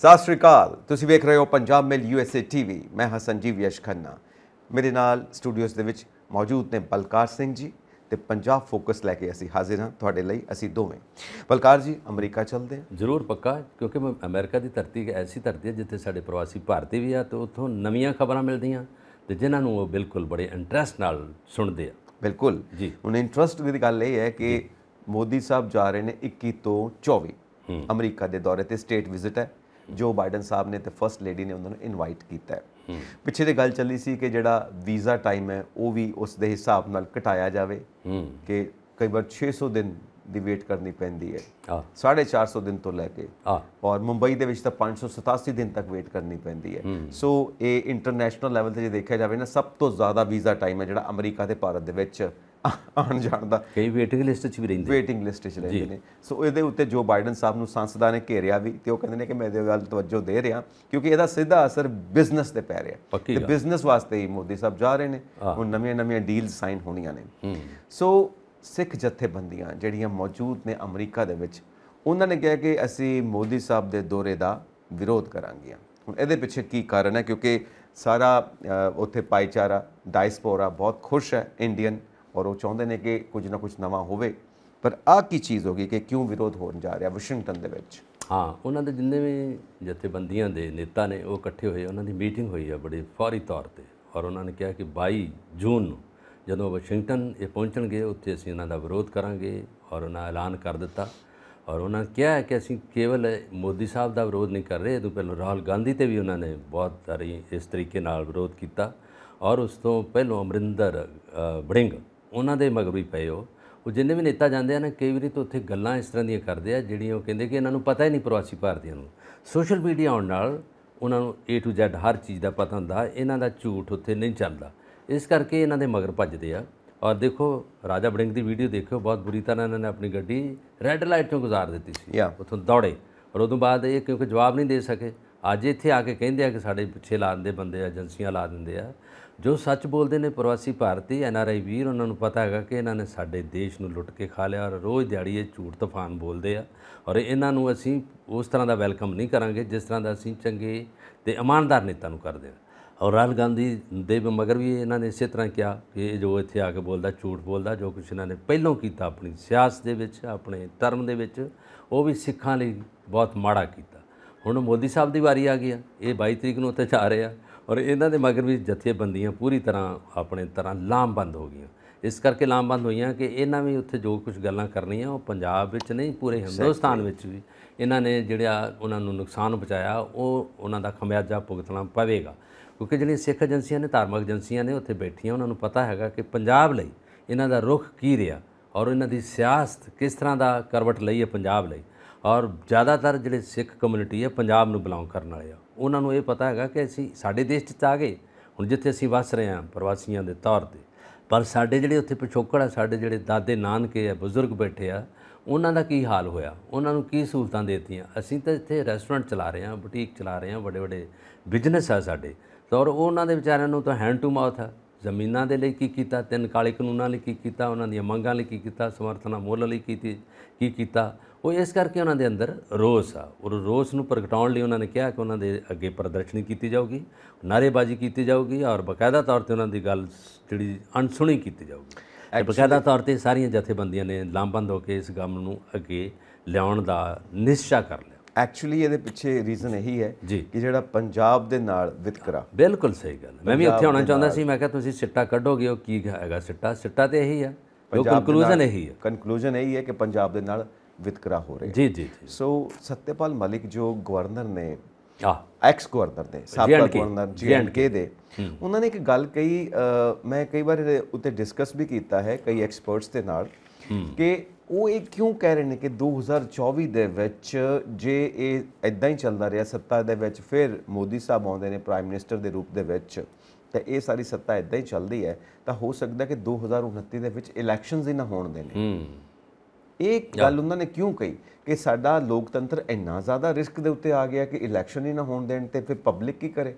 ਸਤਿ ਸ਼੍ਰੀ ਅਕਾਲ ਤੁਸੀਂ ਵੇਖ ਰਹੇ ਹੋ ਪੰਜਾਬ ਮੇਲ ਯੂਐਸਏ ਟੀਵੀ ਮੈਂ ਹਾਂ ਸੰਜੀਵ ਯਸ਼ ਖੰਨਾ ਮੇਰੇ ਨਾਲ ਸਟੂਡੀਓਜ਼ ਦੇ ਵਿੱਚ ਮੌਜੂਦ ਨੇ ਬਲਕਾਰ ਸਿੰਘ ਜੀ ਤੇ ਪੰਜਾਬ ਫੋਕਸ ਲੈ ਕੇ ਅਸੀਂ ਹਾਜ਼ਰ ਹਾਂ ਤੁਹਾਡੇ ਲਈ ਅਸੀਂ ਦੋਵੇਂ ਬਲਕਾਰ ਜੀ ਅਮਰੀਕਾ ਚੱਲਦੇ ਹਾਂ ਜ਼ਰੂਰ ਪੱਕਾ ਕਿਉਂਕਿ ਮੈਂ ਅਮਰੀਕਾ ਦੀ ਧਰਤੀ ਹੈ ਐਸੀ ਧਰਤੀ ਹੈ ਜਿੱਥੇ ਸਾਡੇ ਪ੍ਰਵਾਸੀ ਭਾਰਤੀ ਵੀ ਆ ਤੇ ਉੱਥੋਂ ਨਵੀਆਂ ਖਬਰਾਂ ਮਿਲਦੀਆਂ ਤੇ ਜਿਨ੍ਹਾਂ ਨੂੰ ਉਹ ਬਿਲਕੁਲ ਬੜੇ ਇੰਟਰਸਟ ਨਾਲ ਸੁਣਦੇ ਆ ਬਿਲਕੁਲ ਜੀ ਹੁਣ ਇੰਟਰਸਟ ਦੀ ਗੱਲ ਇਹ ਹੈ ਕਿ ਮੋਦੀ ਸਾਹਿਬ ਜਾ ਰਹੇ ਨੇ 21 ਤੋਂ 24 ਅਮਰੀਕਾ ਦੇ ਦੌਰੇ ਤੇ ਸਟੇਟ ਵਿਜ਼ਿਟ ਹੈ ਜੋ ਬਾਈਡਨ ਸਾਹਿਬ ਨੇ ਤੇ ਫਰਸਟ ਲੇਡੀ ਨੇ ਉਹਨਾਂ ਨੂੰ ਇਨਵਾਈਟ ਕੀਤਾ ਹੈ ਪਿੱਛੇ ਤੇ ਗੱਲ ਚੱਲੀ ਸੀ ਕਿ ਜਿਹੜਾ ਵੀਜ਼ਾ ਟਾਈਮ ਹੈ ਉਹ ਵੀ ਉਸ ਦੇ ਹਿਸਾਬ ਨਾਲ ਘਟਾਇਆ ਜਾਵੇ ਕਿ ਕਈ ਵਾਰ 600 ਦਿਨ ਦੀ ਵੇਟ ਕਰਨੀ ਪੈਂਦੀ ਹੈ 450 ਦਿਨ ਤੋਂ ਲੈ ਕੇ ਔਰ ਮੁੰਬਈ ਦੇ ਵਿੱਚ ਤਾਂ 587 ਦਿਨ ਤੱਕ ਵੇਟ ਕਰਨੀ ਪੈਂਦੀ ਹੈ ਸੋ ਇਹ ਇੰਟਰਨੈਸ਼ਨਲ ਲੈਵਲ ਤੇ ਜੇ ਦੇਖਿਆ ਜਾਵੇ ਨਾ ਸਭ ਤੋਂ ਜ਼ਿਆਦਾ ਵੀਜ਼ਾ ਟਾਈਮ ਹੈ ਜਿਹੜਾ ਅਮਰੀਕਾ ਤੇ ਭਾਰਤ ਦੇ ਵਿੱਚ ਆਣ ਜਾਣ ਦਾ ਕਈ ਵੇਟਿੰਗ ਲਿਸਟ 'ਚ ਵੀ ਰਹਿੰਦੇ ਵੇਟਿੰਗ ਲਿਸਟ 'ਚ ਰਹਿੰਦੇ ਨੇ ਸੋ ਇਹਦੇ ਉੱਤੇ ਜੋ ਬਾਈਡਨ ਸਾਹਿਬ ਨੂੰ ਸੰਸਦਾਂ ਨੇ ਘੇਰਿਆ ਵੀ ਤੇ ਉਹ ਕਹਿੰਦੇ ਨੇ ਕਿ ਮੈਂ ਇਹਦੇ ਵੱਲ ਤਵੱਜੋ ਦੇ ਰਿਹਾ ਕਿਉਂਕਿ ਇਹਦਾ ਸਿੱਧਾ ਅਸਰ ਬਿਜ਼ਨਸ ਤੇ ਪੈ ਰਿਹਾ ਤੇ ਬਿਜ਼ਨਸ ਵਾਸਤੇ ਹੀ ਮੋਦੀ ਸਾਹਿਬ ਜਾ ਰਹੇ ਨੇ ਹੁਣ ਨਵੀਆਂ-ਨਵੀਆਂ ਡੀਲ ਸਾਈਨ ਹੋਣੀਆਂ ਨੇ ਸੋ ਸਿੱਖ ਜਥੇਬੰਦੀਆਂ ਜਿਹੜੀਆਂ ਮੌਜੂਦ ਨੇ ਅਮਰੀਕਾ ਦੇ ਵਿੱਚ ਉਹਨਾਂ ਨੇ ਕਿਹਾ ਕਿ ਅਸੀਂ ਮੋਦੀ ਸਾਹਿਬ ਦੇ ਦੌਰੇ ਦਾ ਵਿਰੋਧ ਕਰਾਂਗੇ ਹੁਣ ਇਹਦੇ ਪਿੱਛੇ ਕੀ ਕਾਰਨ ਹੈ ਕਿਉਂਕਿ ਸਾਰਾ ਉੱਥੇ ਪਾਈਚਾਰਾ ਡਾਇਸਪੋਰਾ ਬਹੁਤ ਖੁਸ਼ ਹੈ ਇੰਡੀਅਨ ਔਰ ਉਹ ਚਾਹੁੰਦੇ ਨੇ ਕਿ ਕੁਝ ਨਾ ਕੁਝ ਨਵਾਂ ਹੋਵੇ ਪਰ ਆ ਕੀ ਚੀਜ਼ ਹੋ ਗਈ ਕਿ ਕਿਉਂ ਵਿਰੋਧ ਹੋਣ ਜਾ ਰਿਹਾ ਵਾਸ਼ਿੰਗਟਨ ਦੇ ਵਿੱਚ ਹਾਂ ਉਹਨਾਂ ਦੇ ਜਿੰਨੇ ਵੀ ਜਥੇਬੰਦੀਆਂ ਦੇ ਨੇਤਾ ਨੇ ਉਹ ਇਕੱਠੇ ਹੋਏ ਉਹਨਾਂ ਦੀ ਮੀਟਿੰਗ ਹੋਈ ਆ ਬੜੇ ਫੌਰੀ ਤੌਰ ਤੇ ਔਰ ਉਹਨਾਂ ਨੇ ਕਿਹਾ ਕਿ 22 ਜੂਨ ਨੂੰ ਜਦੋਂ ਵਾਸ਼ਿੰਗਟਨ ਇਹ ਪਹੁੰਚਣਗੇ ਉੱਥੇ ਅਸੀਂ ਇਹਨਾਂ ਦਾ ਵਿਰੋਧ ਕਰਾਂਗੇ ਔਰ ਉਹਨਾਂ ਐਲਾਨ ਕਰ ਦਿੱਤਾ ਔਰ ਉਹਨਾਂ ਨੇ ਕਿਹਾ ਕਿ ਅਸੀਂ ਕੇਵਲ ਮੋਦੀ ਸਾਹਿਬ ਦਾ ਵਿਰੋਧ ਨਹੀਂ ਕਰ ਰਹੇ ਇਹ ਤੋਂ ਪਹਿਲਾਂ ਰਾਹੁਲ ਗਾਂਧੀ ਤੇ ਵੀ ਉਹਨਾਂ ਨੇ ਬਹੁਤ ਸਾਰੀ ਇਸ ਤਰੀਕੇ ਨਾਲ ਵਿਰੋਧ ਕੀਤਾ ਔਰ ਉਸ ਤੋਂ ਪਹਿਲਾਂ ਅਮਰਿੰਦਰ ਬੜਿੰਗ ਉਹਨਾਂ ਦੇ ਮਗਰ ਵੀ ਪਏ ਹੋ ਉਹ ਜਿੰਨੇ ਵੀ ਨੇਤਾ ਜਾਂਦੇ ਆ ਨਾ ਕਈ ਵਾਰੀ ਤਾਂ ਉੱਥੇ ਗੱਲਾਂ ਇਸ ਤਰ੍ਹਾਂ ਦੀਆਂ ਕਰਦੇ ਆ ਜਿਹੜੀਆਂ ਉਹ ਕਹਿੰਦੇ ਕਿ ਇਹਨਾਂ ਨੂੰ ਪਤਾ ਹੀ ਨਹੀਂ ਪ੍ਰਵਾਸੀ ਭਾਰਤੀਆਂ ਨੂੰ ਸੋਸ਼ਲ ਮੀਡੀਆ ਆਉਣ ਨਾਲ ਉਹਨਾਂ ਨੂੰ A to Z ਹਰ ਚੀਜ਼ ਦਾ ਪਤਾ ਹੁੰਦਾ ਇਹਨਾਂ ਦਾ ਝੂਠ ਉੱਥੇ ਨਹੀਂ ਚੱਲਦਾ ਇਸ ਕਰਕੇ ਇਹਨਾਂ ਦੇ ਮਗਰ ਭੱਜਦੇ ਆ ਔਰ ਦੇਖੋ ਰਾਜਾ ਬੜਿੰਗ ਦੀ ਵੀਡੀਓ ਦੇਖਿਓ ਬਹੁਤ ਬੁਰੀ ਤਰ੍ਹਾਂ ਇਹਨਾਂ ਨੇ ਆਪਣੀ ਗੱਡੀ ਰੈੱਡ ਲਾਈਟ ਤੋਂ ਗੁਜ਼ਾਰ ਦਿੱਤੀ ਸੀ ਉੱਥੋਂ ਦੌੜੇ ਔਰ ਉਦੋਂ ਬਾਅਦ ਇਹ ਕਿਉਂਕਿ ਜਵਾਬ ਨਹੀਂ ਦੇ ਸਕੇ ਅੱਜ ਇੱਥੇ ਆ ਕੇ ਕਹਿੰਦੇ ਆ ਕਿ ਸਾਡੇ ਪਿੱਛੇ ਲਾਣ ਦੇ ਬੰਦੇ ਏਜੰਸੀਆਂ ਲਾ ਦਿੰਦੇ ਆ ਜੋ ਸੱਚ ਬੋਲਦੇ ਨੇ ਪ੍ਰਵਾਸੀ ਭਾਰਤੀ ਐਨ ਆਰ ਆਈ ਵੀਰ ਉਹਨਾਂ ਨੂੰ ਪਤਾ ਹੈਗਾ ਕਿ ਇਹਨਾਂ ਨੇ ਸਾਡੇ ਦੇਸ਼ ਨੂੰ ਲੁੱਟ ਕੇ ਖਾ ਲਿਆ ਔਰ ਰੋਜ਼ ਦਿਹਾੜੀ ਇਹ ਝੂਠ ਤੂਫਾਨ ਬੋਲਦੇ ਆ ਔਰ ਇਹਨਾਂ ਨੂੰ ਅਸੀਂ ਉਸ ਤਰ੍ਹਾਂ ਦਾ ਵੈਲਕਮ ਨਹੀਂ ਕਰਾਂਗੇ ਜਿਸ ਤਰ੍ਹਾਂ ਦਾ ਅਸੀਂ ਚੰਗੇ ਤੇ ਇਮਾਨਦਾਰ ਨੇਤਾ ਨੂੰ ਕਰਦੇ ਹਾਂ ਔਰ ਰਾਹਲ ਗਾਂਧੀ ਦੇ ਮਗਰ ਵੀ ਇਹਨਾਂ ਨੇ ਇਸੇ ਤਰ੍ਹਾਂ ਕਿਹਾ ਕਿ ਇਹ ਜੋ ਇੱਥੇ ਆ ਕੇ ਬੋਲਦਾ ਝੂਠ ਬੋਲਦਾ ਜੋ ਕੁਝ ਇਹਨਾਂ ਨੇ ਪਹਿਲਾਂ ਕੀਤਾ ਆਪਣੀ ਸਿਆਸਤ ਦੇ ਵਿੱਚ ਆਪਣੇ ਧਰਮ ਦੇ ਵਿੱਚ ਉਹ ਵੀ ਸਿੱਖਾਂ ਲਈ ਬਹੁਤ ਮਾੜਾ ਕੀਤਾ ਹੁਣ ਮੋਦੀ ਸਾਹਿਬ ਦੀ ਵਾਰੀ ਆ ਗਈ ਆ ਇਹ 22 ਤਰੀਕ ਨੂੰ ਉੱਥੇ ਜਾ ਰਹੇ ਆ ਔਰ ਇਹਨਾਂ ਦੇ ਮਗਰ ਵੀ ਜਥੇਬੰਦੀਆਂ ਪੂਰੀ ਤਰ੍ਹਾਂ ਆਪਣੇ ਤਰ੍ਹਾਂ ਲਾਮਬੰਦ ਹੋ ਗਈਆਂ ਇਸ ਕਰਕੇ ਲਾਮਬੰਦ ਹੋਈਆਂ ਕਿ ਇਹਨਾਂ ਵੀ ਉੱਥੇ ਜੋ ਕੁਝ ਗੱਲਾਂ ਕਰਨੀਆਂ ਉਹ ਪੰਜਾਬ ਵਿੱਚ ਨਹੀਂ ਪੂਰੇ ਹਿੰਦੁਸਤਾਨ ਵਿੱਚ ਵੀ ਇਹਨਾਂ ਨੇ ਜਿਹੜਿਆ ਉਹਨਾਂ ਨੂੰ ਨੁਕਸਾਨ ਪਹੁੰਚਾਇਆ ਉਹ ਉਹਨਾਂ ਦਾ ਖਮਿਆਜਾ ਭੁਗਤਣਾ ਪਵੇਗਾ ਕਿਉਂਕਿ ਜਿਹੜੀਆਂ ਸਿੱਖ ਏਜੰਸੀਆਂ ਨੇ ਧਾਰਮਿਕ ਏਜੰਸੀਆਂ ਨੇ ਉੱਥੇ ਬੈਠੀਆਂ ਉਹਨਾਂ ਨੂੰ ਪਤਾ ਹੈਗਾ ਕਿ ਪੰਜਾਬ ਲਈ ਇਹਨਾਂ ਦਾ ਰੁਖ ਕੀ ਰਿਹਾ ਔਰ ਇਹਨਾਂ ਦੀ ਸਿਆਸਤ ਕਿਸ ਤਰ੍ਹਾਂ ਦਾ ਕਰਵਟ ਲਈ ਹੈ ਪੰਜਾਬ ਲਈ ਔਰ ਜ਼ਿਆਦਾਤਰ ਜਿਹੜੇ ਸਿੱਖ ਕਮਿਊਨਿਟੀ ਹੈ ਪੰਜਾਬ ਨੂੰ ਬਿਲੋਂਗ ਕਰਨ ਵਾਲੇ ਆ ਉਹਨਾਂ ਨੂੰ ਇਹ ਪਤਾ ਹੈਗਾ ਕਿ ਅਸੀਂ ਸਾਡੇ ਦੇਸ਼ 'ਚ ਆ ਗਏ ਹੁਣ ਜਿੱਥੇ ਅਸੀਂ ਵਸ ਰਹੇ ਹਾਂ ਪ੍ਰਵਾਸੀਆਂ ਦੇ ਤੌਰ ਤੇ ਪਰ ਸਾਡੇ ਜਿਹੜੇ ਉੱਥੇ ਪਿਛੋਕੜ ਆ ਸਾਡੇ ਜਿਹੜੇ ਦਾਦੇ ਨਾਨਕੇ ਆ ਬਜ਼ੁਰਗ ਬੈਠੇ ਆ ਉਹਨਾਂ ਦਾ ਕੀ ਹਾਲ ਹੋਇਆ ਉਹਨਾਂ ਨੂੰ ਕੀ ਸਹੂਲਤਾਂ ਦਿੱਤੀਆਂ ਅਸੀਂ ਤਾਂ ਇੱਥੇ ਰੈਸਟੋਰੈਂਟ ਚਲਾ ਰਹੇ ਹਾਂ ਬੁਟੀਕ ਚਲਾ ਰਹੇ ਹਾਂ ਵੱਡੇ ਵੱਡੇ ਬਿਜ਼ਨਸ ਆ ਸਾਡੇ ਤੌਰ ਉਹਨਾਂ ਦੇ ਵਿਚਾਰਿਆਂ ਨੂੰ ਤਾਂ ਹੈਂਡ ਟੂ ਮਾਊਥ ਆ ਜ਼ਮੀਨਾਂ ਦੇ ਲਈ ਕੀ ਕੀਤਾ ਤਿੰਨ ਕਾਲੇ ਕਾਨੂੰਨਾਂ ਲਈ ਕੀ ਕੀਤਾ ਉਹਨਾਂ ਦੀਆਂ ਮੰਗਾਂ ਲਈ ਕੀ ਕੀਤਾ ਸਮਰਥਨਾ ਮੁੱਲ ਲਈ ਕੀਤੀ ਕੀ ਕੀਤਾ ਉਹ ਇਸ ਕਰਕੇ ਉਹਨਾਂ ਦੇ ਅੰਦਰ ਰੋਸ ਆ ਉਹ ਰੋਸ ਨੂੰ ਪ੍ਰਗਟਾਉਣ ਲਈ ਉਹਨਾਂ ਨੇ ਕਿਹਾ ਕਿ ਉਹਨਾਂ ਦੇ ਅੱਗੇ ਪ੍ਰਦਰਸ਼ਨੀ ਕੀਤੀ ਜਾਊਗੀ ਨਾਰੇਬਾਜ਼ੀ ਕੀਤੀ ਜਾਊਗੀ ਔਰ ਬਕਾਇਦਾ ਤੌਰ ਤੇ ਉਹਨਾਂ ਦੀ ਗੱਲ ਜਿਹੜੀ ਅਣਸੁਣੀ ਕੀਤੀ ਜਾਊਗੀ ਬਕਾਇਦਾ ਤੌਰ ਤੇ ਸਾਰੀਆਂ ਜਥੇਬੰਦੀਆਂ ਨੇ ਲਾਂਬੰਦ ਹੋ ਕੇ ਇਸ ਕੰਮ ਨੂੰ ਅੱਗੇ ਲਿਆਉਣ ਦਾ ਨਿਸ਼ਚਾ ਕਰ ਲਿਆ ਐਕਚੁਅਲੀ ਇਹਦੇ ਪਿੱਛੇ ਰੀਜ਼ਨ ਇਹੀ ਹੈ ਕਿ ਜਿਹੜਾ ਪੰਜਾਬ ਦੇ ਨਾਲ ਵਿਤਕਰਾ ਬਿਲਕੁਲ ਸਹੀ ਗੱਲ ਮੈਂ ਵੀ ਉੱਥੇ ਆਉਣਾ ਚਾਹੁੰਦਾ ਸੀ ਮੈਂ ਕਿਹਾ ਤੁਸੀਂ ਸਿੱਟਾ ਕੱਢੋਗੇ ਉਹ ਕੀ ਹੈਗਾ ਸਿੱਟਾ ਸਿੱਟਾ ਤੇ ਇਹੀ ਆ ਜੋ ਕਨਕਲੂਜਨ ਇਹੀ ਹੈ ਕਨਕਲੂਜਨ ਇਹੀ ਹੈ ਕਿ ਪੰਜਾਬ ਦੇ ਨਾਲ ਵਿਤਕਰਾ ਹੋ ਰਿਹਾ ਜੀ ਜੀ ਸੋ ਸੱਤੇਪਾਲ ਮਲਿਕ ਜੋ ਗਵਰਨਰ ਨੇ ਆ ਐਕਸ ਗਵਰਨਰ ਦੇ ਸਾਬਕਾ ਗਵਰਨਰ ਕੇ ਦੇ ਉਹਨਾਂ ਨੇ ਇੱਕ ਗੱਲ ਕਹੀ ਮੈਂ ਕਈ ਵਾਰ ਉੱਤੇ ਡਿਸਕਸ ਵੀ ਕੀਤਾ ਹੈ ਕਈ ਐਕਸਪਰਟਸ ਦੇ ਨਾਲ ਕਿ ਉਹ ਇਹ ਕਿਉਂ ਕਹਿ ਰਹੇ ਨੇ ਕਿ 2024 ਦੇ ਵਿੱਚ ਜੇ ਇਹ ਇਦਾਂ ਹੀ ਚੱਲਦਾ ਰਿਹਾ ਸੱਤਾ ਦੇ ਵਿੱਚ ਫਿਰ ਮੋਦੀ ਸਾਹਿਬ ਆਉਂਦੇ ਨੇ ਪ੍ਰਾਈਮ ਮਿਨਿਸਟਰ ਦੇ ਰੂਪ ਦੇ ਵਿੱਚ ਤੇ ਇਹ ਸਾਰੀ ਸੱਤਾ ਇਦਾਂ ਹੀ ਚੱਲਦੀ ਹੈ ਤਾਂ ਹੋ ਸਕਦਾ ਕਿ 2029 ਦੇ ਵਿੱਚ ਇਲੈਕਸ਼ਨਸ ਹੀ ਨਾ ਹੋਣ ਦੇ ਨੇ ਇਹ ਗੱਲ ਉਹਨਾਂ ਨੇ ਕਿਉਂ ਕਹੀ ਕਿ ਸਾਡਾ ਲੋਕਤੰਤਰ ਇੰਨਾ ਜ਼ਿਆਦਾ ਰਿਸਕ ਦੇ ਉੱਤੇ ਆ ਗਿਆ ਕਿ ਇਲੈਕਸ਼ਨ ਹੀ ਨਾ ਹੋਣ ਦੇਣ ਤੇ ਫਿਰ ਪਬਲਿਕ ਕੀ ਕਰੇ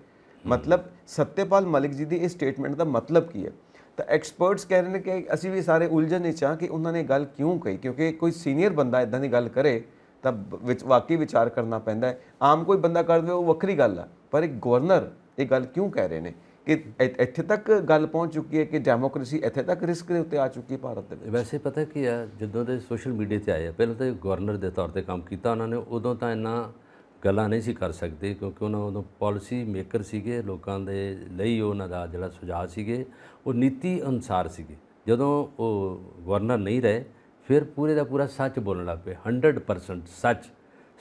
ਮਤਲਬ ਸੱਤੇਪਾਲ ਮਲਿਕ ਜੀ ਦੀ ਇਹ ਸਟੇਟਮੈਂਟ ਦਾ ਮਤਲਬ ਕੀ ਹੈ ਤਾਂ ਐਕਸਪਰਟਸ ਕਹਿ ਰਹੇ ਨੇ ਕਿ ਅਸੀਂ ਵੀ ਸਾਰੇ ਉਲਝਣ ਵਿੱਚ ਆ ਕਿ ਉਹਨਾਂ ਨੇ ਗੱਲ ਕਿਉਂ ਕਹੀ ਕਿਉਂਕਿ ਕੋਈ ਸੀਨੀਅਰ ਬੰਦਾ ਇਦਾਂ ਦੀ ਗੱਲ ਕਰੇ ਤਾਂ ਵਿੱਚ ਵਾਕਈ ਵਿਚਾਰ ਕਰਨਾ ਪੈਂਦਾ ਹੈ ਆਮ ਕੋਈ ਬੰਦਾ ਕਰ ਦੇ ਉਹ ਵੱਖਰੀ ਗੱਲ ਆ ਪਰ ਇੱਕ ਗਵਰਨਰ ਇਹ ਗੱਲ ਕਿਉਂ ਕਹਿ ਰਹੇ ਨੇ ਕਿ ਇੱਥੇ ਤੱਕ ਗੱਲ ਪਹੁੰਚ ਚੁੱਕੀ ਹੈ ਕਿ ਡੈਮੋਕ੍ਰੇਸੀ ਇੱਥੇ ਤੱਕ ਰਿਸਕ ਦੇ ਉੱਤੇ ਆ ਚੁੱਕੀ ਹੈ ਭਾਰਤ ਦੇ ਵਿੱਚ ਵੈਸੇ ਪਤਾ ਕੀ ਆ ਜਦੋਂ ਦੇ ਸੋਸ਼ਲ ਮੀਡੀਆ ਤੇ ਆਏ ਪਹਿਲਾਂ ਤਾਂ ਗਵਰਨਰ ਦੇ ਤੌਰ ਤੇ ਕੰਮ ਕੀਤਾ ਉਹਨਾਂ ਨੇ ਉਦੋਂ ਤਾਂ ਇੰਨਾ ਗੱਲਾਂ ਨਹੀਂ ਸੀ ਕਰ ਸਕਦੇ ਕਿਉਂਕਿ ਉਹਨਾਂ ਉਦੋਂ ਪਾਲਿਸੀ ਮੇਕਰ ਸੀਗੇ ਲੋਕਾਂ ਦੇ ਲਈ ਉਹਨਾਂ ਦਾ ਜਿਹੜਾ ਸੁਝਾਅ ਸੀਗੇ ਉਹ ਨੀਤੀ ਅਨੁਸਾਰ ਸੀਗੇ ਜਦੋਂ ਉਹ ਗਵਰਨਰ ਨਹੀਂ ਰਹੇ ਫਿਰ ਪੂਰੇ ਦਾ ਪੂਰਾ ਸੱਚ ਬੋਲਣ ਲੱਗ ਪਏ 100% ਸੱਚ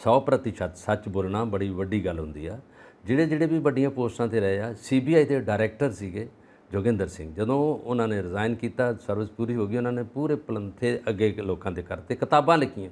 100% ਸੱਚ ਬੋਲਣਾ ਬੜੀ ਵੱਡੀ ਗੱਲ ਹੁੰਦੀ ਆ ਜਿਹੜੇ ਜਿਹੜੇ ਵੀ ਵੱਡੀਆਂ ਪੋਸਟਾਂ ਤੇ ਰਹੇ ਆ ਸੀਬੀਆਈ ਦੇ ਡਾਇਰੈਕਟਰ ਸੀਗੇ ਜੋਗਿੰਦਰ ਸਿੰਘ ਜਦੋਂ ਉਹਨਾਂ ਨੇ ਰਿਜ਼ਾਈਨ ਕੀਤਾ ਸਰਵਿਸ ਪੂਰੀ ਹੋ ਗਈ ਉਹਨਾਂ ਨੇ ਪੂਰੇ ਪਲੰਥੇ ਅੱਗੇ ਲੋਕਾਂ ਦੇ ਕਰਤੇ ਕਿਤਾਬਾਂ ਲਿਖੀਆਂ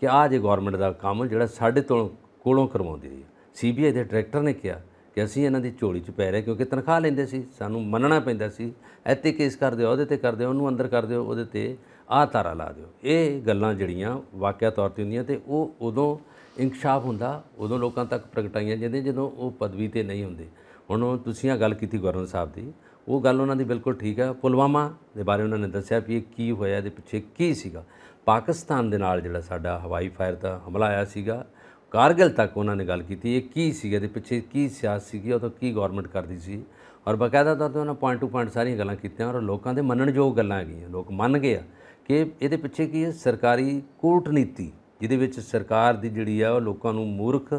ਕਿ ਆਹ ਜੇ ਗਵਰਨਮੈਂਟ ਦਾ ਕੰਮ ਜਿਹੜਾ ਸਾਡੇ ਤੋਂ ਕੋਲੋਂ ਕਰਵਾਉਂਦੀ ਰਹੀ ਸੀਬੀਆਈ ਦੇ ਡਾਇਰੈਕਟਰ ਨੇ ਕਿਹਾ ਕਿ ਅਸੀਂ ਇਹਨਾਂ ਦੀ ਝੋਲੀ 'ਚ ਪੈ ਰਹੇ ਕਿਉਂਕਿ ਤਨਖਾਹ ਲੈਂਦੇ ਸੀ ਸਾਨੂੰ ਮੰਨਣਾ ਪੈਂਦਾ ਸੀ ਐਤੇ ਕੇਸ ਕਰ ਦਿਓ ਉਹਦੇ ਤੇ ਕਰ ਦਿਓ ਉਹਨੂੰ ਅੰਦਰ ਕਰ ਦਿਓ ਉਹਦੇ ਤੇ ਆਹ ਤਾਰਾ ਲਾ ਦਿਓ ਇਹ ਗੱਲਾਂ ਜਿਹੜੀਆਂ ਵਾਕਿਆ ਤੌਰ ਤੇ ਹੁੰਦੀਆਂ ਤੇ ਉਹ ਉਦੋਂ ਇਨਕਸ਼ਾਫ ਹੁੰਦਾ ਉਦੋਂ ਲੋਕਾਂ ਤੱਕ ਪ੍ਰਗਟਾਈਆਂ ਜਾਂਦੀਆਂ ਜਦੋਂ ਉਹ ਪਦਵੀ ਤੇ ਨਹੀਂ ਹੁੰਦੇ ਹੁਣ ਤੁਸੀਂ ਆ ਗੱਲ ਕੀਤੀ ਗਵਰਨਰ ਸਾਹਿਬ ਦੀ ਉਹ ਗੱਲ ਉਹਨਾਂ ਦੀ ਬਿਲਕੁਲ ਠੀਕ ਹੈ ਪੁਲਵਾਮਾ ਦੇ ਬਾਰੇ ਉਹਨਾਂ ਨੇ ਦੱਸਿਆ ਕਿ ਇਹ ਕੀ ਹੋਇਆ ਇਹਦੇ ਪਿੱਛੇ ਕੀ ਸੀਗਾ ਪਾਕਿਸਤਾਨ ਦੇ ਨਾਲ ਜਿਹੜਾ ਸਾਡਾ ਹਵਾਈ ਫਾਇਰ ਦਾ ਹਮਲਾ ਆਇਆ ਸੀਗਾ ਕਾਰਗਿਲ ਤੱਕ ਉਹਨਾਂ ਨੇ ਗੱਲ ਕੀਤੀ ਇਹ ਕੀ ਸੀਗਾ ਦੇ ਪਿੱਛੇ ਕੀ ਸਿਆਸਤ ਸੀਗੀ ਉਹ ਤਾਂ ਕੀ ਗਵਰਨਮੈਂਟ ਕਰਦੀ ਸੀ ਔਰ ਬਕਾਇਦਾ ਤੌਰ ਤੇ ਉਹਨਾਂ ਪੁਆਇੰਟ ਟੂ ਪੁਆਇੰਟ ਸਾਰੀਆਂ ਗੱਲਾਂ ਕੀਤੀਆਂ ਔਰ ਲੋਕਾਂ ਦੇ ਮੰਨਣਯੋਗ ਗੱਲਾਂ ਗਈਆਂ ਲੋਕ ਮੰਨ ਗਏ ਕਿ ਇਹਦੇ ਪਿੱਛੇ ਕੀ ਹੈ ਸਰਕਾਰੀ ਕੂਟਨੀਤੀ ਜਿਹਦੇ ਵਿੱਚ ਸਰਕਾਰ ਦੀ ਜਿਹੜੀ ਆ ਉਹ ਲੋਕਾਂ ਨੂੰ ਮੂਰਖ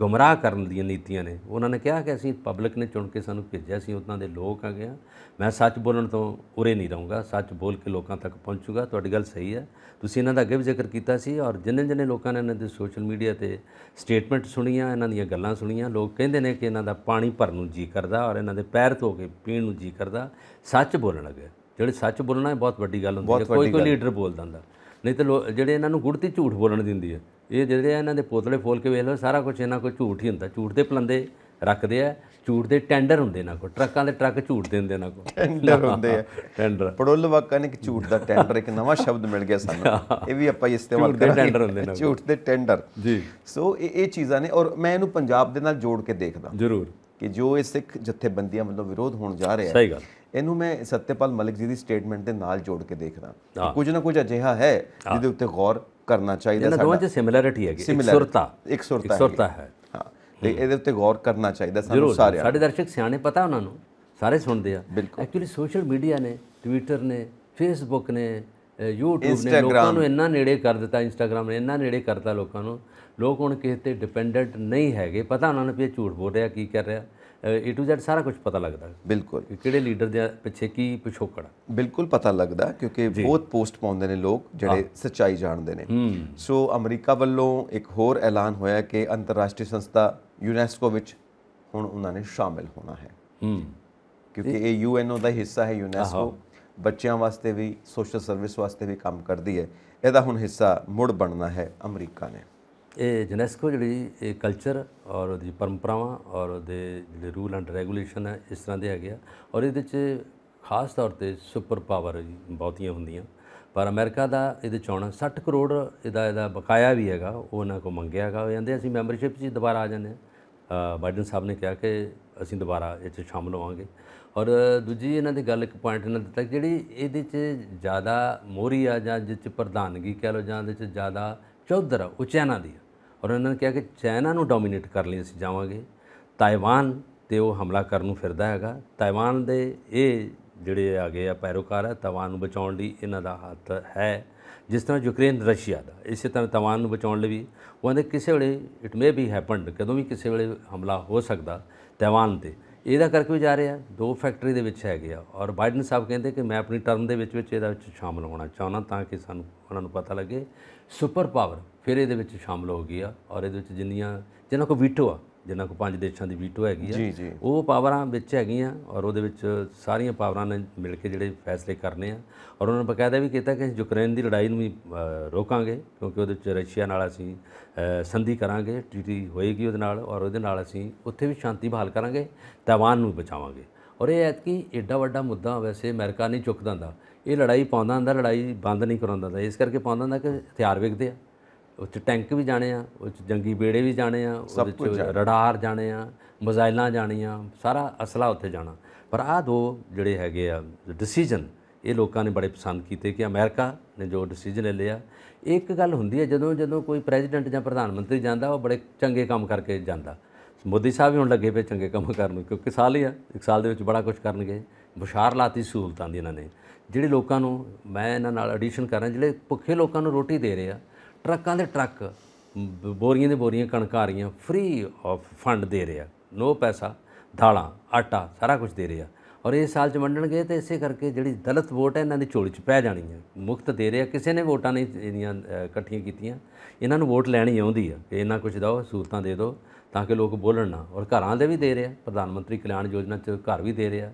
ਗੁੰਮਰਾਹ ਕਰਨ ਦੀਆਂ ਨੀਤੀਆਂ ਨੇ ਉਹਨਾਂ ਨੇ ਕਿਹਾ ਕਿ ਅਸੀਂ ਪਬਲਿਕ ਨੇ ਚੁਣ ਕੇ ਸਾਨੂੰ ਭੇਜਿਆ ਸੀ ਉਹਨਾਂ ਦੇ ਲੋਕ ਆ ਗਿਆ ਮੈਂ ਸੱਚ ਬੋਲਣ ਤੋਂ ਉਰੇ ਨਹੀਂ ਰਹੂੰਗਾ ਸੱਚ ਬੋਲ ਕੇ ਲੋਕਾਂ ਤੱਕ ਪਹੁੰਚੂਗਾ ਤੁਹਾਡੀ ਗੱਲ ਸਹੀ ਹੈ ਤੁਸੀਂ ਇਹਨਾਂ ਦਾ ਅੱਗੇ ਵੀ ਜ਼ਿਕਰ ਕੀਤਾ ਸੀ ਔਰ ਜਿੰਨੇ ਜਿੰਨੇ ਲੋਕਾਂ ਨੇ ਇਹਨਾਂ ਦੇ ਸੋਸ਼ਲ ਮੀਡੀਆ ਤੇ ਸਟੇਟਮੈਂਟ ਸੁਣੀਆਂ ਇਹਨਾਂ ਦੀਆਂ ਗੱਲਾਂ ਸੁਣੀਆਂ ਲੋਕ ਕਹਿੰਦੇ ਨੇ ਕਿ ਇਹਨਾਂ ਦਾ ਪਾਣੀ ਭਰਨ ਨੂੰ ਜੀ ਕਰਦਾ ਔਰ ਇਹਨਾਂ ਦੇ ਪੈਰ ਧੋ ਕੇ ਪੀਣ ਨੂੰ ਜੀ ਕਰਦਾ ਸੱਚ ਬੋਲਣ ਲੱਗੇ ਜਿਹੜੇ ਸੱਚ ਬੋਲਣਾ ਹੈ ਬਹੁਤ ਵੱਡੀ ਗੱਲ ਹੁੰਦੀ ਹੈ ਕੋਈ ਕੋਈ ਲੀਡਰ ਬੋਲ ਦਿੰਦਾ ਨਹੀਂ ਤੇ ਜਿਹੜੇ ਇਹਨਾਂ ਨੂੰ ਗੁੜਤੀ ਝੂਠ ਬੋਲਣ ਦਿੰਦੀ ਹੈ ਇਹ ਜਿਹੜੇ ਇਹਨਾਂ ਦੇ ਪੋਤਲੇ ਫੋਲ ਕੇ ਵੇਖ ਲਓ ਸਾਰਾ ਕੁਝ ਇਹਨਾਂ ਕੋਲ ਝੂਠ ਹੀ ਹੁੰਦਾ ਝੂਠ ਦੇ ਪਲੰਦੇ ਰੱਖਦੇ ਆ ਝੂਠ ਦੇ ਟੈਂਡਰ ਹੁੰਦੇ ਨਾ ਕੋ ਟਰੱਕਾਂ ਦੇ ਟਰੱਕ ਝੂਠ ਦਿੰਦੇ ਨਾ ਕੋ ਟੈਂਡਰ ਹੁੰਦੇ ਆ ਟੈਂਡਰ ਪੜੋਲ ਵਾਕਾਂ ਨੇ ਕਿ ਝੂਠ ਦਾ ਟੈਂਡਰ ਇੱਕ ਨਵਾਂ ਸ਼ਬਦ ਮਿਲ ਗਿਆ ਸਾਨੂੰ ਇਹ ਵੀ ਆਪਾਂ ਇਸਤੇਮਾਲ ਕਰਾਂਗੇ ਟੈਂਡਰ ਹੁੰਦੇ ਨਾ ਝੂਠ ਦੇ ਟੈਂਡਰ ਜੀ ਸੋ ਇਹ ਇਹ ਚੀਜ਼ਾਂ ਨੇ ਔਰ ਮੈਂ ਇਹਨੂੰ ਪੰਜਾਬ ਦੇ ਨਾਲ ਜੋੜ ਕੇ ਦੇਖਦਾ ਜ਼ਰੂਰ ਕਿ ਜੋ ਇਹ ਸਿੱਖ ਜਥੇਬੰਦੀਆਂ ਵੱਲੋਂ ਵਿਰੋਧ ਹੋਣ ਜਾ ਰਿਹਾ ਹੈ ਸਹੀ ਗੱਲ ਇਹਨੂੰ ਮੈਂ ਸਤਿਪਾਲ ਮਲਿਕ ਜੀ ਦੀ ਸਟੇਟਮੈਂਟ ਦੇ ਨਾਲ ਜੋੜ ਕੇ ਦੇਖਦਾ ਕੁਝ ਨਾ ਕੁਝ ਅਜਿਹਾ ਹੈ ਜਿਹਦੇ ਉੱਤੇ ਗੌਰ ਕਰਨਾ ਚਾਹੀਦਾ ਸਾਡਾ ਦੋਵਾਂ 'ਚ ਸਿਮਿਲੈਰਿਟੀ ਹੈਗੀ ਇੱਕ ਸੁਰਤਾ ਇੱਕ ਸੁਰਤਾ ਹੈ ਹਾਂ ਤੇ ਇਹਦੇ ਉੱਤੇ ਗੌਰ ਕਰਨਾ ਚਾਹੀਦਾ ਸਾਨੂੰ ਸਾਰਿਆਂ ਸਾਡੇ ਦਰਸ਼ਕ ਸਿਆਣੇ ਪਤਾ ਉਹਨਾਂ ਨੂੰ ਸਾਰੇ ਸੁਣਦੇ ਆ ਐਕਚੁਅਲੀ ਸੋਸ਼ਲ ਮੀਡੀਆ ਨੇ ਟਵਿੱਟਰ ਨੇ ਫੇਸਬੁੱਕ ਨੇ YouTube ਨੇ ਲੋਕਾਂ ਨੂੰ ਇੰਨਾ ਨੇੜੇ ਕਰ ਦਿੱਤਾ Instagram ਨੇ ਇੰਨਾ ਨੇੜੇ ਕਰਤਾ ਲੋਕਾਂ ਨੂੰ ਲੋਕ ਹੁਣ ਕਿਸੇ ਤੇ ਡਿਪੈਂਡੈਂਟ ਨਹੀਂ ਹੈਗੇ ਪਤਾ ਉਹਨਾਂ ਨੂੰ ਵੀ ਝੂਠ ਬੋਲ ਰਿਹਾ ਕੀ ਕਰ ਰਿਹਾ ਏ ਟੂ ਜ਼ੈਡ ਸਾਰਾ ਕੁਝ ਪਤਾ ਲੱਗਦਾ ਬਿਲਕੁਲ ਕਿਹੜੇ ਲੀਡਰ ਦੇ ਪਿੱਛੇ ਕੀ ਪਿਛੋਕੜ ਬਿਲਕੁਲ ਪਤਾ ਲੱਗਦਾ ਕਿਉਂਕਿ ਬਹੁਤ ਪੋਸਟ ਪਾਉਂਦੇ ਨੇ ਲੋਕ ਜਿਹੜੇ ਸੱਚਾਈ ਜਾਣਦੇ ਨੇ ਸੋ ਅਮਰੀਕਾ ਵੱਲੋਂ ਇੱਕ ਹੋਰ ਐਲਾਨ ਹੋਇਆ ਕਿ ਅੰਤਰਰਾਸ਼ਟਰੀ ਸੰਸਥਾ ਯੂਨੈਸਕੋ ਵਿੱਚ ਹੁਣ ਉਹਨਾਂ ਨੇ ਸ਼ਾਮਿਲ ਹੋਣਾ ਹੈ ਕਿਉਂਕਿ ਇਹ ਯੂਐਨਓ ਦਾ ਹਿੱਸਾ ਹੈ ਯੂਨੈਸਕੋ ਬੱਚਿਆਂ ਵਾਸਤੇ ਵੀ ਸੋਸ਼ਲ ਸਰਵਿਸ ਵਾਸਤੇ ਵੀ ਕੰਮ ਕਰਦੀ ਹੈ ਇਹਦਾ ਹੁਣ ਹਿੱਸਾ ਮੁੜ ਬਣਨਾ ਹੈ ਅਮਰੀਕਾ ਨੇ ਇਹ ਯੂਨੈਸਕੋ ਜਿਹੜੀ ਇਹ ਕਲਚਰ ਔਰ ਉਹਦੀ ਪਰੰਪਰਾਵਾਂ ਔਰ ਉਹਦੇ ਜਿਹੜੇ ਰੂਲ ਐਂਡ ਰੈਗੂਲੇਸ਼ਨ ਹੈ ਇਸ ਤਰ੍ਹਾਂ ਦੇ ਹੈਗੇ ਆ ਔਰ ਇਹਦੇ 'ਚ ਖਾਸ ਤੌਰ ਤੇ ਸੁਪਰ ਪਾਵਰ ਬਹੁਤੀਆਂ ਹੁੰਦੀਆਂ ਪਰ ਅਮਰੀਕਾ ਦਾ ਇਹਦੇ ਚੋਣਾ 60 ਕਰੋੜ ਇਹਦਾ ਇਹਦਾ ਬਕਾਇਆ ਵੀ ਹੈਗਾ ਉਹ ਉਹਨਾਂ ਕੋ ਮੰਗਿਆ ਹੈਗਾ ਉਹ ਜਾਂਦੇ ਅਸੀਂ ਮੈਂਬਰਸ਼ਿਪ 'ਚ ਦੁਬਾਰਾ ਆ ਜਾਂਦੇ ਆ ਬਾਈਡਨ ਸਾਹਿਬ ਨੇ ਕਿਹਾ ਕਿ ਅਸੀਂ ਦੁਬਾਰਾ ਇਹ 'ਚ ਸ਼ਾਮਲ ਹੋਵਾਂਗੇ ਔਰ ਦੂਜੀ ਇਹਨਾਂ ਦੀ ਗੱਲ ਇੱਕ ਪੁਆਇੰਟ ਇਹਨਾਂ ਦਿੱਤਾ ਜਿਹੜੀ ਇਹਦੇ 'ਚ ਜ਼ਿਆਦਾ ਮੋਰੀ ਆ ਜਾਂ ਜਿੱਚ ਪ੍ਰਧਾਨਗੀ ਕਹਿ ਲੋ ਜਾਂ ਇਹਦੇ 'ਚ ਜ਼ਿਆਦਾ ਚੌਧਰ ਉਚੈਨਾ ਦੀ ਔਰ ਉਹਨਾਂ ਨੇ ਕਿਹਾ ਕਿ ਚਾਈਨਾ ਨੂੰ ਡੋਮਿਨੇਟ ਕਰ ਲਈ ਅਸੀਂ ਜਾਵਾਂਗੇ ਤਾਈਵਾਨ ਤੇ ਉਹ ਹਮਲਾ ਕਰਨ ਨੂੰ ਫਿਰਦਾ ਹੈਗਾ ਤਾਈਵਾਨ ਦੇ ਇਹ ਜਿਹੜੇ ਆ ਗਏ ਆ ਪੈਰੋਕਾਰ ਹੈ ਤਾਈਵਾਨ ਨੂੰ ਬਚਾਉਣ ਲਈ ਇਹਨਾਂ ਦਾ ਹੱਥ ਹੈ ਜਿਸ ਤਰ੍ਹਾਂ ਯੂਕਰੇਨ ਰਸ਼ੀਆ ਦਾ ਇਸੇ ਤਰ੍ਹਾਂ ਤਾਈਵਾਨ ਨੂੰ ਬਚਾਉਣ ਲਈ ਵੀ ਕਹਿੰਦੇ ਕਿਸੇ ਵੇਲੇ ਇਟ ਮੇ ਬੀ ਹੈਪਨਡ ਕਦੋਂ ਵੀ ਕਿਸੇ ਵੇਲੇ ਹਮਲਾ ਹੋ ਸਕਦਾ ਤਾਈਵਾਨ ਤੇ ਇਹਦਾ ਕਰਕੇ ਵੀ ਜਾ ਰਿਹਾ ਦੋ ਫੈਕਟਰੀ ਦੇ ਵਿੱਚ ਹੈਗੇ ਆ ਔਰ ਬਾਈਡਨ ਸਾਹਿਬ ਕਹਿੰਦੇ ਕਿ ਮੈਂ ਆਪਣੀ ਟਰਮ ਦੇ ਵਿੱਚ ਵਿੱਚ ਇਹਦਾ ਵਿੱਚ ਸ਼ਾਮਲ ਹੋਣਾ ਚਾਹੁੰਦਾ ਤਾਂ ਕਿ ਸਾਨੂੰ ਉਹਨਾਂ ਨੂੰ ਪਤਾ ਲੱਗੇ ਸੁਪਰ ਪਾਵਰ ਫਿਰ ਇਹਦੇ ਵਿੱਚ ਸ਼ਾਮਲ ਹੋ ਗਈ ਆ ਔਰ ਇਹਦੇ ਵਿੱਚ ਜਿੰਨੀਆਂ ਜਿਨ੍ਹਾਂ ਕੋ ਵੀਟੋ ਆ ਜਿਨ੍ਹਾਂ ਕੋ ਪੰਜ ਦੇਸ਼ਾਂ ਦੀ ਵੀਟੋ ਹੈਗੀ ਆ ਉਹ ਪਾਵਰਾਂ ਵਿੱਚ ਹੈਗੀਆਂ ਔਰ ਉਹਦੇ ਵਿੱਚ ਸਾਰੀਆਂ ਪਾਵਰਾਂ ਨੇ ਮਿਲ ਕੇ ਜਿਹੜੇ ਫੈਸਲੇ ਕਰਨੇ ਆ ਔਰ ਉਹਨਾਂ ਨੇ ਬਕਾਇਦਾ ਵੀ ਕੀਤਾ ਕਿ ਯੂਕਰੇਨ ਦੀ ਲੜਾਈ ਨੂੰ ਵੀ ਰੋਕਾਂਗੇ ਕਿਉਂਕਿ ਉਹਦੇ ਵਿੱਚ ਰਸ਼ੀਆ ਨਾਲ ਅਸੀਂ ਸੰਧੀ ਕਰਾਂਗੇ ਟ੍ਰੀਟੀ ਹੋਏਗੀ ਉਹਦੇ ਨਾਲ ਔਰ ਉਹਦੇ ਨਾਲ ਅਸੀਂ ਉੱਥੇ ਵੀ ਸ਼ਾਂਤੀ ਬਹਾਲ ਕਰਾਂਗੇ ਤਾਇਵਾਨ ਨੂੰ ਬਚਾਵਾਂਗੇ ਔਰ ਇਹ ਐਤਕੀ ਐਡਾ ਵੱਡਾ ਮੁੱਦਾ ਵੈਸੇ ਅਮਰੀਕਾ ਨਹੀਂ ਚੁੱਕਦਾ ਹੁੰਦਾ ਇਹ ਲੜਾਈ ਪਾਉਂਦਾ ਹੁੰਦਾ ਲੜਾਈ ਬੰਦ ਨਹੀਂ ਕਰਾਉਂਦਾ ਹੁੰਦਾ ਇਸ ਕਰਕੇ ਪਾਉਂਦਾ ਹੁੰਦਾ ਕਿ ਹਥਿਆਰ ਵੇਚਦੇ ਆ ਉਹ ਚ ਟੈਂਕ ਵੀ ਜਾਣੇ ਆ ਉਹ ਚ ਜੰਗੀ ਬੇੜੇ ਵੀ ਜਾਣੇ ਆ ਉਹਦੇ ਚ ਰਡਾਰ ਜਾਣੇ ਆ ਮਜ਼ਾਈਲਾਂ ਜਾਣੀਆਂ ਸਾਰਾ ਅਸਲਾ ਉੱਥੇ ਜਾਣਾ ਪਰ ਆਹ ਦੋ ਜਿਹੜੇ ਹੈਗੇ ਆ ਡਿਸੀਜਨ ਇਹ ਲੋਕਾਂ ਨੇ ਬੜੇ ਪਸੰਦ ਕੀਤੇ ਕਿ ਅਮਰੀਕਾ ਨੇ ਜੋ ਡਿਸੀਜਨ ਲਿਆ ਇੱਕ ਗੱਲ ਹੁੰਦੀ ਹੈ ਜਦੋਂ ਜਦੋਂ ਕੋਈ ਪ੍ਰੈਜ਼ੀਡੈਂਟ ਜਾਂ ਪ੍ਰਧਾਨ ਮੰਤਰੀ ਜਾਂਦਾ ਉਹ ਬੜੇ ਚੰਗੇ ਕੰਮ ਕਰਕੇ ਜਾਂਦਾ ਮੋਦੀ ਸਾਹਿਬ ਵੀ ਹੁਣ ਲੱਗੇ ਪਏ ਚੰਗੇ ਕੰਮ ਕਰਨ ਨੂੰ ਕਿਉਂਕਿ ਸਾਲ ਹੀ ਆ ਇੱਕ ਸਾਲ ਦੇ ਵਿੱਚ ਬੜਾ ਕੁਝ ਕਰਨਗੇ ਬੁਸ਼ਾਰ ਲਾਤੀ ਸਹੂਲਤਾਂ ਦੀ ਇਹਨਾਂ ਨੇ ਜਿਹੜੇ ਲੋਕਾਂ ਨੂੰ ਮੈਂ ਇਹਨਾਂ ਨਾਲ ਐਡੀਸ਼ਨ ਕਰ ਰਿਹਾ ਜਿਹੜੇ ਭੁੱਖੇ ਲੋਕਾਂ ਨੂੰ ਰੋਟੀ ਦੇ ਰਹੇ ਆ ਟਰੱਕਾਂ ਦੇ ਟਰੱਕ ਬੋਰੀਆਂ ਦੇ ਬੋਰੀਆਂ ਕਣਕ ਆ ਰਹੀਆਂ ਫ੍ਰੀ ਆਫ ਫੰਡ ਦੇ ਰਿਹਾ ਨੋ ਪੈਸਾ ਧਾਲਾਂ ਆਟਾ ਸਾਰਾ ਕੁਝ ਦੇ ਰਿਹਾ ਔਰ ਇਹ ਸਾਲ ਚ ਗਏ ਤੇ ਇਸੇ ਕਰਕੇ ਜਿਹੜੀ ਦਲਤ ਵੋਟ ਹੈ ਇਹਨਾਂ ਦੀ ਝੋਲੀ ਚ ਪੈ ਜਾਣੀ ਹੈ ਮੁਕਤ ਦੇ ਰਿਹਾ ਕਿਸੇ ਨੇ ਵੋਟਾਂ ਨਹੀਂ ਇਹਦੀਆਂ ਇਕੱਠੀਆਂ ਕੀਤੀਆਂ ਇਹਨਾਂ ਨੂੰ ਵੋਟ ਲੈਣੀ ਆਉਂਦੀ ਆ ਕਿ ਇਹਨਾਂ ਕੁਝ ਦਿਓ ਸੂਰਤਾਂ ਦੇ ਦਿਓ ਤਾਂ ਕਿ ਲੋਕ ਬੋਲਣ ਨਾ ਔਰ ਘਰਾਂ ਦੇ ਵੀ ਦੇ ਰਿਹਾ ਪ੍ਰਧਾਨ ਮੰਤਰੀ ਕਲਿਆਣ ਯੋਜਨਾ ਚ ਘਰ ਵੀ ਦੇ ਰਿਹਾ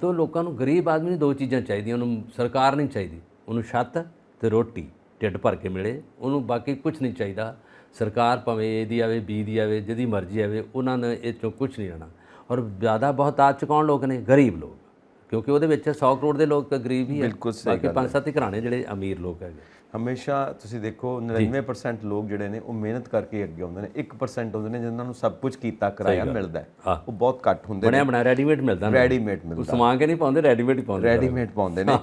ਤੋਂ ਲੋਕਾਂ ਨੂੰ ਗਰੀਬ ਆਦਮੀ ਨੂੰ ਦੋ ਚੀਜ਼ਾਂ ਚਾਹੀਦੀਆਂ ਉਹਨੂੰ ਸਰਕਾਰ ਨਹੀਂ ਚਾਹੀਦੀ ਉਹਨੂੰ ਛੱਤ ਤੇ ਰੋਟੀ ਢਿੱਡ ਭਰ ਕੇ ਮਿਲੇ ਉਹਨੂੰ ਬਾਕੀ ਕੁਝ ਨਹੀਂ ਚਾਹੀਦਾ ਸਰਕਾਰ ਭਵੇਂ ਏ ਦੀ ਆਵੇ ਬੀ ਦੀ ਆਵੇ ਜਿਹਦੀ ਮਰਜ਼ੀ ਆਵੇ ਉਹਨਾਂ ਨੇ ਇਹ ਚੋਂ ਕੁਝ ਨਹੀਂ ਲੈਣਾ ਔਰ ਜ਼ਿਆਦਾ ਆ ਚੁਕਾਉਣ ਲੋਕ ਨੇ ਗਰੀਬ ਲੋਕ ਕਿਉਂਕਿ ਉਹਦੇ ਵਿੱਚ 100 ਕਰੋੜ ਦੇ ਲੋਕ ਗਰੀਬ ਹੀ ਹੈ ਬਾਕੀ 5-7 ਹੀ ਘਰਾਣੇ ਜਿਹੜੇ ਅਮੀਰ ਲੋਕ ਹੈਗੇ ਹਮੇਸ਼ਾ ਤੁਸੀਂ ਦੇਖੋ 99% ਲੋਕ ਜਿਹੜੇ ਨੇ ਉਹ ਮਿਹਨਤ ਕਰਕੇ ਅੱਗੇ ਆਉਂਦੇ ਨੇ 1% ਹੁੰਦੇ ਨੇ ਜਿਨ੍ਹਾਂ ਨੂੰ ਸਭ ਕੁਝ ਕੀਤਾ ਕਰਾਇਆ ਮਿਲਦਾ ਉਹ ਬਹੁਤ ਘੱਟ ਹੁੰਦੇ ਨੇ ਬਣਿਆ ਬਣਾ ਰੈਡੀਮੇਡ ਮਿਲਦਾ ਰੈਡੀਮੇਡ ਮਿਲਦਾ ਉਹ ਸਮਾਂ ਕੇ ਨਹੀਂ ਪਾਉਂਦੇ ਰੈਡੀਮੇਡ ਹੀ ਪਾਉਂਦੇ ਰੈਡੀਮੇਡ ਪਾਉਂਦੇ ਨੇ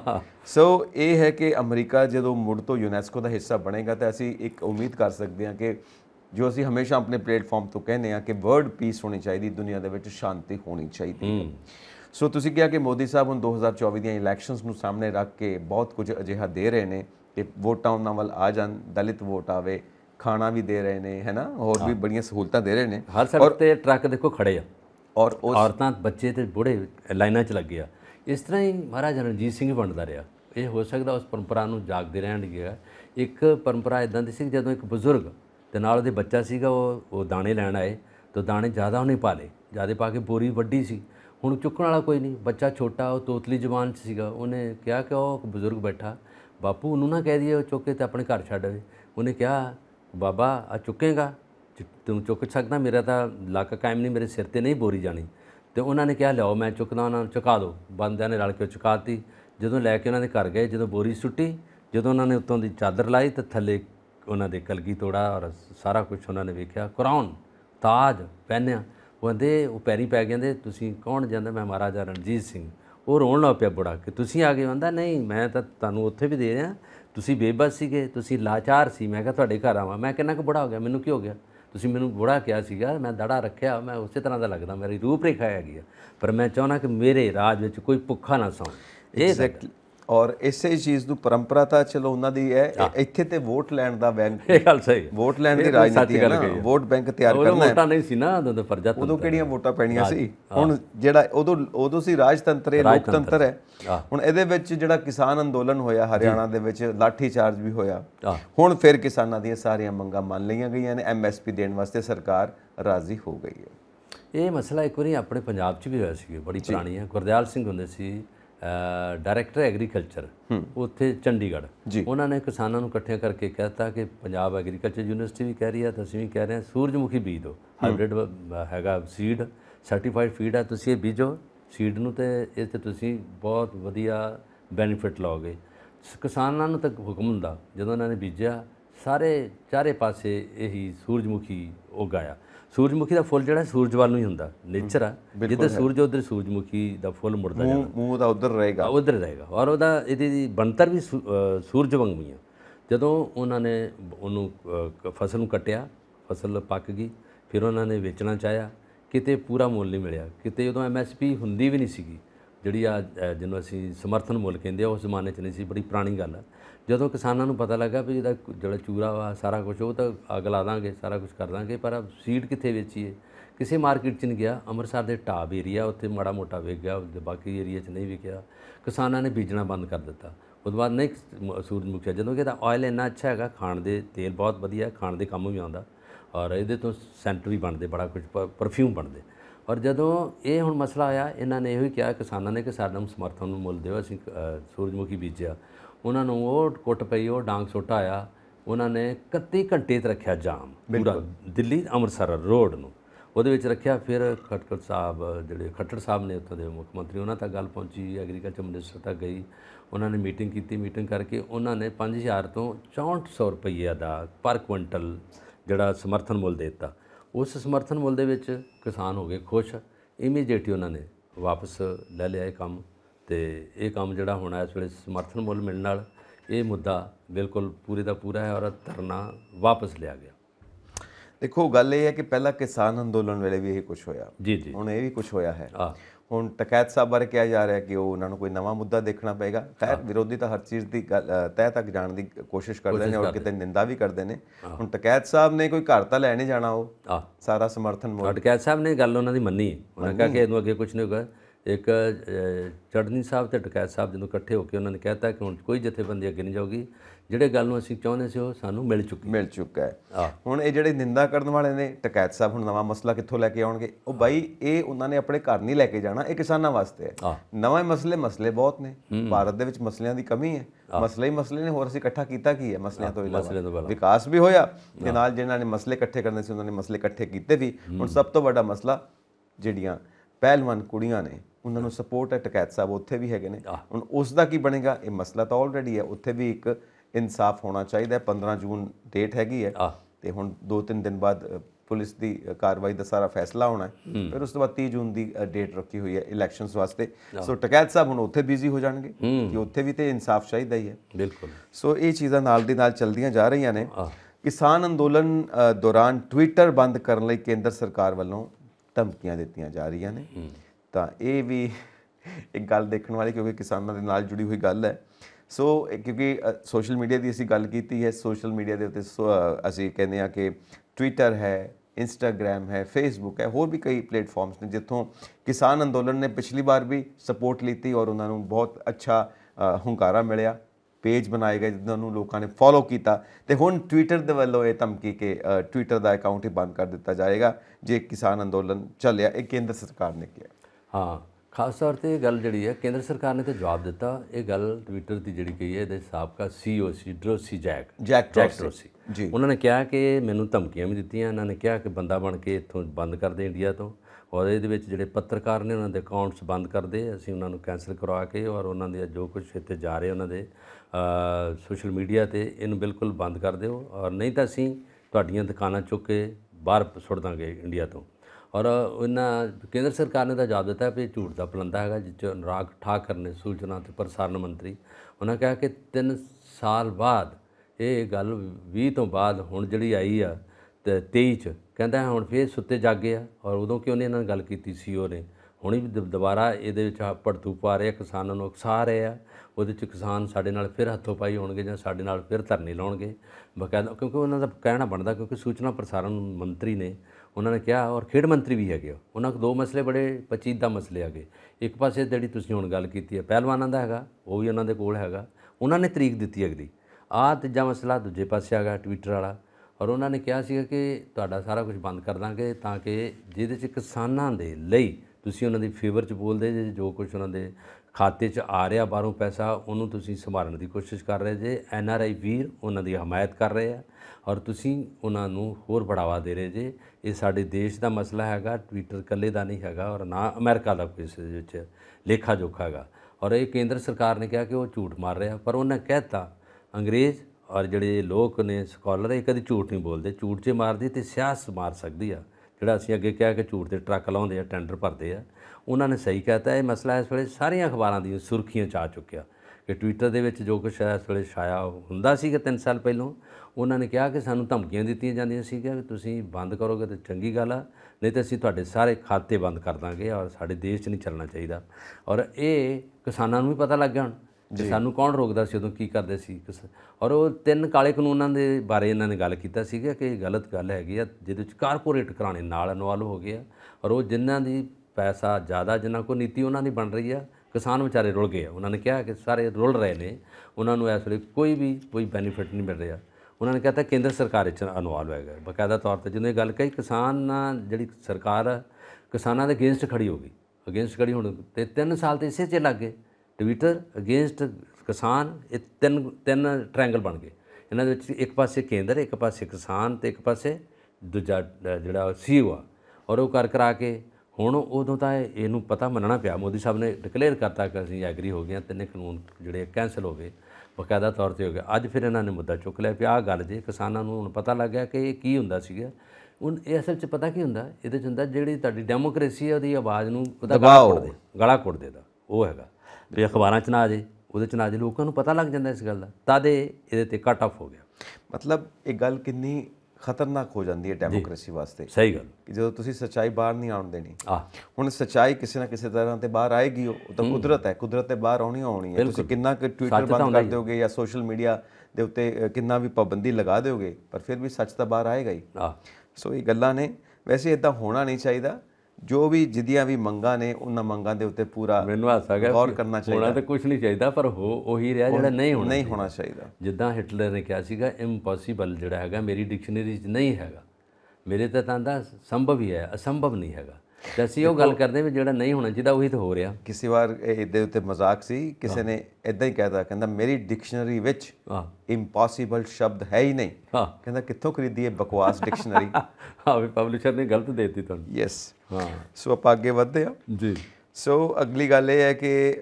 ਸੋ ਇਹ ਹੈ ਕਿ ਅਮਰੀਕਾ ਜਦੋਂ ਮੁੜ ਤੋਂ ਯੂਨੈਸਕੋ ਦਾ ਹਿੱਸਾ ਬਣੇਗਾ ਤਾਂ ਅਸੀਂ ਇੱਕ ਉਮੀਦ ਕਰ ਸਕਦੇ ਹਾਂ ਕਿ ਜੋ ਅਸੀਂ ਹਮੇਸ਼ਾ ਆਪਣੇ ਪਲੇਟਫਾਰਮ ਤੋਂ ਕਹਿੰਦੇ ਆ ਕਿ ਵਰਲਡ ਪੀਸ ਹੋਣੀ ਚਾਹੀਦੀ ਦੁਨੀਆ ਦੇ ਵਿੱਚ ਸ਼ਾਂਤੀ ਹੋਣੀ ਚਾਹੀਦੀ ਸੋ ਤੁਸੀਂ ਕਿਹਾ ਕਿ ਮੋਦੀ ਸਾਹਿਬ ਹੁਣ 2024 ਦੀਆਂ ਇਲੈਕਸ਼ਨਸ ਨੂੰ ਸਾਹਮਣੇ ਰੱਖ ਕੇ ਬਹੁਤ ਕੁਝ ਅਜਿਹਾ ਦੇ ਰਹੇ ਨੇ ਕਿ ਵੋਟਾਂ ਉਹਨਾਂ ਵੱਲ ਆ ਜਾਣ ਦਲਿਤ ਵੋਟ ਆਵੇ ਖਾਣਾ ਵੀ ਦੇ ਰਹੇ ਨੇ ਹੈਨਾ ਹੋਰ ਵੀ ਬੜੀਆਂ ਸਹੂਲਤਾਂ ਦੇ ਰਹੇ ਨੇ ਹਰ ਸੜਕ ਤੇ ਟਰੱਕ ਦੇਖੋ ਖੜੇ ਆ ਔਰ ਔਰਤਾਂ ਬੱਚੇ ਤੇ ਬੁੜੇ ਲਾਈਨਾਂ 'ਚ ਲੱਗੇ ਆ ਇਸ ਤਰ੍ਹਾਂ ਹੀ ਮਹਾਰਾਜਾ ਰਣਜੀਤ ਸਿੰਘ ਬਣਦਾ ਰਿਹਾ ਇਹ ਹੋ ਸਕਦਾ ਉਸ ਪਰੰਪਰਾ ਨੂੰ ਜਾਗਦੇ ਰਹਿਣਗੇ ਇੱਕ ਪਰੰਪਰਾ ਇਦਾਂ ਦੀ ਸੀ ਜਦੋਂ ਇੱਕ ਬਜ਼ੁਰਗ ਤੇ ਨਾਲ ਉਹਦੇ ਬੱਚਾ ਸੀਗਾ ਉਹ ਉਹ ਦਾਣੇ ਲੈਣ ਆਏ ਤਾਂ ਦਾਣੇ ਜ਼ਿਆਦਾ ਉਹਨੇ ਪਾ ਲਏ ਜ਼ਿਆਦਾ ਪਾ ਕੇ ਬੋਰੀ ਵੱਡੀ ਸੀ ਹੁਣ ਚੁੱਕਣ ਵਾਲਾ ਕੋਈ ਨਹੀਂ ਬੱਚਾ ਛੋਟਾ ਉਹ ਤੋਤਲੀ ਜਵਾਨ 'ਚ ਸੀਗਾ ਉਹਨੇ ਕਿਹਾ ਕਿ ਉਹ ਬਜ਼ੁਰਗ ਬੈਠਾ ਬਾਪੂ ਉਹਨੂੰ ਨਾ ਕਹਿ ਦਈਏ ਉਹ ਚੁੱਕੇ ਤੇ ਆਪਣੇ ਘਰ ਛੱਡ ਦੇ ਉਹਨੇ ਕਿਹਾ ਬਾਬਾ ਆ ਚੁੱਕੇਗਾ ਤੂੰ ਚੁੱਕ ਸਕਦਾ ਮੇਰਾ ਤਾਂ ਲੱਕ ਕਾਇਮ ਨਹੀਂ ਮੇਰੇ ਸਿਰ ਤੇ ਨਹੀਂ ਬੋਰੀ ਜਾਣੀ ਤੇ ਉਹਨਾਂ ਨੇ ਕਿਹਾ ਲਓ ਮੈਂ ਚੁੱਕਦਾ ਉਹਨਾਂ ਨੂੰ ਚੁਕਾ ਦੋ ਬੰਦਿਆਂ ਨੇ ਰਲ ਕੇ ਚੁਕਾਤੀ ਜਦੋਂ ਲੈ ਕੇ ਉਹਨਾਂ ਦੇ ਘਰ ਗਏ ਜਦੋਂ ਬੋਰੀ ਸੁੱਟੀ ਜਦੋਂ ਉਹਨਾਂ ਨੇ ਉੱਤੋਂ ਦੀ ਚਾਦਰ ਲਾਈ ਤੇ ਥੱਲੇ ਉਹਨਾਂ ਦੇ ਕਲਗੀ ਤੋੜਾ ਔਰ ਸਾਰਾ ਕੁਝ ਉਹਨਾਂ ਨੇ ਵੇਖਿਆ ਕਰਾਉਣ ਤਾਜ ਪਹਿਨਿਆ ਉਹ ਕਹਿੰਦੇ ਉਹ ਪੈਰੀ ਪੈ ਗਏ ਕਹਿੰਦੇ ਤੁਸੀਂ ਕੌਣ ਜਾਂਦਾ ਮੈਂ ਮਹਾਰਾਜਾ ਰਣਜੀਤ ਸਿੰਘ ਉਹ ਰੋਣ ਲੱਗ ਪਿਆ ਬੁੜਾ ਕਿ ਤੁਸੀਂ ਆ ਗਏ ਹੁੰਦਾ ਨਹੀਂ ਮੈਂ ਤਾਂ ਤੁਹਾਨੂੰ ਉੱਥੇ ਵੀ ਦੇ ਰਿਹਾ ਤੁਸੀਂ ਬੇਬਸ ਸੀਗੇ ਤੁਸੀਂ ਲਾਚਾਰ ਸੀ ਮੈਂ ਕਿਹਾ ਤੁਹਾਡੇ ਘਰ ਆਵਾਂ ਮੈਂ ਕਿੰਨਾ ਕੁ ਬੁੜਾ ਹੋ ਗਿਆ ਮੈਨੂੰ ਕੀ ਹੋ ਗਿਆ ਤੁਸੀਂ ਮੈਨੂੰ ਬੁੜਾ ਕਿਹਾ ਸੀਗਾ ਮੈਂ ਦੜਾ ਰੱਖਿਆ ਮੈਂ ਉਸੇ ਤਰ੍ਹਾਂ ਦਾ ਲੱਗਦਾ ਮੇਰੀ ਰੂਪ ਰੇਖਾ ਹੈਗੀ ਆ ਪਰ ਮੈਂ ਚਾਹਨਾ ਕਿ ਮੇਰੇ ਰਾਜ ਵਿੱਚ ਕੋਈ ਭੁੱਖਾ ਨਾ ਸੌਂ ਇਹ ਔਰ ਇਸੇ ਚੀਜ਼ ਨੂੰ ਪਰੰਪਰਾ ਤਾਂ ਚਲੋ ਉਹਨਾਂ ਦੀ ਹੈ ਇੱਥੇ ਤੇ ਵੋਟ ਲੈਣ ਦਾ ਬੈਂਕ ਇਹ ਗੱਲ ਸਹੀ ਵੋਟ ਲੈਣ ਦੀ ਰਾਜਨੀਤੀ ਹੈ ਨਾ ਵੋਟ ਬੈਂਕ ਤਿਆਰ ਕਰਨਾ ਹੈ ਉਹ ਵੋਟਾਂ ਨਹੀਂ ਸੀ ਨਾ ਉਦੋਂ ਤਾਂ ਫਰਜ਼ਾ ਉਦੋਂ ਕਿਹੜੀਆਂ ਵੋਟਾਂ ਪੈਣੀਆਂ ਸੀ ਹੁਣ ਜਿਹੜਾ ਉਦੋਂ ਉਦੋਂ ਸੀ ਰਾਜਤੰਤਰ ਇਹ ਲੋਕਤੰਤਰ ਹੈ ਹੁਣ ਇਹਦੇ ਵਿੱਚ ਜਿਹੜਾ ਕਿਸਾਨ ਅੰਦੋਲਨ ਹੋਇਆ ਹਰਿਆਣਾ ਦੇ ਵਿੱਚ ਲਾਠੀ ਚਾਰਜ ਵੀ ਹੋਇਆ ਹੁਣ ਫਿਰ ਕਿਸਾਨਾਂ ਦੀਆਂ ਸਾਰੀਆਂ ਮੰਗਾਂ ਮੰਨ ਲਈਆਂ ਗਈਆਂ ਨੇ ਐਮਐਸਪੀ ਦੇਣ ਵਾਸਤੇ ਸਰਕਾਰ ਰਾਜ਼ੀ ਹੋ ਗਈ ਹੈ ਇਹ ਮਸਲਾ ਇੱਕ ਵਾਰੀ ਆਪਣੇ ਪੰਜਾਬ 'ਚ ਵੀ ਹੋਇਆ ਸੀ ਬੜੀ ਪੁਰਾਣੀ ਹੈ ਗੁਰਦਿਆਲ ਸਿੰਘ ਹੁੰਦੇ ਸੀ ਡਾਇਰੈਕਟਰ ਐਗਰੀਕਲਚਰ ਉੱਥੇ ਚੰਡੀਗੜ੍ਹ ਉਹਨਾਂ ਨੇ ਕਿਸਾਨਾਂ ਨੂੰ ਇਕੱਠੇ ਕਰਕੇ ਕਹਿਤਾ ਕਿ ਪੰਜਾਬ ਐਗਰੀਕਲਚਰ ਯੂਨੀਵਰਸਿਟੀ ਵੀ ਕਹਿ ਰਹੀ ਹੈ ਤੁਸੀਂ ਵੀ ਕਹਿ ਰਹੇ ਹੋ ਸੂਰਜਮੁਖੀ ਬੀਜ ਦਿਓ ਹਾਈਬ੍ਰਿਡ ਹੈਗਾ ਸੀਡ ਸਰਟੀਫਾਈਡ ਫੀਡ ਹੈ ਤੁਸੀਂ ਇਹ ਬੀਜੋ ਸੀਡ ਨੂੰ ਤੇ ਇਹ ਤੇ ਤੁਸੀਂ ਬਹੁਤ ਵਧੀਆ ਬੈਨੀਫਿਟ ਲਓਗੇ ਕਿਸਾਨਾਂ ਨੂੰ ਤਾਂ ਹੁਕਮ ਹੁੰਦਾ ਜਦੋਂ ਉਹਨਾਂ ਨੇ ਬੀਜਿਆ ਸਾਰੇ ਚਾਰੇ ਪਾਸੇ ਇਹੀ ਸੂਰਜਮੁਖੀ ਉਗਾਇਆ ਸੂਰਜਮੁਖੀ ਦਾ ਫੁੱਲ ਜਿਹੜਾ ਸੂਰਜ ਵੱਲ ਨੂੰ ਹੀ ਹੁੰਦਾ ਨੇਚਰ ਆ ਜਿੱਦੇ ਸੂਰਜ ਉਧਰ ਸੂਰਜਮੁਖੀ ਦਾ ਫੁੱਲ ਮੁੜਦਾ ਜਾਂਦਾ ਮੂੰਹ ਦਾ ਉਧਰ ਰਹੇਗਾ ਉਧਰ ਰਹੇਗਾ ਔਰ ਉਹਦਾ ਇਹਦੀ ਬਣਤਰ ਵੀ ਸੂਰਜ ਵੰਗਮੀ ਆ ਜਦੋਂ ਉਹਨਾਂ ਨੇ ਉਹਨੂੰ ਫਸਲ ਨੂੰ ਕੱਟਿਆ ਫਸਲ ਪੱਕ ਗਈ ਫਿਰ ਉਹਨਾਂ ਨੇ ਵੇਚਣਾ ਚਾਹਿਆ ਕਿਤੇ ਪੂਰਾ ਮੁੱਲ ਨਹੀਂ ਮਿਲਿਆ ਕਿਤੇ ਉਦੋਂ ਐਮਐਸਪੀ ਹੁੰਦੀ ਵੀ ਨਹੀਂ ਸੀਗੀ ਜਿਹੜੀ ਆ ਜਿਹਨੂੰ ਅਸੀਂ ਸਮਰਥਨ ਮੁੱਲ ਕਹਿੰਦੇ ਆ ਉਸ ਜ਼ਮਾਨੇ 'ਚ ਨਹੀਂ ਸੀ ਬੜੀ ਪੁਰਾਣੀ ਗੱਲ ਹੈ ਜਦੋਂ ਕਿਸਾਨਾਂ ਨੂੰ ਪਤਾ ਲੱਗਾ ਵੀ ਜਿਹੜਾ ਜਿਹੜਾ ਚੂਰਾ ਵਾ ਸਾਰਾ ਕੁਝ ਉਹ ਤਾਂ ਅੱਗ ਲਾ ਦਾਂਗੇ ਸਾਰਾ ਕੁਝ ਕਰ ਦਾਂਗੇ ਪਰ ਸੀਡ ਕਿੱਥੇ ਵੇਚੀਏ ਕਿਸੇ ਮਾਰਕੀਟ 'ਚ ਨਹੀਂ ਗਿਆ ਅੰਮ੍ਰਿਤਸਰ ਦੇ ਟਾਪ ਏਰੀਆ ਉੱਥੇ ਮਾੜਾ ਮੋਟਾ ਵੇਚ ਗਿਆ ਬਾਕੀ ਏਰੀਆ 'ਚ ਨਹੀਂ ਵਿਕਿਆ ਕਿਸਾਨਾਂ ਨੇ ਬੀਜਣਾ ਬੰਦ ਕਰ ਦਿੱਤਾ ਉਸ ਤੋਂ ਬਾਅਦ ਨਹੀਂ ਸੂਰਜਮੁਖੀ ਜਦੋਂ ਕਿਹਾ ਆਇਲ ਇੰਨਾ ਅੱਛਾ ਹੈਗਾ ਖਾਣ ਦੇ ਤੇਲ ਬਹੁਤ ਵਧੀਆ ਖਾਣ ਦੇ ਕੰਮ ਵੀ ਆਉਂਦਾ ਔਰ ਇਹਦੇ ਤੋਂ ਸੈਂਟ ਵੀ ਬਣਦੇ ਬੜਾ ਕੁਝ ਪਰਫਿਊਮ ਬਣਦੇ ਔਰ ਜਦੋਂ ਇਹ ਹੁਣ ਮਸਲਾ ਆਇਆ ਇਹਨਾਂ ਨੇ ਇਹੋ ਹੀ ਕਿਹਾ ਕਿਸਾਨਾਂ ਨੇ ਕਿ ਸਾਡਾ ਸਮਰਥਨ ਨੂੰ ਮੁੱਲ ਦਿਓ ਅਸੀਂ ਸੂਰਜਮੁਖੀ ਬੀਜਿਆ ਉਹਨਾਂ ਨੂੰ ਉਹ ਕੁੱਟ ਪਈ ਉਹ ਡਾਂਗ ਸੋਟਾ ਉਹਨਾਂ ਨੇ 31 ਘੰਟੇ ਤੱਕ ਰੱਖਿਆ ਜਾਮ ਪੂਰਾ ਦਿੱਲੀ ਅੰਮ੍ਰਿਤਸਰ ਰੋਡ ਨੂੰ ਉਹਦੇ ਵਿੱਚ ਰੱਖਿਆ ਫਿਰ ਖਟਕੜ ਸਾਹਿਬ ਜਿਹੜੇ ਖੱਟੜ ਸਾਹਿਬ ਨੇ ਉੱਥੇ ਦੇ ਮੁੱਖ ਮੰਤਰੀ ਉਹਨਾਂ ਤੱਕ ਗੱਲ ਪਹੁੰਚੀ ਐਗਰੀਕਲਚਰ ਮਿਨਿਸਟਰ ਤੱਕ ਗਈ ਉਹਨਾਂ ਨੇ ਮੀਟਿੰਗ ਕੀਤੀ ਮੀਟਿੰਗ ਕਰਕੇ ਉਹਨਾਂ ਨੇ 5000 ਤੋਂ 6400 ਰੁਪਏ ਦਾ ਪਰ ਕੁਇੰਟਲ ਜਿਹੜਾ ਸਮਰਥਨ ਮੁੱਲ ਦਿੱਤਾ ਉਸ ਸਮਰਥਨ ਮੁੱਲ ਦੇ ਵਿੱਚ ਕਿਸਾਨ ਹੋ ਗਏ ਖੁਸ਼ ਇਮੀਡੀਏਟਲੀ ਉਹਨਾਂ ਨੇ ਵਾਪਸ ਲੈ ਲਿਆ ਇਹ ਕੰਮ ਤੇ ਇਹ ਕੰਮ ਜਿਹੜਾ ਹੋਣਾ ਇਸ ਵੇਲੇ ਸਮਰਥਨ ਮੁੱਲ ਮਿਲਣ ਨਾਲ ਇਹ ਮੁੱਦਾ ਬਿਲਕੁਲ ਪੂਰੇ ਦਾ ਪੂਰਾ ਹੈ ਔਰ ਧਰਨਾ ਵਾਪਸ ਲਿਆ ਗਿਆ ਦੇਖੋ ਗੱਲ ਇਹ ਹੈ ਕਿ ਪਹਿਲਾਂ ਕਿਸਾਨ ਅੰਦੋਲਨ ਵੇਲੇ ਵੀ ਇਹ ਕੁਝ ਹੋਇਆ ਜੀ ਜੀ ਹੁਣ ਇਹ ਵੀ ਕੁਝ ਹੋਇਆ ਹੈ ਹੁਣ ਟਕੈਤ ਸਾਹਿਬ ਬਾਰੇ ਕਿਹਾ ਜਾ ਰਿਹਾ ਕਿ ਉਹ ਉਹਨਾਂ ਨੂੰ ਕੋਈ ਨਵਾਂ ਮੁੱਦਾ ਦੇਖਣਾ ਪਏਗਾ ਖੈਰ ਵਿਰੋਧੀ ਤਾਂ ਹਰ ਚੀਜ਼ ਦੀ ਤਹਿ ਤੱਕ ਜਾਣ ਦੀ ਕੋਸ਼ਿਸ਼ ਕਰਦੇ ਨੇ ਔਰ ਕਿਤੇ ਨਿੰਦਾ ਵੀ ਕਰਦੇ ਨੇ ਹੁਣ ਟਕੈਤ ਸਾਹਿਬ ਨੇ ਕੋਈ ਘਰ ਤਾਂ ਲੈਣੇ ਜਾਣਾ ਉਹ ਸਾਰਾ ਸਮਰਥਨ ਮੋੜ ਟਕੈਤ ਸਾਹਿਬ ਨੇ ਗੱਲ ਉਹਨਾਂ ਦੀ ਮੰਨੀ ਉਹਨਾਂ ਕਹਿੰਦੇ ਕਿ ਇਹਨੂੰ ਅੱਗੇ ਕੁਝ ਨਹੀਂ ਹੋਗਾ ਇੱਕ ਚੜਨੀ ਸਾਹਿਬ ਤੇ ਟਕੈਤ ਸਾਹਿਬ ਜਦੋਂ ਇਕੱਠੇ ਹੋ ਕੇ ਉਹਨਾਂ ਨੇ ਕਹਿਤਾ ਕਿ ਹੁਣ ਕੋਈ ਜਥੇਬੰਦੀ ਅੱਗੇ ਨਹੀਂ ਜਾਊਗੀ ਜਿਹੜੇ ਗੱਲ ਨੂੰ ਅਸੀਂ ਚਾਹੁੰਦੇ ਸੀ ਉਹ ਸਾਨੂੰ ਮਿਲ ਚੁੱਕੀ ਮਿਲ ਚੁੱਕਾ ਹੈ ਹੁਣ ਇਹ ਜਿਹੜੇ ਨਿੰਦਾ ਕਰਨ ਵਾਲੇ ਨੇ ਟਕੈਤ ਸਾਹਿਬ ਹੁਣ ਨਵਾਂ ਮਸਲਾ ਕਿੱਥੋਂ ਲੈ ਕੇ ਆਉਣਗੇ ਉਹ ਬਾਈ ਇਹ ਉਹਨਾਂ ਨੇ ਆਪਣੇ ਘਰ ਨਹੀਂ ਲੈ ਕੇ ਜਾਣਾ ਇਹ ਕਿਸਾਨਾਂ ਵਾਸਤੇ ਹੈ ਨਵੇਂ ਮਸਲੇ ਮਸਲੇ ਬਹੁਤ ਨੇ ਭਾਰਤ ਦੇ ਵਿੱਚ ਮਸਲਿਆਂ ਦੀ ਕਮੀ ਹੈ ਮਸਲੇ ਹੀ ਮਸਲੇ ਨੇ ਹੋਰ ਅਸੀਂ ਇਕੱਠਾ ਕੀਤਾ ਕੀ ਹੈ ਮਸਲਿਆਂ ਤੋਂ ਇਲਾਵਾ ਵਿਕਾਸ ਵੀ ਹੋਇਆ ਤੇ ਨਾਲ ਜਿਨ੍ਹਾਂ ਨੇ ਮਸਲੇ ਇਕੱਠੇ ਕਰਨੇ ਸੀ ਉਹਨਾਂ ਨੇ ਮਸਲੇ ਇਕੱਠੇ ਕੀਤੇ ਵੀ ਹੁਣ ਸਭ ਤੋਂ ਵੱਡਾ ਮਸਲਾ ਜਿਹੜੀਆਂ ਪਹਿਲਵਾਨ ਕੁੜੀਆਂ ਨੇ ਉਹਨਾਂ ਨੂੰ ਸਪੋਰਟ ਹੈ ਟਕੈਤ ਸਾਹਿਬ ਉੱਥੇ ਵੀ ਹੈਗੇ ਨੇ ਹੁਣ ਉਸ ਦਾ ਕੀ ਬਣੇਗਾ ਇਹ ਮਸਲਾ ਤਾਂ ਆਲਰੇਡੀ ਹੈ ਉੱਥੇ ਵੀ ਇੱਕ ਇਨਸਾਫ ਹੋਣਾ ਚਾਹੀਦਾ ਹੈ 15 ਜੂਨ ਡੇਟ ਹੈਗੀ ਹੈ ਤੇ ਹੁਣ 2-3 ਦਿਨ ਬਾਅਦ ਪੁਲਿਸ ਦੀ ਕਾਰਵਾਈ ਦਾ ਸਾਰਾ ਫੈਸਲਾ ਹੋਣਾ ਫਿਰ ਉਸ ਤੋਂ ਬਾਅਦ 30 ਜੂਨ ਦੀ ਡੇਟ ਰੱਖੀ ਹੋਈ ਹੈ ਇਲੈਕਸ਼ਨਸ ਵਾਸਤੇ ਸੋ ਟਕੈਤ ਸਾਹਿਬ ਹੁਣ ਉੱਥੇ ਬਿਜ਼ੀ ਹੋ ਜਾਣਗੇ ਕਿ ਉੱਥੇ ਵੀ ਤੇ ਇਨਸਾਫ ਚਾਹੀਦਾ ਹੀ ਹੈ ਬਿਲਕੁਲ ਸੋ ਇਹ ਚੀਜ਼ਾਂ ਨਾਲ ਦੀ ਨਾਲ ਚਲਦੀਆਂ ਜਾ ਰਹੀਆਂ ਨੇ ਕਿਸਾਨ ਅੰਦੋਲਨ ਦੌਰਾਨ ਟਵਿੱਟਰ ਬੰਦ ਕਰਨ ਲਈ ਕੇਂਦਰ ਸਰਕਾਰ ਵੱਲੋਂ ਧਮਕੀਆਂ ਦਿੱਤੀਆਂ ਜਾ ਰਹੀਆਂ ਨੇ ਤਾਂ ਇਹ ਵੀ ਇੱਕ ਗੱਲ ਦੇਖਣ ਵਾਲੀ ਕਿਉਂਕਿ ਕਿਸਾਨਾਂ ਦੇ ਨਾਲ ਜੁੜੀ ਹੋਈ ਗੱਲ ਹੈ ਸੋ ਕਿਉਂਕਿ ਸੋਸ਼ਲ ਮੀਡੀਆ ਦੀ ਅਸੀਂ ਗੱਲ ਕੀਤੀ ਹੈ ਸੋਸ਼ਲ ਮੀਡੀਆ ਦੇ ਉੱਤੇ ਅਸੀਂ ਕਹਿੰਦੇ ਆ ਕਿ ਟਵਿੱਟਰ ਹੈ ਇੰਸਟਾਗ੍ਰam ਹੈ ਫੇਸਬੁੱਕ ਹੈ ਹੋਰ ਵੀ ਕਈ ਪਲੇਟਫਾਰਮਸ ਨੇ ਜਿੱਥੋਂ ਕਿਸਾਨ ਅੰਦੋਲਨ ਨੇ ਪਿਛਲੀ ਵਾਰ ਵੀ ਸਪੋਰਟ ਲਈਤੀ ਔਰ ਉਹਨਾਂ ਨੂੰ ਬਹੁਤ ਅੱਛਾ ਹੰਕਾਰਾ ਮਿਲਿਆ ਪੇਜ ਬਣਾਏ ਗਏ ਜਿਨ੍ਹਾਂ ਨੂੰ ਲੋਕਾਂ ਨੇ ਫੋਲੋ ਕੀਤਾ ਤੇ ਹੁਣ ਟਵਿੱਟਰ ਦੇ ਵੱਲੋਂ ਇਹ ਧਮਕੀ ਕਿ ਟਵਿੱਟਰ ਦਾ ਅਕਾਊਂਟ ਹੀ ਬੰਦ ਕਰ ਦਿੱਤਾ ਜਾਏਗਾ ਜੇ ਕਿਸਾਨ ਅੰਦੋਲਨ ਚੱਲਿਆ ਇਹ ਕੇਂਦਰ ਸਰਕਾਰ ਨੇ ਕਿਹਾ ਹਾਂ ਖਾਸ ਤੌਰ ਤੇ ਇਹ ਗੱਲ ਜਿਹੜੀ ਹੈ ਕੇਂਦਰ ਸਰਕਾਰ ਨੇ ਤੇ ਜਵਾਬ ਦਿੱਤਾ ਇਹ ਗੱਲ ਟਵਿੱਟਰ ਦੀ ਜਿਹੜੀ ਕਹੀ ਹੈ ਇਹਦੇ ਸਾਬਕਾ ਸੀਓ e ਸੀ Dorsey Jack Jack Dorsey ji ਉਹਨਾਂ ਨੇ ਕਿਹਾ ਕਿ ਮੈਨੂੰ ਧਮਕੀਆਂ ਵੀ ਦਿੱਤੀਆਂ ਇਹਨਾਂ ਨੇ ਕਿਹਾ ਕਿ ਬੰਦਾ ਬਣ ਕੇ ਇੱਥੋਂ ਬੰਦ ਕਰ ਦੇ ਇੰਡੀਆ ਤੋਂ ਔਰ ਇਹਦੇ ਵਿੱਚ ਜਿਹੜੇ ਪੱਤਰਕਾਰ ਨੇ ਉਹਨਾਂ ਦੇ ਅਕਾਊਂਟਸ ਬੰਦ ਕਰ ਦੇ ਅਸੀਂ ਉਹਨਾਂ ਨੂੰ ਕੈਨਸਲ ਕਰਵਾ ਕੇ ਔਰ ਉਹਨਾਂ ਦੇ ਜੋ ਕੁਝ ਇੱਥੇ ਜਾ ਰਹੇ ਉਹਨਾਂ ਦੇ ਸੋਸ਼ਲ ਮੀਡੀਆ ਤੇ ਇਹਨੂੰ ਬਿਲਕੁਲ ਬੰਦ ਕਰ ਦਿਓ ਔਰ ਨਹੀਂ ਤਾਂ ਅਸੀਂ ਤੁਹਾਡੀਆਂ ਦੁਕਾਨਾਂ ਚੁੱਕ ਕੇ ਬਾਹਰ ਸੁੱਟ ਦਾਂਗੇ ਇੰਡੀਆ ਤੋਂ ਔਰ ਉਹਨਾਂ ਕੇਂਦਰ ਸਰਕਾਰ ਨੇ ਤਾਂ ਜਵਾਬ ਦਿੱਤਾ ਵੀ ਝੂਠ ਦਾ ਪਲੰਦਾ ਹੈਗਾ ਜਿੱਚ ਚ ਅਨੁਰਾਗ ਠਾਕਰ ਨੇ ਸੂਚਨਾ ਤੇ ਪ੍ਰਸਾਰਣ ਮੰਤਰੀ ਉਹਨਾਂ ਕਿਹਾ ਕਿ 3 ਸਾਲ ਬਾਅਦ ਇਹ ਗੱਲ 20 ਤੋਂ ਬਾਅਦ ਹੁਣ ਜਿਹੜੀ ਆਈ ਆ ਤੇ 23 ਚ ਕਹਿੰਦਾ ਹੁਣ ਫੇਰ ਸੁੱਤੇ ਜਾਗੇ ਆ ਔਰ ਉਦੋਂ ਕਿਉਂ ਨਹੀਂ ਇਹਨਾਂ ਨਾਲ ਗੱਲ ਕੀਤੀ ਸੀ ਉਹਨੇ ਹੁਣੀ ਵੀ ਦੁਬਾਰਾ ਇਹਦੇ ਵਿੱਚ ਪੜਤੂ ਪਾ ਰਿਹਾ ਕਿਸਾਨਾਂ ਨੂੰ ਉਕਸਾ ਆ ਉਹਦੇ ਚ ਕਿਸਾਨ ਸਾਡੇ ਨਾਲ ਫਿਰ ਹੱਥੋਂ ਪਾਈ ਹੋਣਗੇ ਜਾਂ ਸਾਡੇ ਨਾਲ ਫਿਰ ਧਰਨੇ ਲਾਉਣਗੇ ਬਕਾਇਦਾ ਕਿਉਂਕਿ ਉਹਨਾਂ ਦਾ ਕਹਿਣਾ ਬਣਦਾ ਕਿਉਂਕਿ ਸੂਚਨਾ ਪ੍ਰਸਾਰਣ ਮੰਤਰੀ ਨੇ ਉਹਨਾਂ ਨੇ ਕਿਹਾ ਔਰ ਖੇਡ ਮੰਤਰੀ ਵੀ ਹੈਗੇ ਉਹਨਾਂ ਕੋ ਦੋ ਮਸਲੇ ਬੜੇ ਪਚੀਦਾ ਮਸਲੇ ਹੈਗੇ ਇੱਕ ਪਾਸੇ ਜਿਹੜੀ ਤੁਸੀਂ ਹੁਣ ਗੱਲ ਕੀਤੀ ਹੈ ਪਹਿਲਵਾਨਾਂ ਦਾ ਹੈਗਾ ਉਹ ਵੀ ਉਹਨਾਂ ਦੇ ਕੋਲ ਹੈਗਾ ਉਹਨਾਂ ਨੇ ਤਰੀਕ ਦਿੱਤੀ ਆ ਤੇ ਤੀਜਾ ਮਸਲਾ ਦੂਜੇ ਪਾਸੇ ਗਿਆ ਟਵਿੱਟਰ ਵਾਲਾ ਔਰ ਉਹਨਾਂ ਨੇ ਕਿਹਾ ਸੀਗਾ ਕਿ ਤੁਹਾਡਾ ਸਾਰਾ ਕੁਝ ਬੰਦ ਕਰ ਦਾਂਗੇ ਤਾਂ ਕਿ ਜਿਹਦੇ 'ਚ ਕਿਸਾਨਾਂ ਦੇ ਲਈ ਤੁਸੀਂ ਉਹਨਾਂ ਦੀ ਫੇਵਰ 'ਚ ਬੋਲਦੇ ਜੇ ਜੋ ਕੁਝ ਉਹਨਾਂ ਦੇ ਖਾਤੇ 'ਚ ਆ ਰਿਹਾ ਬਾਹਰੋਂ ਪੈਸਾ ਉਹਨੂੰ ਤੁਸੀਂ ਸੰਭਾਲਣ ਦੀ ਕੋਸ਼ਿਸ਼ ਕਰ ਰਹੇ ਜੇ ਐਨ ਆਰ ਆਈ ਵੀਰ ਉਹਨਾਂ ਦੀ ਹਮਾਇਤ ਕਰ ਰਹੇ ਆ ਔਰ ਤੁਸੀਂ ਉਹਨਾਂ ਨੂੰ ਹੋਰ ਬੜਾਵਾ ਦੇ ਰਹੇ ਜੇ ਇਹ ਸਾਡੇ ਦੇਸ਼ ਦਾ ਮਸਲਾ ਹੈਗਾ ਟਵਿੱਟਰ ਇਕੱਲੇ ਦਾ ਨਹੀਂ ਹੈਗਾ ਔਰ ਨਾ ਅਮਰੀਕਾ ਦਾ ਕੋਈ ਇਸ ਵਿੱਚ ਲੇਖਾ ਜੋਖਾ ਹੈਗਾ ਔਰ ਇਹ ਕੇਂਦਰ ਸਰਕਾਰ ਨੇ ਕਿਹਾ ਕਿ ਉਹ ਝੂਠ ਮਾਰ ਰਿਹਾ ਪਰ ਉਹਨੇ ਕਹਿਤਾ ਅੰਗਰੇਜ਼ ਔਰ ਜਿਹੜੇ ਲੋਕ ਨੇ ਸਕਾਲਰ ਇਹ ਕਦੀ ਝੂਠ ਨਹੀਂ ਬੋਲਦੇ ਝੂਠ ਜੇ ਮਾਰਦੀ ਤੇ ਸਿਆਸਤ ਮਾਰ ਸਕਦੀ ਆ ਜਿਹੜਾ ਅਸੀਂ ਅੱਗੇ ਕਿਹਾ ਕਿ ਝੂਠ ਦੇ ਟਰੱਕ ਲਾਉਂਦੇ ਆ ਟੈਂਡਰ ਭਰਦੇ ਆ ਉਹਨਾਂ ਨੇ ਸਹੀ ਕਹਤਾ ਇਹ ਮਸਲਾ ਇਸ ਵੇਲੇ ਸਾਰੀਆਂ ਅਖਬਾਰਾਂ ਦੀਆਂ ਸੁਰਖੀਆਂ ਚ ਆ ਚੁੱਕਿਆ ਕਿ ਟਵਿੱਟਰ ਦੇ ਵਿੱਚ ਜੋ ਕੁਝ ਇਸ ਵੇਲੇ ਛਾਇਆ ਹੁੰਦਾ ਸੀ ਕਿ 3 ਸਾਲ ਪਹਿਲਾਂ ਉਹਨਾਂ ਨੇ ਕਿਹਾ ਕਿ ਸਾਨੂੰ ਧਮਕੀਆਂ ਦਿੱਤੀਆਂ ਜਾਂਦੀਆਂ ਸੀ ਕਿ ਤੁਸੀਂ ਬੰਦ ਕਰੋਗੇ ਤਾਂ ਚੰਗੀ ਗੱਲ ਆ ਨਹੀਂ ਤਾਂ ਅਸੀਂ ਤੁਹਾਡੇ ਸਾਰੇ ਖਾਤੇ ਬੰਦ ਕਰ ਦਾਂਗੇ ਔਰ ਸਾਡੇ ਦੇਸ਼ 'ਚ ਨਹੀਂ ਚੱਲਣਾ ਚਾਹੀਦਾ ਔਰ ਇਹ ਕਿਸਾਨਾਂ ਨੂੰ ਵੀ ਪਤਾ ਲੱਗ ਗਿਆ ਹੁਣ ਕਿ ਸਾਨੂੰ ਕੌਣ ਰੋਕਦਾ ਸੀ ਉਦੋਂ ਕੀ ਕਰਦੇ ਸੀ ਔਰ ਉਹ ਤਿੰਨ ਕਾਲੇ ਕਾਨੂੰਨਾਂ ਦੇ ਬਾਰੇ ਇਹਨਾਂ ਨੇ ਗੱਲ ਕੀਤਾ ਸੀਗਾ ਕਿ ਇਹ ਗਲਤ ਗੱਲ ਹੈਗੀ ਆ ਜਿਹਦੇ ਵਿੱਚ ਕਾਰਪੋਰੇਟ ਘਰਾਣੇ ਨਾਲ ਇਨਵੋਲਵ ਹੋ ਗਏ ਆ ਔਰ ਉਹ ਜਿਨ੍ਹਾਂ ਦੀ ਪੈਸਾ ਜ਼ਿਆਦਾ ਜਿਨ੍ਹਾਂ ਕੋ ਨੀਤੀ ਉਹਨਾਂ ਦੀ ਬਣ ਰਹੀ ਆ ਕਿਸਾਨ ਵਿਚਾਰੇ ਰੁਲ ਗਏ ਉਹਨਾਂ ਨੇ ਕਿਹਾ ਕਿ ਸਾਰੇ ਰੁਲ ਰਹੇ ਨੇ ਉਹਨਾਂ ਨੂੰ ਇਸ ਵੇਲੇ ਕੋਈ ਵੀ ਕੋਈ ਬੈਨੀਫਿਟ ਨਹੀਂ ਮਿਲ ਰਿਹਾ ਉਹਨਾਂ ਨੇ ਕਹਤਾ ਕੇਂਦਰ ਸਰਕਾਰ ਵਿੱਚ ਅਨਵਾਲ ਹੋਏਗਾ ਗਿਆ ਬਕਾਇਦਾ ਤੌਰ ਤੇ ਜਿਹਨੇ ਗੱਲ ਕਹੀ ਕਿਸਾਨ ਜਿਹੜੀ ਸਰਕਾਰ ਕਿਸਾਨਾਂ ਦੇ ਅਗੇਂਸਟ ਖੜੀ ਹੋ ਗਈ ਅਗੇਂਸਟ ਖੜੀ ਹੋਣ ਤੇ 3 ਸਾਲ ਤੇ ਇਸੇ 'ਚ ਲੱਗ ਗਏ ਟਵਿੱਟਰ ਅਗੇਂਸਟ ਕਿਸਾਨ ਇਹ ਤਿੰਨ ਤਿੰਨ ਟ੍ਰਾਇੰਗਲ ਬਣ ਗਏ ਇਹਨਾਂ ਦੇ ਵਿੱਚ ਇੱਕ ਪਾਸੇ ਕੇਂਦਰ ਇੱਕ ਪਾਸੇ ਕਿਸਾਨ ਤੇ ਇੱਕ ਪਾਸੇ ਦੂਜਾ ਜਿਹੜਾ ਸੀਓ ਔਰ ਉਹ ਕਰ ਕਰਾ ਕੇ ਹੁਣ ਉਦੋਂ ਤਾਂ ਇਹਨੂੰ ਪਤਾ ਮੰਨਣਾ ਪਿਆ ਮੋਦੀ ਸਾਹਿਬ ਨੇ ਡਿਕਲੇਅਰ ਕਰਤਾ ਕਿ ਅਸੀਂ ਐਗਰੀ ਹੋ ਗਏ ਹਾਂ ਤਿੰਨੇ ਕਾਨੂੰਨ ਜਿਹੜੇ ਕੈਨਸਲ ਹੋ ਗਏ ਬਕਾਇਦਾ ਤੌਰ ਤੇ ਹੋ ਗਏ ਅੱਜ ਫਿਰ ਇਹਨਾਂ ਨੇ ਮੁੱਦਾ ਚੁੱਕ ਲਿਆ ਪਿਆ ਆਹ ਗੱਲ ਜੇ ਕਿਸਾਨਾਂ ਨੂੰ ਹੁਣ ਪਤਾ ਲੱਗ ਗਿਆ ਕਿ ਇਹ ਕੀ ਹੁੰਦਾ ਸੀਗਾ ਹੁਣ ਇਹ ਅਸਲ 'ਚ ਪਤਾ ਕੀ ਹੁੰਦਾ ਇਹਦੇ 'ਚ ਹੁੰਦਾ ਜਿਹੜੀ ਤੁਹਾਡੀ ਡੈਮੋਕ੍ਰੇਸੀ ਹੈ ਉਹਦੀ ਆਵਾਜ਼ ਨੂੰ ਉਹਦਾ ਗਲਾ ਕੁੱਟ ਦੇ ਗਲਾ ਕੁੱਟ ਦੇਦਾ ਉਹ ਹੈਗਾ ਵੀ ਅਖਬਾਰਾਂ 'ਚ ਨਾ ਆ ਜੇ ਉਹਦੇ 'ਚ ਨਾ ਆ ਜੇ ਲੋਕਾਂ ਨੂੰ ਪਤਾ ਲੱਗ ਜਾਂਦਾ ਇਸ ਗੱਲ ਦਾ ਤਦ ਇਹਦੇ ਤੇ ਕੱਟ ਆਫ ਹੋ ਗਿਆ ਮਤਲਬ ਇਹ ਗੱਲ ਕਿੰਨੀ ਖਤਰਨਾਕ ਹੋ ਜਾਂਦੀ ਹੈ ਡੈਮੋਕ੍ਰੇਸੀ ਵਾਸਤੇ ਸਹੀ ਗੱਲ ਜਦੋਂ ਤੁਸੀਂ ਸਚਾਈ ਬਾਹਰ ਨਹੀਂ ਆਉਣ ਦੇਣੀ ਹੁਣ ਸਚਾਈ ਕਿਸੇ ਨਾ ਕਿਸੇ ਤਰ੍ਹਾਂ ਤੇ ਬਾਹਰ ਆਏਗੀ ਉਹ ਤਾਂ ਕੁਦਰਤ ਹੈ ਕੁਦਰਤ ਤੇ ਬਾਹਰ ਆਉਣੀ ਆਉਣੀ ਹੈ ਤੁਸੀਂ ਕਿੰਨਾ ਕਿ ਟਵਿੱਟਰ ਬੰਦ ਕਰ ਦਿਓਗੇ ਜਾਂ ਸੋਸ਼ਲ ਮੀਡੀਆ ਦੇ ਉੱਤੇ ਕਿੰਨਾ ਵੀ ਪਾਬੰਦੀ ਲਗਾ ਦਿਓਗੇ ਪਰ ਫਿਰ ਵੀ ਸੱਚ ਤਾਂ ਬਾਹਰ ਆਏਗਾ ਹੀ ਸੋ ਇਹ ਗੱਲਾਂ ਨੇ ਵੈਸੇ ਇਦਾਂ ਹੋਣਾ ਨਹੀਂ ਚਾਹੀਦਾ ਜੋ ਵੀ ਜਿੱਦਿਆਂ ਵੀ ਮੰਗਾਂ ਨੇ ਉਹਨਾਂ ਮੰਗਾਂ ਦੇ ਉੱਤੇ ਪੂਰਾ ਮੈਨੂੰ ਹੱਸ ਆ ਗਿਆ ਗੌਰ ਕਰਨਾ ਚਾਹੀਦਾ ਹੋਣਾ ਤਾਂ ਕੁਝ ਨਹੀਂ ਚਾਹੀਦਾ ਪਰ ਹੋ ਉਹੀ ਰਿਹਾ ਜਿਹੜਾ ਨਹੀਂ ਹੋਣਾ ਨਹੀਂ ਹੋਣਾ ਚਾਹੀਦਾ ਜਿੱਦਾਂ ਹਿਟਲਰ ਨੇ ਕਿਹਾ ਸੀਗਾ ਇੰਪੋਸੀਬਲ ਜਿਹੜਾ ਹੈਗਾ ਮੇਰੀ ਡਿਕਸ਼ਨਰੀ 'ਚ ਨਹੀਂ ਹੈਗਾ ਮੇਰੇ ਤਾਂ ਤਾਂ ਦਾ ਸੰਭਵ ਹੀ ਹੈ ਅਸੰਭਵ ਨਹੀਂ ਹੈਗਾ ਤਾਂ ਅਸੀਂ ਉਹ ਗੱਲ ਕਰਦੇ ਵੀ ਜਿਹੜਾ ਨਹੀਂ ਹੋਣਾ ਚਾਹੀਦਾ ਉਹੀ ਤਾਂ ਹੋ ਰਿਹਾ ਕਿਸੇ ਵਾਰ ਇਹਦੇ ਉੱਤੇ ਮਜ਼ਾਕ ਸੀ ਕਿਸੇ ਨੇ ਇਦਾਂ ਹੀ ਕਹਿਦਾ ਕਹਿੰਦਾ ਮੇਰੀ ਡਿਕਸ਼ਨਰੀ ਵਿੱਚ ਇੰਪੋਸੀਬਲ ਸ਼ਬਦ ਹੈ ਹੀ ਨਹੀਂ ਕਹਿੰਦਾ ਕਿੱਥੋਂ ਖਰੀਦੀ ਇਹ ਬਕਵਾਸ ਡਿਕਸ਼ਨਰੀ ਹਾਂ ਵੀ ਪਬਲਿਸ਼ਰ ਨੇ ਗਲਤ ਦੇ ਦਿੱਤੀ ਤੁਹਾਨੂੰ ਯੈਸ ਹਾਂ ਸੋ ਆਪਾਂ ਅੱਗੇ ਵਧਦੇ ਆ ਜੀ ਸੋ ਅਗਲੀ ਗੱਲ ਇਹ ਹੈ ਕਿ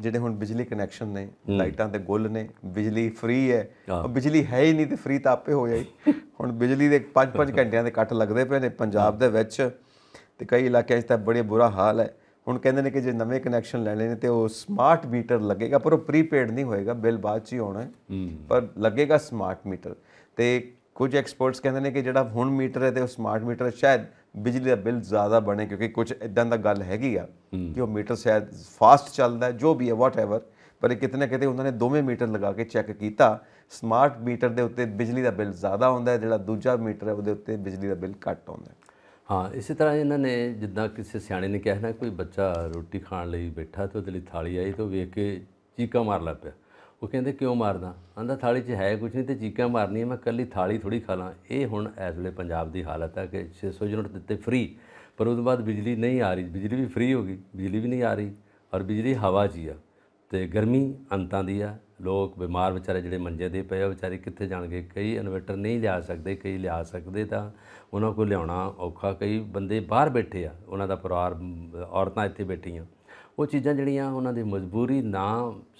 ਜਿਹੜੇ ਹੁਣ ਬਿਜਲੀ ਕਨੈਕਸ਼ਨ ਨੇ ਲਾਈਟਾਂ ਦੇ ਗੁੱਲ ਨੇ ਬਿਜਲੀ ਫ੍ਰੀ ਹੈ ਉਹ ਬਿਜਲੀ ਹੈ ਹੀ ਨਹੀਂ ਤੇ ਫ੍ਰੀ ਤਾਂ ਆਪੇ ਹੋ ਜਾਈ ਹੁਣ ਬਿਜਲੀ ਦੇ 5-5 ਘੰਟਿਆਂ ਦੇ ਕੱਟ ਲੱਗਦੇ ਪਏ ਨੇ ਪੰਜਾਬ ਦੇ ਵਿੱਚ ਤੇ ਕਈ ਇਲਾਕਿਆਂ 'ਚ ਤਾਂ ਬੜੇ ਬੁਰਾ ਹਾਲ ਹੈ ਹੁਣ ਕਹਿੰਦੇ ਨੇ ਕਿ ਜੇ ਨਵੇਂ ਕਨੈਕਸ਼ਨ ਲੈਣੇ ਨੇ ਤੇ ਉਹ ਸਮਾਰਟ ਮੀਟਰ ਲੱਗੇਗਾ ਪਰ ਉਹ ਪ੍ਰੀਪੇਡ ਨਹੀਂ ਹੋਏਗਾ ਬਿੱਲ ਬਾਅਦ 'ਚ ਹੀ ਆਉਣਾ ਪਰ ਲੱਗੇਗਾ ਸਮਾਰਟ ਮੀਟਰ ਤੇ ਕੁਝ ਐਕਸਪਰਟਸ ਕਹਿੰਦੇ ਨੇ ਕਿ ਜਿਹੜਾ ਹੁਣ ਮੀਟਰ ਹੈ ਤੇ ਉਹ ਸਮਾਰਟ ਮੀਟਰ ਸ਼ਾਇਦ ਬਿਜਲੀ ਦਾ ਬਿੱਲ ਜ਼ਿਆਦਾ ਬਣੇ ਕਿਉਂਕਿ ਕੁਝ ਇਦਾਂ ਦਾ ਗੱਲ ਹੈਗੀ ਆ ਕਿ ਉਹ ਮੀਟਰ ਸ਼ਾਇਦ ਫਾਸਟ ਚੱਲਦਾ ਜੋ ਵੀ ਹੈ ਵਾਟਐਵਰ ਪਰ ਕਿਤਨੇ ਕਿਤੇ ਉਹਨਾਂ ਨੇ ਦੋਵੇਂ ਮੀਟਰ ਲਗਾ ਕੇ ਚੈੱਕ ਕੀਤਾ ਸਮਾਰਟ ਮੀਟਰ ਦੇ ਉੱਤੇ ਬਿਜਲੀ ਦਾ ਬਿੱਲ ਜ਼ਿਆਦਾ ਆਉਂਦਾ ਹੈ ਜਿਹੜਾ ਦੂਜਾ ਮੀਟਰ ਹੈ ਉਹਦੇ ਉੱਤੇ ਬਿਜਲੀ ਦਾ ਬਿੱਲ ਘੱਟ ਆਉਂਦਾ ਹੈ ਹਾਂ ਇਸੇ ਤਰ੍ਹਾਂ ਇਹਨਾਂ ਨੇ ਜਿੱਦਾਂ ਕਿਸੇ ਸਿਆਣੇ ਨੇ ਕਿਹਾ ਨਾ ਕੋਈ ਬੱਚਾ ਰੋਟੀ ਖਾਣ ਲਈ ਬੈਠਾ ਤੇ ਉਹਦੇ ਲਈ ਥਾਲੀ ਆਈ ਤੇ ਉਹ ਵੇਖ ਕੇ ਚੀਕਾਂ ਮਾਰ ਲੱਗ ਪਿਆ ਉਹ ਕਹਿੰਦੇ ਕਿਉਂ ਮਾਰਦਾ ਆਂਦਾ ਥਾਲੀ 'ਚ ਹੈ ਕੁਝ ਨਹੀਂ ਤੇ ਚੀਕਾਂ ਮਾਰਨੀ ਮੈਂ ਕੱਲੀ ਥਾਲੀ ਥੋੜੀ ਖਾ ਲਾਂ ਇਹ ਹੁਣ ਇਸ ਵੇਲੇ ਪੰਜਾਬ ਦੀ ਹਾਲਤ ਹੈ ਕਿ 600 ਯੂਨਿਟ ਦਿੱਤੇ ਫ੍ਰੀ ਪਰ ਉਸ ਤੋਂ ਬਾਅਦ ਬਿਜਲੀ ਨਹੀਂ ਆ ਰਹੀ ਬਿਜਲੀ ਵੀ ਫ੍ਰੀ ਹੋ ਗਈ ਬਿਜਲੀ ਵੀ ਨਹੀਂ ਆ ਰਹੀ ਔਰ ਬਿਜਲੀ ਹਵਾ ਜੀ ਆ ਤੇ ਗਰਮੀ ਅੰਤਾਂ ਦੀ ਆ ਲੋਕ ਬਿਮਾਰ ਵਿਚਾਰੇ ਜਿਹੜੇ ਮੰਜੇ ਦੇ ਪਏ ਆ ਵਿਚਾਰੇ ਕਿੱਥੇ ਜਾਣਗੇ ਕਈ ਇਨਵਰਟਰ ਨਹੀਂ ਲਿਆ ਸਕਦੇ ਕਈ ਲਿਆ ਸਕਦੇ ਤਾਂ ਉਹਨਾਂ ਕੋਲ ਲਿਆਉਣਾ ਔਖਾ ਕਈ ਬੰਦੇ ਬਾਹਰ ਬੈਠੇ ਆ ਉਹਨਾਂ ਦਾ ਪਰਿਵਾਰ ਔਰਤਾਂ ਇੱਥੇ ਬੈਠੀਆਂ ਉਹ ਚੀਜ਼ਾਂ ਜਿਹੜੀਆਂ ਉਹਨਾਂ ਦੀ ਮਜਬੂਰੀ ਨਾ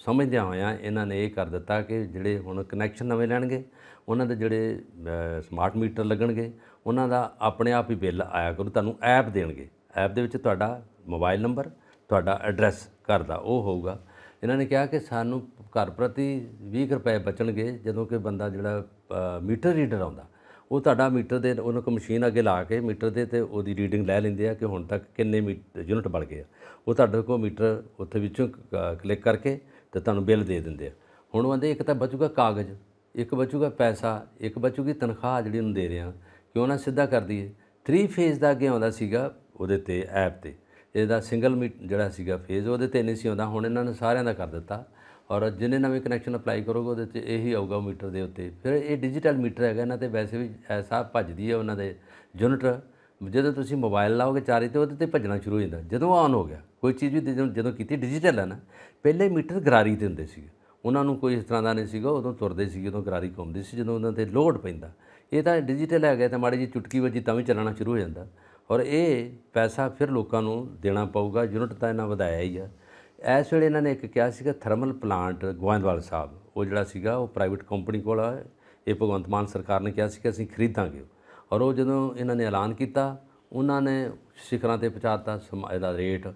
ਸਮਝਦਿਆਂ ਹੋਇਆਂ ਇਹਨਾਂ ਨੇ ਇਹ ਕਰ ਦਿੱਤਾ ਕਿ ਜਿਹੜੇ ਹੁਣ ਕਨੈਕਸ਼ਨ ਨਵੇਂ ਲੈਣਗੇ ਉਹਨਾਂ ਦੇ ਜਿਹੜੇ ਸਮਾਰਟ ਮੀਟਰ ਲੱਗਣਗੇ ਉਹਨਾਂ ਦਾ ਆਪਣੇ ਆਪ ਹੀ ਬਿੱਲ ਆਇਆ ਕਰੂ ਤੁਹਾਨੂੰ ਐਪ ਦੇਣਗੇ ਐਪ ਦੇ ਵਿੱਚ ਤੁਹਾਡਾ ਮੋਬਾਈਲ ਨੰਬਰ ਤੁਹਾਡਾ ਐਡਰੈਸ ਘਰ ਦਾ ਉਹ ਹੋਊਗਾ ਇਹਨਾਂ ਨੇ ਕਿਹਾ ਕਿ ਸਾਨੂੰ ਘਰ ਪ੍ਰਤੀ 20 ਰੁਪਏ ਬਚਣਗੇ ਜਦੋਂ ਕਿ ਬੰਦਾ ਜਿਹੜਾ ਮੀਟਰ ਰੀਡਰ ਆਉਂਦਾ ਉਹ ਤੁਹਾਡਾ ਮੀਟਰ ਦੇ ਉਹਨਾਂ ਕੋ ਮਸ਼ੀਨ ਅੱਗੇ ਲਾ ਕੇ ਮੀਟਰ ਦੇ ਤੇ ਉਹਦੀ ਰੀਡਿੰਗ ਲੈ ਲੈਂਦੇ ਆ ਕਿ ਹੁਣ ਤੱਕ ਕਿੰਨੇ ਯੂਨਿਟ ਬਣ ਗਏ ਆ ਉਹ ਤੁਹਾਡੇ ਕੋ ਮੀਟਰ ਉੱਥੇ ਵਿੱਚੋਂ ਕਲਿੱਕ ਕਰਕੇ ਤੇ ਤੁਹਾਨੂੰ ਬਿੱਲ ਦੇ ਦਿੰਦੇ ਆ ਹੁਣ ਉਹਦੇ ਇੱਕ ਤਾਂ ਬਚੂਗਾ ਕਾਗਜ਼ ਇੱਕ ਬਚੂਗਾ ਪੈਸਾ ਇੱਕ ਬਚੂਗੀ ਤਨਖਾਹ ਜਿਹੜੀ ਉਹਨੂੰ ਦੇ ਰਿਆਂ ਕਿਉਂ ਨਾ ਸਿੱਧਾ ਕਰ ਦਈਏ 3 ਫੇਜ਼ ਦਾ ਅੱਗੇ ਆਉਂਦਾ ਸੀਗਾ ਉਹਦੇ ਤੇ ਐਪ ਤੇ ਇਹਦਾ ਸਿੰਗਲ ਜਿਹੜਾ ਸੀਗਾ ਫੇਜ਼ ਉਹਦੇ ਤੇ ਨਹੀਂ ਸੀ ਆਉਂਦਾ ਹੁਣ ਇਹਨਾਂ ਨੇ ਸਾਰਿਆਂ ਦਾ ਕਰ ਦਿੱਤਾ ਔਰ ਜਿੰਨੇ ਨਵੇਂ ਕਨੈਕਸ਼ਨ ਅਪਲਾਈ ਕਰੋਗੇ ਉਹਦੇ ਤੇ ਇਹੀ ਆਊਗਾ ਮੀਟਰ ਦੇ ਉੱਤੇ ਫਿਰ ਇਹ ਡਿਜੀਟਲ ਮੀਟਰ ਹੈਗਾ ਇਹਨਾਂ ਤੇ ਵੈਸੇ ਵੀ ਐਸਾ ਭੱਜਦੀ ਹੈ ਉਹਨਾਂ ਦੇ ਯੂਨਿਟ ਜਦੋਂ ਤੁਸੀਂ ਮੋਬਾਈਲ ਲਾਓਗੇ ਚਾਰੇ ਤੇ ਉਹਦੇ ਤੇ ਭੱਜਣਾ ਸ਼ੁਰੂ ਹੋ ਜਾਂਦਾ ਜਦੋਂ ਆਨ ਹੋ ਗਿਆ ਕੋਈ ਚੀਜ਼ ਵੀ ਜਦੋਂ ਕੀਤੀ ਡਿਜੀਟਲ ਹੈ ਨਾ ਪਹਿਲੇ ਮੀਟਰ ਗਰਾਰੀ ਤੇ ਹੁੰਦੇ ਸੀ ਉਹਨਾਂ ਨੂੰ ਕੋਈ ਇਸ ਤਰ੍ਹਾਂ ਦਾ ਨਹੀਂ ਸੀਗਾ ਉਦੋਂ ਤੁਰਦੇ ਸੀ ਉਦੋਂ ਗਰਾਰੀ ਘੁੰਮਦੀ ਸੀ ਜਦੋਂ ਉਹਨਾਂ ਤੇ ਲੋਡ ਪੈਂਦਾ ਇਹ ਤਾਂ ਡਿਜੀਟਲ ਹੈਗਾ ਤਾਂ ਮਾੜੀ ਜੀ ਚੁਟਕੀ ਵੱਜੀ ਤਾਂ ਵੀ ਚੱਲਣਾ ਸ਼ੁਰੂ ਹੋ ਜਾਂਦਾ ਔਰ ਇਹ ਪੈਸਾ ਫਿਰ ਲੋਕਾਂ ਨੂੰ ਦੇਣਾ ਪਊਗਾ ਯੂਨਿਟ ਤਾਂ ਇਹਨਾਂ ਵਧਾਇਆ ਹੀ ਆ ਇਸ ਵੇਲੇ ਇਹਨਾਂ ਨੇ ਇੱਕ ਕਿਹਾ ਸੀਗਾ ਥਰਮਲ ਪਲਾਂਟ ਗੋਇੰਦਵਾਲ ਸਾਹਿਬ ਉਹ ਜਿਹੜਾ ਸੀਗਾ ਉਹ ਪ੍ਰਾਈਵੇਟ ਕੰਪਨੀ ਕੋਲ ਆ ਇਹ ਭਗਵੰਤ ਮਾਨ ਸਰਕਾਰ ਨੇ ਕਿਹਾ ਸੀ ਕਿ ਅਸੀਂ ਖਰੀਦਾਂਗੇ ਔਰ ਉਹ ਜਦੋਂ ਇਹਨਾਂ ਨੇ ਐਲਾਨ ਕੀਤਾ ਉਹਨਾਂ ਨੇ ਸਿਖਰਾਂ ਤੇ ਪਹੁੰਚਾਤਾ ਦਾ ਰੇਟ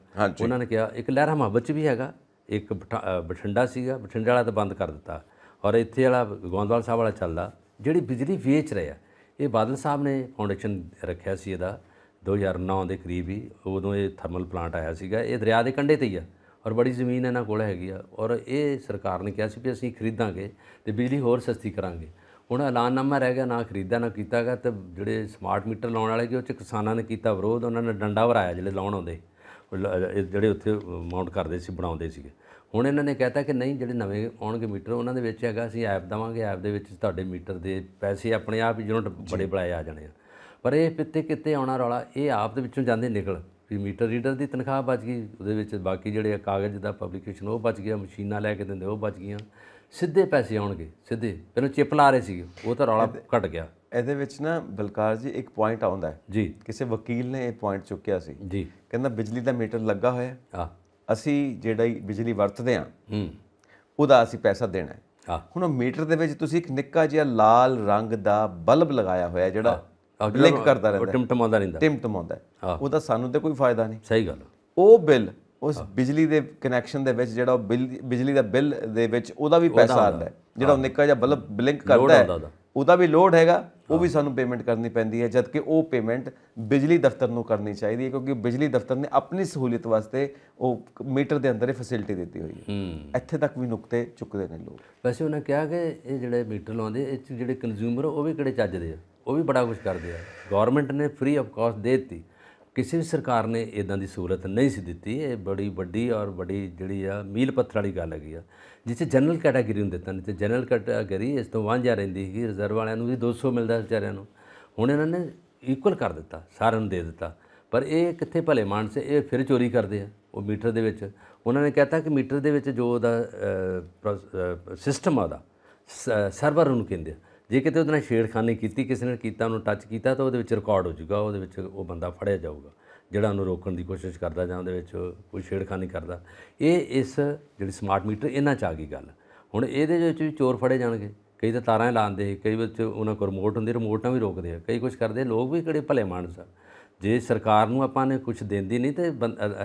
ਉਹਨਾਂ ਨੇ ਕਿਹਾ ਇੱਕ ਲਹਿਰਾਮਾ ਬੱਚ ਵੀ ਹੈਗਾ ਇੱਕ ਬਠਿੰਡਾ ਸੀਗਾ ਬਠਿੰਡਾ ਵਾਲਾ ਤਾਂ ਬੰਦ ਕਰ ਦਿੱਤਾ ਔਰ ਇੱਥੇ ਵਾਲਾ ਗੋਇੰਦਵਾਲ ਸਾਹਿਬ ਵਾਲਾ ਚੱਲਦਾ ਜਿਹੜੀ ਬਿਜਲੀ ਵੇਚ ਰਿਹਾ ਇਹ ਬਾਦਲ ਸਾਹਿਬ ਨੇ ਫਾਊਂਡੇਸ਼ਨ ਰੱਖਿਆ ਸੀ ਇਹਦਾ 2009 ਦੇ ਕਰੀਬ ਹੀ ਉਦੋਂ ਇਹ ਥਰਮਲ ਪਲਾਂਟ ਆਇਆ ਸੀਗਾ ਇਹ ਦਰਿਆ ਦੇ ਕੰਢੇ ਤੇ ਹੀ ਆ ਔਰ ਬੜੀ ਜ਼ਮੀਨ ਇਹਨਾਂ ਕੋਲ ਹੈਗੀ ਆ ਔਰ ਇਹ ਸਰਕਾਰ ਨੇ ਕਿਹਾ ਸੀ ਕਿ ਅਸੀਂ ਖਰੀਦਾਂਗੇ ਤੇ ਬਿਜਲੀ ਹੋਰ ਸਸਤੀ ਕਰਾਂਗੇ ਹੁਣ ਐਲਾਨਨਾਮਾ ਰਹਿ ਗਿਆ ਨਾ ਖਰੀਦਾ ਨਾ ਕੀਤਾਗਾ ਤੇ ਜਿਹੜੇ ਸਮਾਰਟ ਮੀਟਰ ਲਾਉਣ ਵਾਲੇ ਕਿ ਉਹ ਚ ਕਿਸਾਨਾਂ ਨੇ ਕੀਤਾ ਵਿਰੋਧ ਉਹਨਾਂ ਨੇ ਡੰਡਾ ਵਰਾਇਆ ਜਿਹੜੇ ਲਾਉਣ ਆਉਂਦੇ ਜਿਹੜੇ ਉੱਥੇ ਮਾਊਂਟ ਕਰਦੇ ਸੀ ਬਣਾਉਂਦੇ ਸੀਗੇ ਹੁਣ ਇਹਨਾਂ ਨੇ ਕਹਿਤਾ ਕਿ ਨਹੀਂ ਜਿਹੜੇ ਨਵੇਂ ਆਉਣਗੇ ਮੀਟਰ ਉਹਨਾਂ ਦੇ ਵਿੱਚ ਹੈਗਾ ਅਸੀਂ ਐਪ ਦਵਾਂਗੇ ਐਪ ਦੇ ਵਿੱਚ ਤੁਹਾਡੇ ਮੀਟਰ ਦੇ ਪੈਸੇ ਆਪਣੇ ਆਪ ਹੀ ਜਿਹੜੇ ਬੜੇ ਬੜਾਏ ਆ ਜਾਣੇ ਆ ਪਰ ਇਹ ਪਿੱਤੇ ਕਿਤੇ ਆਉਣਾ ਰੌਲਾ ਇਹ ਆਪ ਦੇ ਵਿੱਚੋਂ ਜਾਂਦੇ ਨਿਕਲ ਵੀ ਮੀਟਰ ਰੀਡਰ ਦੀ ਤਨਖਾਹ ਬਚ ਗਈ ਉਹਦੇ ਵਿੱਚ ਬਾਕੀ ਜਿਹੜੇ ਕਾਗਜ਼ ਦਾ ਪਬਲੀਕੇਸ਼ਨ ਉਹ ਬਚ ਗਿਆ ਮਸ਼ੀਨਾਂ ਲੈ ਕੇ ਦਿੰਦੇ ਉਹ ਬਚ ਗਈਆਂ ਸਿੱਧੇ ਪੈਸੇ ਆਉਣਗੇ ਸਿੱਧੇ ਪਹਿਲਾਂ ਚਿਪ ਲਾ ਰਹੇ ਸੀਗੇ ਉਹ ਤਾਂ ਰੌਲਾ ਘਟ ਗਿਆ ਇਹਦੇ ਵਿੱਚ ਨਾ ਬਲਕਾਰ ਜੀ ਇੱਕ ਪੁਆਇੰਟ ਆਉਂਦਾ ਹੈ ਜੀ ਕਿਸੇ ਵਕੀਲ ਨੇ ਇਹ ਪੁਆਇੰਟ ਚੁੱਕਿਆ ਸੀ ਜੀ ਕਹਿੰਦਾ ਬਿਜਲੀ ਦਾ ਮੀਟਰ ਲੱਗਾ ਹੋਇਆ ਆ ਅਸੀਂ ਜਿਹੜਾ ਬਿਜਲੀ ਵਰਤਦੇ ਆ ਹੂੰ ਉਹਦਾ ਅਸੀਂ ਪੈਸਾ ਦੇਣਾ ਹੈ ਹਾਂ ਹੁਣ ਮੀਟਰ ਦੇ ਵਿੱਚ ਤੁਸੀਂ ਇੱਕ ਨਿੱਕਾ ਜਿਹਾ ਲਾਲ ਰੰਗ ਦਾ ਬਲਬ ਲਗਾਇਆ ਹੋਇਆ ਜਿਹੜਾ ਲਿੰਕ ਕਰਦਾ ਰਹਿੰਦਾ ਟਿਮਟਮਾਉਂਦਾ ਰਹਿੰਦਾ ਟਿਮਟਮਾਉਂਦਾ ਉਹਦਾ ਸਾਨੂੰ ਤੇ ਕੋਈ ਫਾਇਦਾ ਨਹੀਂ ਸਹੀ ਗੱਲ ਉਹ ਬਿੱਲ ਉਸ ਬਿਜਲੀ ਦੇ ਕਨੈਕਸ਼ਨ ਦੇ ਵਿੱਚ ਜਿਹੜਾ ਉਹ ਬਿਜਲੀ ਦਾ ਬਿੱਲ ਦੇ ਵਿੱਚ ਉਹਦਾ ਵੀ ਪੈਸਾ ਆਉਂਦਾ ਜਿਹੜਾ ਉਹ ਨਿੱਕਾ ਜਿਹਾ ਬਲਬ ਬਲਿੰਕ ਕਰਦਾ ਹੈ ਉਹਦਾ ਵੀ ਲੋਡ ਹੈਗਾ ਉਹ ਵੀ ਸਾਨੂੰ ਪੇਮੈਂਟ ਕਰਨੀ ਪੈਂਦੀ ਹੈ ਜਦਕਿ ਉਹ ਪੇਮੈਂਟ ਬਿਜਲੀ ਦਫ਼ਤਰ ਨੂੰ ਕਰਨੀ ਚਾਹੀਦੀ ਹੈ ਕਿਉਂਕਿ ਬਿਜਲੀ ਦਫ਼ਤਰ ਨੇ ਆਪਣੀ ਸਹੂਲਤ ਵਾਸਤੇ ਉਹ ਮੀਟਰ ਦੇ ਅੰਦਰ ਹੀ ਫੈਸਿਲਿਟੀ ਦਿੱਤੀ ਹੋਈ ਹੈ ਇੱਥੇ ਤੱਕ ਵੀ ਨੁਕਤੇ ਚੁੱਕਦੇ ਨੇ ਲੋਕ ਵੈਸੇ ਉਹਨਾਂ ਕਿਹਾ ਕਿ ਇਹ ਜਿਹੜੇ ਮੀਟਰ ਲਾਉਂਦੇ ਇਹ ਜਿਹੜੇ ਕੰਜ਼ਿਊਮਰ ਉਹ ਵੀ ਕਿਹੜੇ ਚੱਜ ਦੇ ਆ ਉਹ ਵੀ ਬੜਾ ਕੁਝ ਕਰਦੇ ਆ ਗਵਰਨਮੈਂਟ ਨੇ ਫ੍ਰੀ ਆਫ ਕਾਸਟ ਦੇ ਦਿੱਤੀ ਕਿਸੇ ਵੀ ਸਰਕਾਰ ਨੇ ਇਦਾਂ ਦੀ ਸਹੂਲਤ ਨਹੀਂ ਸੀ ਦਿੱਤੀ ਇਹ ਬੜੀ ਵੱਡੀ ਔਰ ਬੜੀ ਜਿਹੜੀ ਆ ਮੀਲ ਪੱਥਰ ਵਾਲੀ ਗੱਲ ਹੈਗੀ ਆ ਜਿੱਥੇ ਜਨਰਲ ਕੈਟਾਗਰੀ ਨੂੰ ਦਿੱਤਾ ਨਹੀਂ ਤੇ ਜਨਰਲ ਕੈਟਾਗਰੀ ਇਸ ਤੋਂ ਵਾਂਝਾ ਰਹਿੰਦੀ ਸੀ ਰਿਜ਼ਰਵ ਵਾਲਿਆਂ ਨੂੰ ਵੀ 200 ਮਿਲਦਾ ਵਿਚਾਰਿਆਂ ਨੂੰ ਹੁਣ ਇਹਨਾਂ ਨੇ ਇਕੁਅਲ ਕਰ ਦਿੱਤਾ ਸਾਰਿਆਂ ਨੂੰ ਦੇ ਦਿੱਤਾ ਪਰ ਇਹ ਕਿੱਥੇ ਭਲੇ ਮਾਨਸ ਇਹ ਫਿਰ ਚੋਰੀ ਕਰਦੇ ਆ ਉਹ ਮੀਟਰ ਦੇ ਵਿੱਚ ਉਹਨਾਂ ਨੇ ਕਹਿਤਾ ਕਿ ਮੀਟਰ ਦੇ ਵਿੱਚ ਜੋ ਉਹਦਾ ਸਿਸਟਮ ਆ ਦਾ ਸਰਵਰ ਨੂੰ ਕਹਿੰਦੇ ਆ ਜੇ ਕਿਤੇ ਉਹਦੇ ਨਾਲ ਛੇੜਖਾਨੀ ਕੀਤੀ ਕਿਸੇ ਨੇ ਕੀਤਾ ਉਹਨੂੰ ਟੱਚ ਕੀਤਾ ਤਾਂ ਉਹਦੇ ਵਿੱਚ ਰਿਕਾਰਡ ਹੋ ਜਾਊਗਾ ਉਹਦੇ ਵਿੱਚ ਉਹ ਬੰਦਾ ਫੜਿਆ ਜਾਊਗਾ ਜਿਹੜਾ ਉਹਨੂੰ ਰੋਕਣ ਦੀ ਕੋਸ਼ਿਸ਼ ਕਰਦਾ ਜਾਂ ਉਹਦੇ ਵਿੱਚ ਕੋਈ ਛੇੜਖਾਨੀ ਕਰਦਾ ਇਹ ਇਸ ਜਿਹੜੀ ਸਮਾਰਟ ਮੀਟਰ ਇਹਨਾਂ ਚ ਆ ਗਈ ਗੱਲ ਹੁਣ ਇਹਦੇ ਵਿੱਚ ਵੀ ਚੋਰ ਫੜੇ ਜਾਣਗੇ ਕਈ ਤਾਂ ਤਾਰਾਂ ਲਾਉਂਦੇ ਕਈ ਵਿੱਚ ਉਹਨਾਂ ਕੋਲ ਰਿਮੋਟ ਹੁੰਦੇ ਰਿਮੋਟ ਨਾਲ ਵੀ ਰੋਕਦੇ ਆ ਕਈ ਕੁਝ ਕਰਦੇ ਲੋਕ ਵੀ ਕਿਹੜੇ ਭਲੇ ਮਾਨਸ ਆ ਜੇ ਸਰਕਾਰ ਨੂੰ ਆਪਾਂ ਨੇ ਕੁਝ ਦਿੰਦੀ ਨਹੀਂ ਤੇ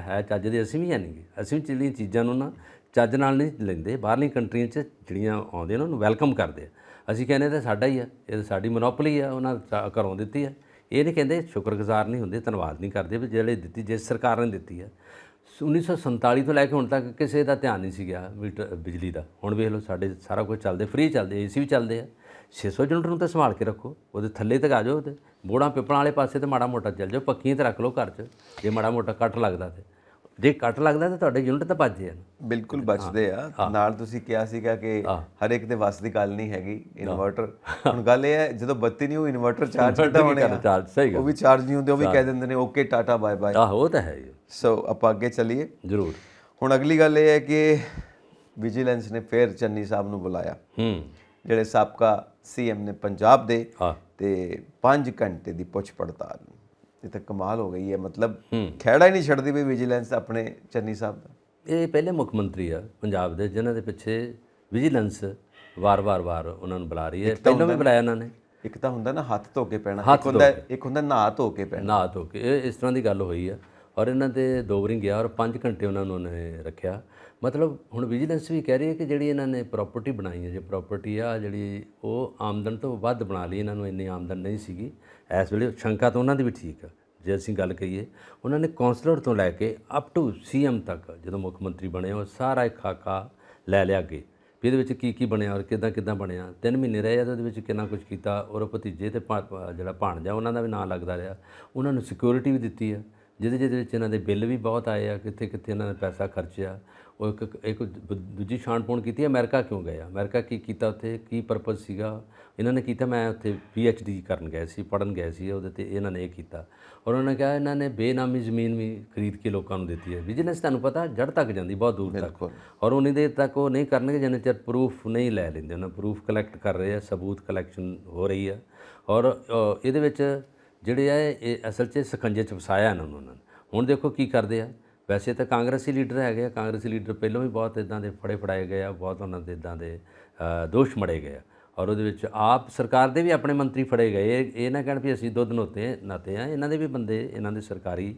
ਹੈ ਚੱਜ ਦੇ ਅਸੀਂ ਵੀ ਜਾਣਗੇ ਅਸੀਂ ਚਿੱਲੀਆਂ ਚੀਜ਼ਾਂ ਨੂੰ ਨਾ ਚੱਜ ਨਾਲ ਨਹੀਂ ਲੈਂਦੇ ਬਾਹਰਲੀ ਕੰਟਰੀਆਂ 'ਚ ਜਿਹੜੀਆਂ ਆਉਂਦੇ ਉਹਨਾਂ ਨੂੰ ਵੈਲਕਮ ਕਰਦੇ ਆ ਅਸੀਂ ਕਹਿੰਦੇ ਤਾਂ ਸਾਡਾ ਹੀ ਆ ਇਹ ਸਾਡੀ ਮੋਨੋਪੋਲੀ ਆ ਉਹਨਾਂ ਘਰੋਂ ਦਿੱਤੀ ਆ ਇਹ ਨਹੀਂ ਕਹਿੰਦੇ ਸ਼ੁਕਰਗੁਜ਼ਾਰ ਨਹੀਂ ਹੁੰਦੇ ਧੰਨਵਾਦ ਨਹੀਂ ਕਰਦੇ ਵੀ ਜਿਹੜੇ ਦਿੱਤੀ ਜਿਸ ਸਰਕਾਰ ਨੇ ਦਿੱਤੀ ਆ 1947 ਤੋਂ ਲੈ ਕੇ ਹੁਣ ਤੱਕ ਕਿਸੇ ਦਾ ਧਿਆਨ ਨਹੀਂ ਸੀ ਗਿਆ ਮੀਟਰ ਬਿਜਲੀ ਦਾ ਹੁਣ ਵੇਖ ਲਓ ਸਾਡੇ ਸਾਰਾ ਕੁਝ ਚੱਲਦੇ ਫ੍ਰੀ ਚੱਲਦੇ ਏਸੀ ਵੀ ਚੱਲਦੇ ਆ 600 ਜਨਰੇਟਰ ਨੂੰ ਤਾਂ ਸੰਭਾਲ ਕੇ ਰੱਖੋ ਉਹਦੇ ਥੱਲੇ ਤੱਕ ਆ ਜਾਓ ਤੇ ਮੋੜਾਂ ਪਿੱਪਲਾਂ ਵਾਲੇ ਪਾਸੇ ਤੇ ਮਾੜਾ ਮੋਟਾ ਚੱਲ ਜਾਓ ਪੱਕੀਆਂ ਤੇ ਰੱਖ ਲਓ ਘਰ 'ਚ ਜੇ ਮਾੜਾ ਮੋਟਾ ਕੱਟ ਲੱਗਦਾ ਤੇ ਜੇ ਕੱਟ ਲੱਗਦਾ ਤਾਂ ਤੁਹਾਡੇ ਯੂਨਿਟ ਤਾਂ ਭੱਜਦੇ ਆ ਬਿਲਕੁਲ ਬਚਦੇ ਆ ਨਾਲ ਤੁਸੀਂ ਕਿਹਾ ਸੀਗਾ ਕਿ ਹਰ ਇੱਕ ਦੇ ਵਸ ਦੀ ਗੱਲ ਨਹੀਂ ਹੈਗੀ ਇਨਵਰਟਰ ਹੁਣ ਗੱਲ ਇਹ ਹੈ ਜਦੋਂ ਬੱਤੀ ਨਹੀਂ ਉਹ ਇਨਵਰਟਰ ਚਾਰਜ ਕਰਦਾ ਹੋਣੇ ਚਾਰਜ ਸਹੀ ਗੱਲ ਉਹ ਵੀ ਚਾਰਜ ਨਹੀਂ ਹੁੰਦੇ ਉਹ ਵੀ ਕਹਿ ਦਿੰਦੇ ਨੇ ਓਕੇ ਟਾਟਾ ਬਾਏ ਬਾਏ ਆਹ ਉਹ ਤਾਂ ਹੈ ਸੋ ਆਪਾਂ ਅੱਗੇ ਚੱਲੀਏ ਜ਼ਰੂਰ ਹੁਣ ਅਗਲੀ ਗੱਲ ਇਹ ਹੈ ਕਿ ਵਿਜੀਲੈਂਸ ਨੇ ਫੇਰ ਚੰਨੀ ਸਾਹਿਬ ਨੂੰ ਬੁਲਾਇਆ ਹੂੰ ਜਿਹੜੇ ਸਾਬਕਾ ਸੀਐਮ ਨੇ ਪੰਜਾਬ ਦੇ ਤੇ 5 ਘੰਟੇ ਦੀ ਪੁੱਛ ਪੜਤਾਲ ਇਹ ਤਾਂ ਕਮਾਲ ਹੋ ਗਈ ਹੈ ਮਤਲਬ ਖਹਿੜਾ ਹੀ ਨਹੀਂ ਛੱਡਦੀ ਵੀ ਵਿਜੀਲੈਂਸ ਆਪਣੇ ਚੰਨੀ ਸਾਹਿਬ ਦਾ ਇਹ ਪਹਿਲੇ ਮੁੱਖ ਮੰਤਰੀ ਆ ਪੰਜਾਬ ਦੇ ਜਿਨ੍ਹਾਂ ਦੇ ਪਿੱਛੇ ਵਿਜੀਲੈਂਸ ਵਾਰ-ਵਾਰ ਵਾਰ ਉਹਨਾਂ ਨੂੰ ਬੁਲਾ ਰਹੀ ਹੈ ਪਹਿਲਾਂ ਵੀ ਬੁਲਾਇਆ ਉਹਨਾਂ ਨੇ ਇੱਕ ਤਾਂ ਹੁੰਦਾ ਨਾ ਹੱਥ ਧੋ ਕੇ ਪੈਣਾ ਇੱਕ ਹੁੰਦਾ ਇੱਕ ਹੁੰਦਾ ਨਾ ਧੋ ਕੇ ਪੈਣਾ ਨਾ ਧੋ ਕੇ ਇਸ ਤਰ੍ਹਾਂ ਦੀ ਗੱਲ ਹੋਈ ਆ ਔਰ ਇਹਨਾਂ ਦੇ ਦੋਵਰਿੰਗ ਗਿਆ ਔਰ 5 ਘੰਟੇ ਉਹਨਾਂ ਨੂੰ ਉਹਨੇ ਰੱਖਿਆ ਮਤਲਬ ਹੁਣ ਵਿਜੀਲੈਂਸ ਵੀ ਕਹਿ ਰਹੀ ਹੈ ਕਿ ਜਿਹੜੀ ਇਹਨਾਂ ਨੇ ਪ੍ਰਾਪਰਟੀ ਬਣਾਈ ਹੈ ਜੇ ਪ੍ਰਾਪਰਟੀ ਆ ਜਿਹੜੀ ਉਹ ਆਮਦਨ ਤੋਂ ਵੱਧ ਬਣਾ ਲਈ ਇਹਨਾਂ ਨੂੰ ਇੰਨੀ ਆਮਦਨ ਨਹੀਂ ਸੀਗੀ ਇਸ ਵੇਲੇ ਸ਼ੰਕਾ ਤਾਂ ਉਹਨਾਂ ਦੀ ਵੀ ਠੀਕ ਹੈ ਜੇ ਅਸੀਂ ਗੱਲ ਕਰੀਏ ਉਹਨਾਂ ਨੇ ਕਾਉਂਸਲਰ ਤੋਂ ਲੈ ਕੇ ਅਪ ਟੂ ਸੀਐਮ ਤੱਕ ਜਦੋਂ ਮੁੱਖ ਮੰਤਰੀ ਬਣੇ ਉਹ ਸਾਰਾ ਇੱਕ ਖਾਕਾ ਲੈ ਲਿਆ ਗਏ ਇਹਦੇ ਵਿੱਚ ਕੀ ਕੀ ਬਣਿਆ ਔਰ ਕਿਦਾਂ ਕਿਦਾਂ ਬਣਿਆ 3 ਮਹੀਨੇ ਰਹਿ ਜਾਂਦੇ ਉਹਦੇ ਵਿੱਚ ਕਿੰਨਾ ਕੁਝ ਕੀਤਾ ਔਰ ਭਤੀਜੇ ਤੇ ਜਿਹੜਾ ਭਾਣਜਾ ਉਹਨਾਂ ਦਾ ਵੀ ਨਾਂ ਲੱਗਦਾ ਰਿਹਾ ਉਹਨਾਂ ਨੂੰ ਸਿਕਿਉਰਿਟੀ ਵੀ ਦਿੱਤੀ ਹੈ ਜਿਹਦੇ ਜਿਹਦੇ ਵਿੱਚ ਇਹਨਾਂ ਦੇ ਬਿੱਲ ਵੀ ਬਹੁਤ ਆਏ ਆ ਕਿੱਥੇ ਕਿੱਥੇ ਇਹਨਾਂ ਨੇ ਪੈਸਾ ਖਰਚਿਆ ਉਹ ਇੱਕ ਇੱਕ ਦੂਜੀ ਛਾਣਪੋਣ ਕੀਤੀ ਅਮਰੀਕਾ ਕਿਉਂ ਗਏ ਅਮਰੀਕਾ ਕੀ ਕੀਤਾ ਉੱਥੇ ਕੀ ਪਰਪਸ ਸੀਗਾ ਇਹਨਾਂ ਨੇ ਕੀਤਾ ਮੈਂ ਉੱਥੇ ਪੀ ਐਚ ਡੀ ਕਰਨ ਗਏ ਸੀ ਪੜਨ ਗਏ ਸੀ ਉਹਦੇ ਤੇ ਇਹਨਾਂ ਨੇ ਇਹ ਕੀਤਾ ਔਰ ਉਹਨਾਂ ਨੇ ਕਿਹਾ ਇਹਨਾਂ ਨੇ ਬੇਨਾਮੀ ਜ਼ਮੀਨ ਵੀ ਖਰੀਦ ਕੇ ਲੋਕਾਂ ਨੂੰ ਦਿੱਤੀ ਹੈ ਬਿਜ਼ਨਸ ਤੁਹਾਨੂੰ ਪਤਾ ਜੜ ਤੱਕ ਜਾਂਦੀ ਬਹੁਤ ਦੂਰ ਤੱਕ ਔਰ ਉਹਨੇ ਦੇ ਤੱਕ ਉਹ ਨਹੀਂ ਕਰਨਗੇ ਜਿੰਨੇ ਚਿਰ ਪ੍ਰੂਫ ਨਹੀਂ ਲੈ ਲੈਂਦੇ ਉਹਨਾਂ ਪ੍ਰੂਫ ਕਲੈਕਟ ਕਰ ਰਹੇ ਆ ਸਬੂਤ ਕਲੈਕਸ਼ਨ ਹੋ ਰਹੀ ਆ ਔਰ ਇਹਦੇ ਵਿੱਚ ਜਿਹੜੇ ਆ ਇਹ ਅਸਲ 'ਚ ਸਕੰਜੇ 'ਚ ਫਸਾਇਆ ਇਹਨਾਂ ਨੂੰ ਉਹਨਾਂ ਨੇ ਹੁਣ ਦੇਖੋ ਕੀ ਕਰਦੇ ਆ ਵੈਸੇ ਤਾਂ ਕਾਂਗਰਸੀ ਲੀਡਰ ਹੈਗੇ ਆ ਕਾਂਗਰਸੀ ਲੀਡਰ ਪਹਿਲਾਂ ਵੀ ਬਹੁਤ ਇਦਾਂ ਦੇ ਫੜੇ ਫੜਾਏ ਗਏ ਆ ਬਹੁਤ ਉਹਨਾਂ ਦੇ ਇਦਾਂ ਦੇ ਦੋਸ਼ ਮੜੇ ਗਏ ਆ ਔਰ ਉਹਦੇ ਵਿੱਚ ਆਪ ਸਰਕਾਰ ਦੇ ਵੀ ਆਪਣੇ ਮੰਤਰੀ ਫੜੇ ਗਏ ਇਹ ਨਾ ਕਹਿਣ ਵੀ ਅਸੀਂ ਦੁੱਧ ਨੋਤੇ ਨਾਤੇ ਆ ਇਹਨਾਂ ਦੇ ਵੀ ਬੰਦੇ ਇਹਨਾਂ ਦੇ ਸਰਕਾਰੀ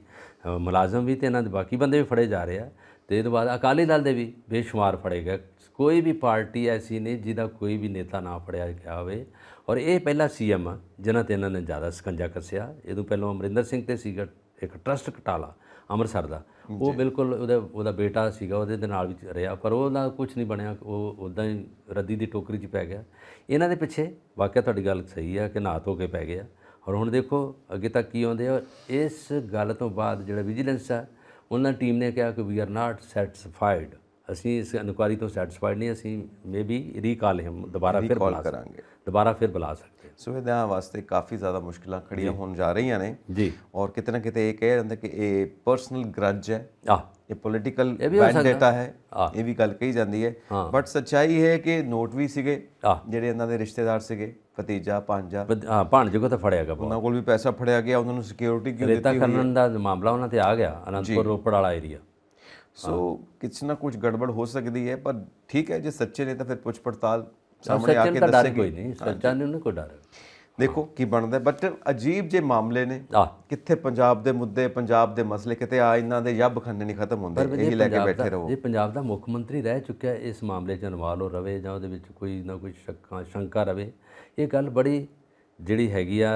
ਮੁਲਾਜ਼ਮ ਵੀ ਤੇ ਇਹਨਾਂ ਦੇ ਬਾਕੀ ਬੰਦੇ ਵੀ ਫੜੇ ਜਾ ਰਹੇ ਆ ਤੇ ਇਹਦੇ ਬਾਅਦ ਅਕਾਲੀ ਦਲ ਦੇ ਵੀ ਬੇਸ਼ੁਮਾਰ ਫੜੇ ਗਏ ਕੋਈ ਵੀ ਪਾਰਟੀ ਐਸੀ ਨਹੀਂ ਜਿਹਦਾ ਕੋਈ ਵੀ ਨੇਤਾ ਨਾ ਫੜਿਆ ਗਿਆ ਹੋਵੇ ਔਰ ਇਹ ਪਹਿਲਾ ਸੀਐਮ ਆ ਜਿਨ੍ਹਾਂ ਤੇ ਇਹਨਾਂ ਨੇ ਜ਼ਿਆਦਾ ਸਕੰਜਾ ਕੱਸਿਆ ਇਹਦੋਂ ਪਹਿਲਾਂ ਅਮਰਿੰਦਰ ਸਿੰਘ ਤੇ ਸੀਗਾ ਇੱਕ ਟਰਸਟ ਘਟਾਲਾ ਅੰਮ੍ਰਿਤਸਰ ਦਾ ਉਹ ਬਿਲਕੁਲ ਉਹਦਾ ਉਹਦਾ ਬੇਟਾ ਸੀਗਾ ਉਹਦੇ ਦੇ ਨਾਲ ਵੀ ਰਿਹਾ ਪਰ ਉਹਦਾ ਕੁਝ ਨਹੀਂ ਬਣਿਆ ਉਹ ਉਦਾਂ ਹੀ ਰੱਦੀ ਦੀ ਟੋਕਰੀ 'ਚ ਪੈ ਗਿਆ ਇਹਨਾਂ ਦੇ ਪਿੱਛੇ ਵਾਕਿਆ ਤੁਹਾਡੀ ਗੱਲ ਸਹੀ ਆ ਕਿ ਨਾਤ ਹੋ ਕੇ ਪੈ ਗਿਆ ਔਰ ਹੁਣ ਦੇਖੋ ਅੱਗੇ ਤੱਕ ਕੀ ਆਉਂਦੇ ਆ ਇਸ ਗੱਲ ਤੋਂ ਬਾਅਦ ਜਿਹੜਾ ਵਿਜੀਲੈਂਸ ਆ ਉਹਨਾਂ ਟੀਮ ਨੇ ਕਿਹਾ ਕਿ ਵੀ ਆਰ ਨਾਟ ਸੈਟੀਸਫਾਈਡ ਅਸੀਂ ਇਸ ਅਨੁਕਾਰੀ ਤੋਂ ਸੈਟੀਸਫਾਈਡ ਨਹੀਂ ਅਸੀਂ ਮੇਬੀ ਰੀਕਾਲ ਹਿਮ ਦੁਬਾਰਾ ਫਿਰ ਬੁਲਾ ਕਰਾਂਗੇ ਦੁਬਾਰਾ ਫਿਰ ਬੁਲਾ ਸਕਦੇ ਸੋ ਇਹਦਾ ਵਾਸਤੇ ਕਾਫੀ ਜ਼ਿਆਦਾ ਮੁਸ਼ਕਲਾਂ ਖੜੀਆਂ ਹੋਣ ਜਾ ਰਹੀਆਂ ਨੇ ਜੀ ਔਰ ਕਿਤੇ ਨਾ ਕਿਤੇ ਇਹ ਕਹਿ ਜਾਂਦਾ ਕਿ ਇਹ ਪਰਸਨਲ ਗਰਜ ਹੈ ਆ ਇਹ ਪੋਲਿਟੀਕਲ ਵੈਂਡੇਟਾ ਹੈ ਇਹ ਵੀ ਗੱਲ ਕਹੀ ਜਾਂਦੀ ਹੈ ਬਟ ਸੱਚਾਈ ਹੈ ਕਿ ਨੋਟ ਵੀ ਸੀਗੇ ਜਿਹੜੇ ਇਹਨਾਂ ਦੇ ਰਿਸ਼ਤੇਦਾਰ ਸੀਗੇ ਭਤੀਜਾ ਭਾਂਜਾ ਹਾਂ ਭਾਂਜੇ ਕੋ ਤਾਂ ਫੜਿਆ ਗਿਆ ਉਹਨਾਂ ਕੋਲ ਵੀ ਪੈਸਾ ਫੜਿਆ ਗਿਆ ਉਹਨਾਂ ਨੂੰ ਸਿਕਿਉਰਿਟੀ ਕਿਉਂ ਦਿੱਤੀ ਹੋਈ ਹੈ ਰੇਤਾ ਕਰਨ ਦਾ ਮਾਮਲਾ ਉਹਨਾਂ ਤੇ ਆ ਗਿਆ ਅਨੰਦਪੁਰ ਰੋਪੜ ਵਾਲਾ ਏਰੀਆ ਸੋ ਕਿਛ ਨਾ ਕੁਝ ਗੜਬੜ ਹੋ ਸਕਦੀ ਹੈ ਪਰ ਠੀਕ ਹੈ ਜੇ ਸੱਚੇ ਨੇ ਤਾਂ ਫਿਰ ਪੁੱਛ ਪੜਤਾਲ ਸਾਹਮਣੇ ਆ ਕੇ ਦੱਸੇ ਕੋਈ ਨਹੀਂ ਸੱਚਾ ਨਹੀਂ ਉਹਨੇ ਕੋ ਡਰ ਦੇਖੋ ਕੀ ਬਣਦਾ ਬਟ ਅਜੀਬ ਜੇ ਮਾਮਲੇ ਨੇ ਕਿੱਥੇ ਪੰਜਾਬ ਦੇ ਮੁੱਦੇ ਪੰਜਾਬ ਦੇ ਮਸਲੇ ਕਿਤੇ ਆ ਇਹਨਾਂ ਦੇ ਯੱਬ ਖੰਨੇ ਨਹੀਂ ਖਤਮ ਹੁੰਦੇ ਇਹੀ ਲੈ ਕੇ ਬੈਠੇ ਰਹੋ ਜੇ ਪੰਜਾਬ ਦਾ ਮੁੱਖ ਮੰਤਰੀ ਰਹਿ ਚੁੱਕਿਆ ਇਸ ਮਾਮਲੇ 'ਚ ਅਨਵਾਲ ਹੋ ਰਵੇ ਜਾਂ ਉਹਦੇ ਵਿੱਚ ਕੋਈ ਨਾ ਕੋਈ ਸ਼ੱਕਾਂ ਸ਼ੰਕਾ ਰਵੇ ਇਹ ਗੱਲ ਬੜੀ ਜਿਹੜੀ ਹੈਗੀ ਆ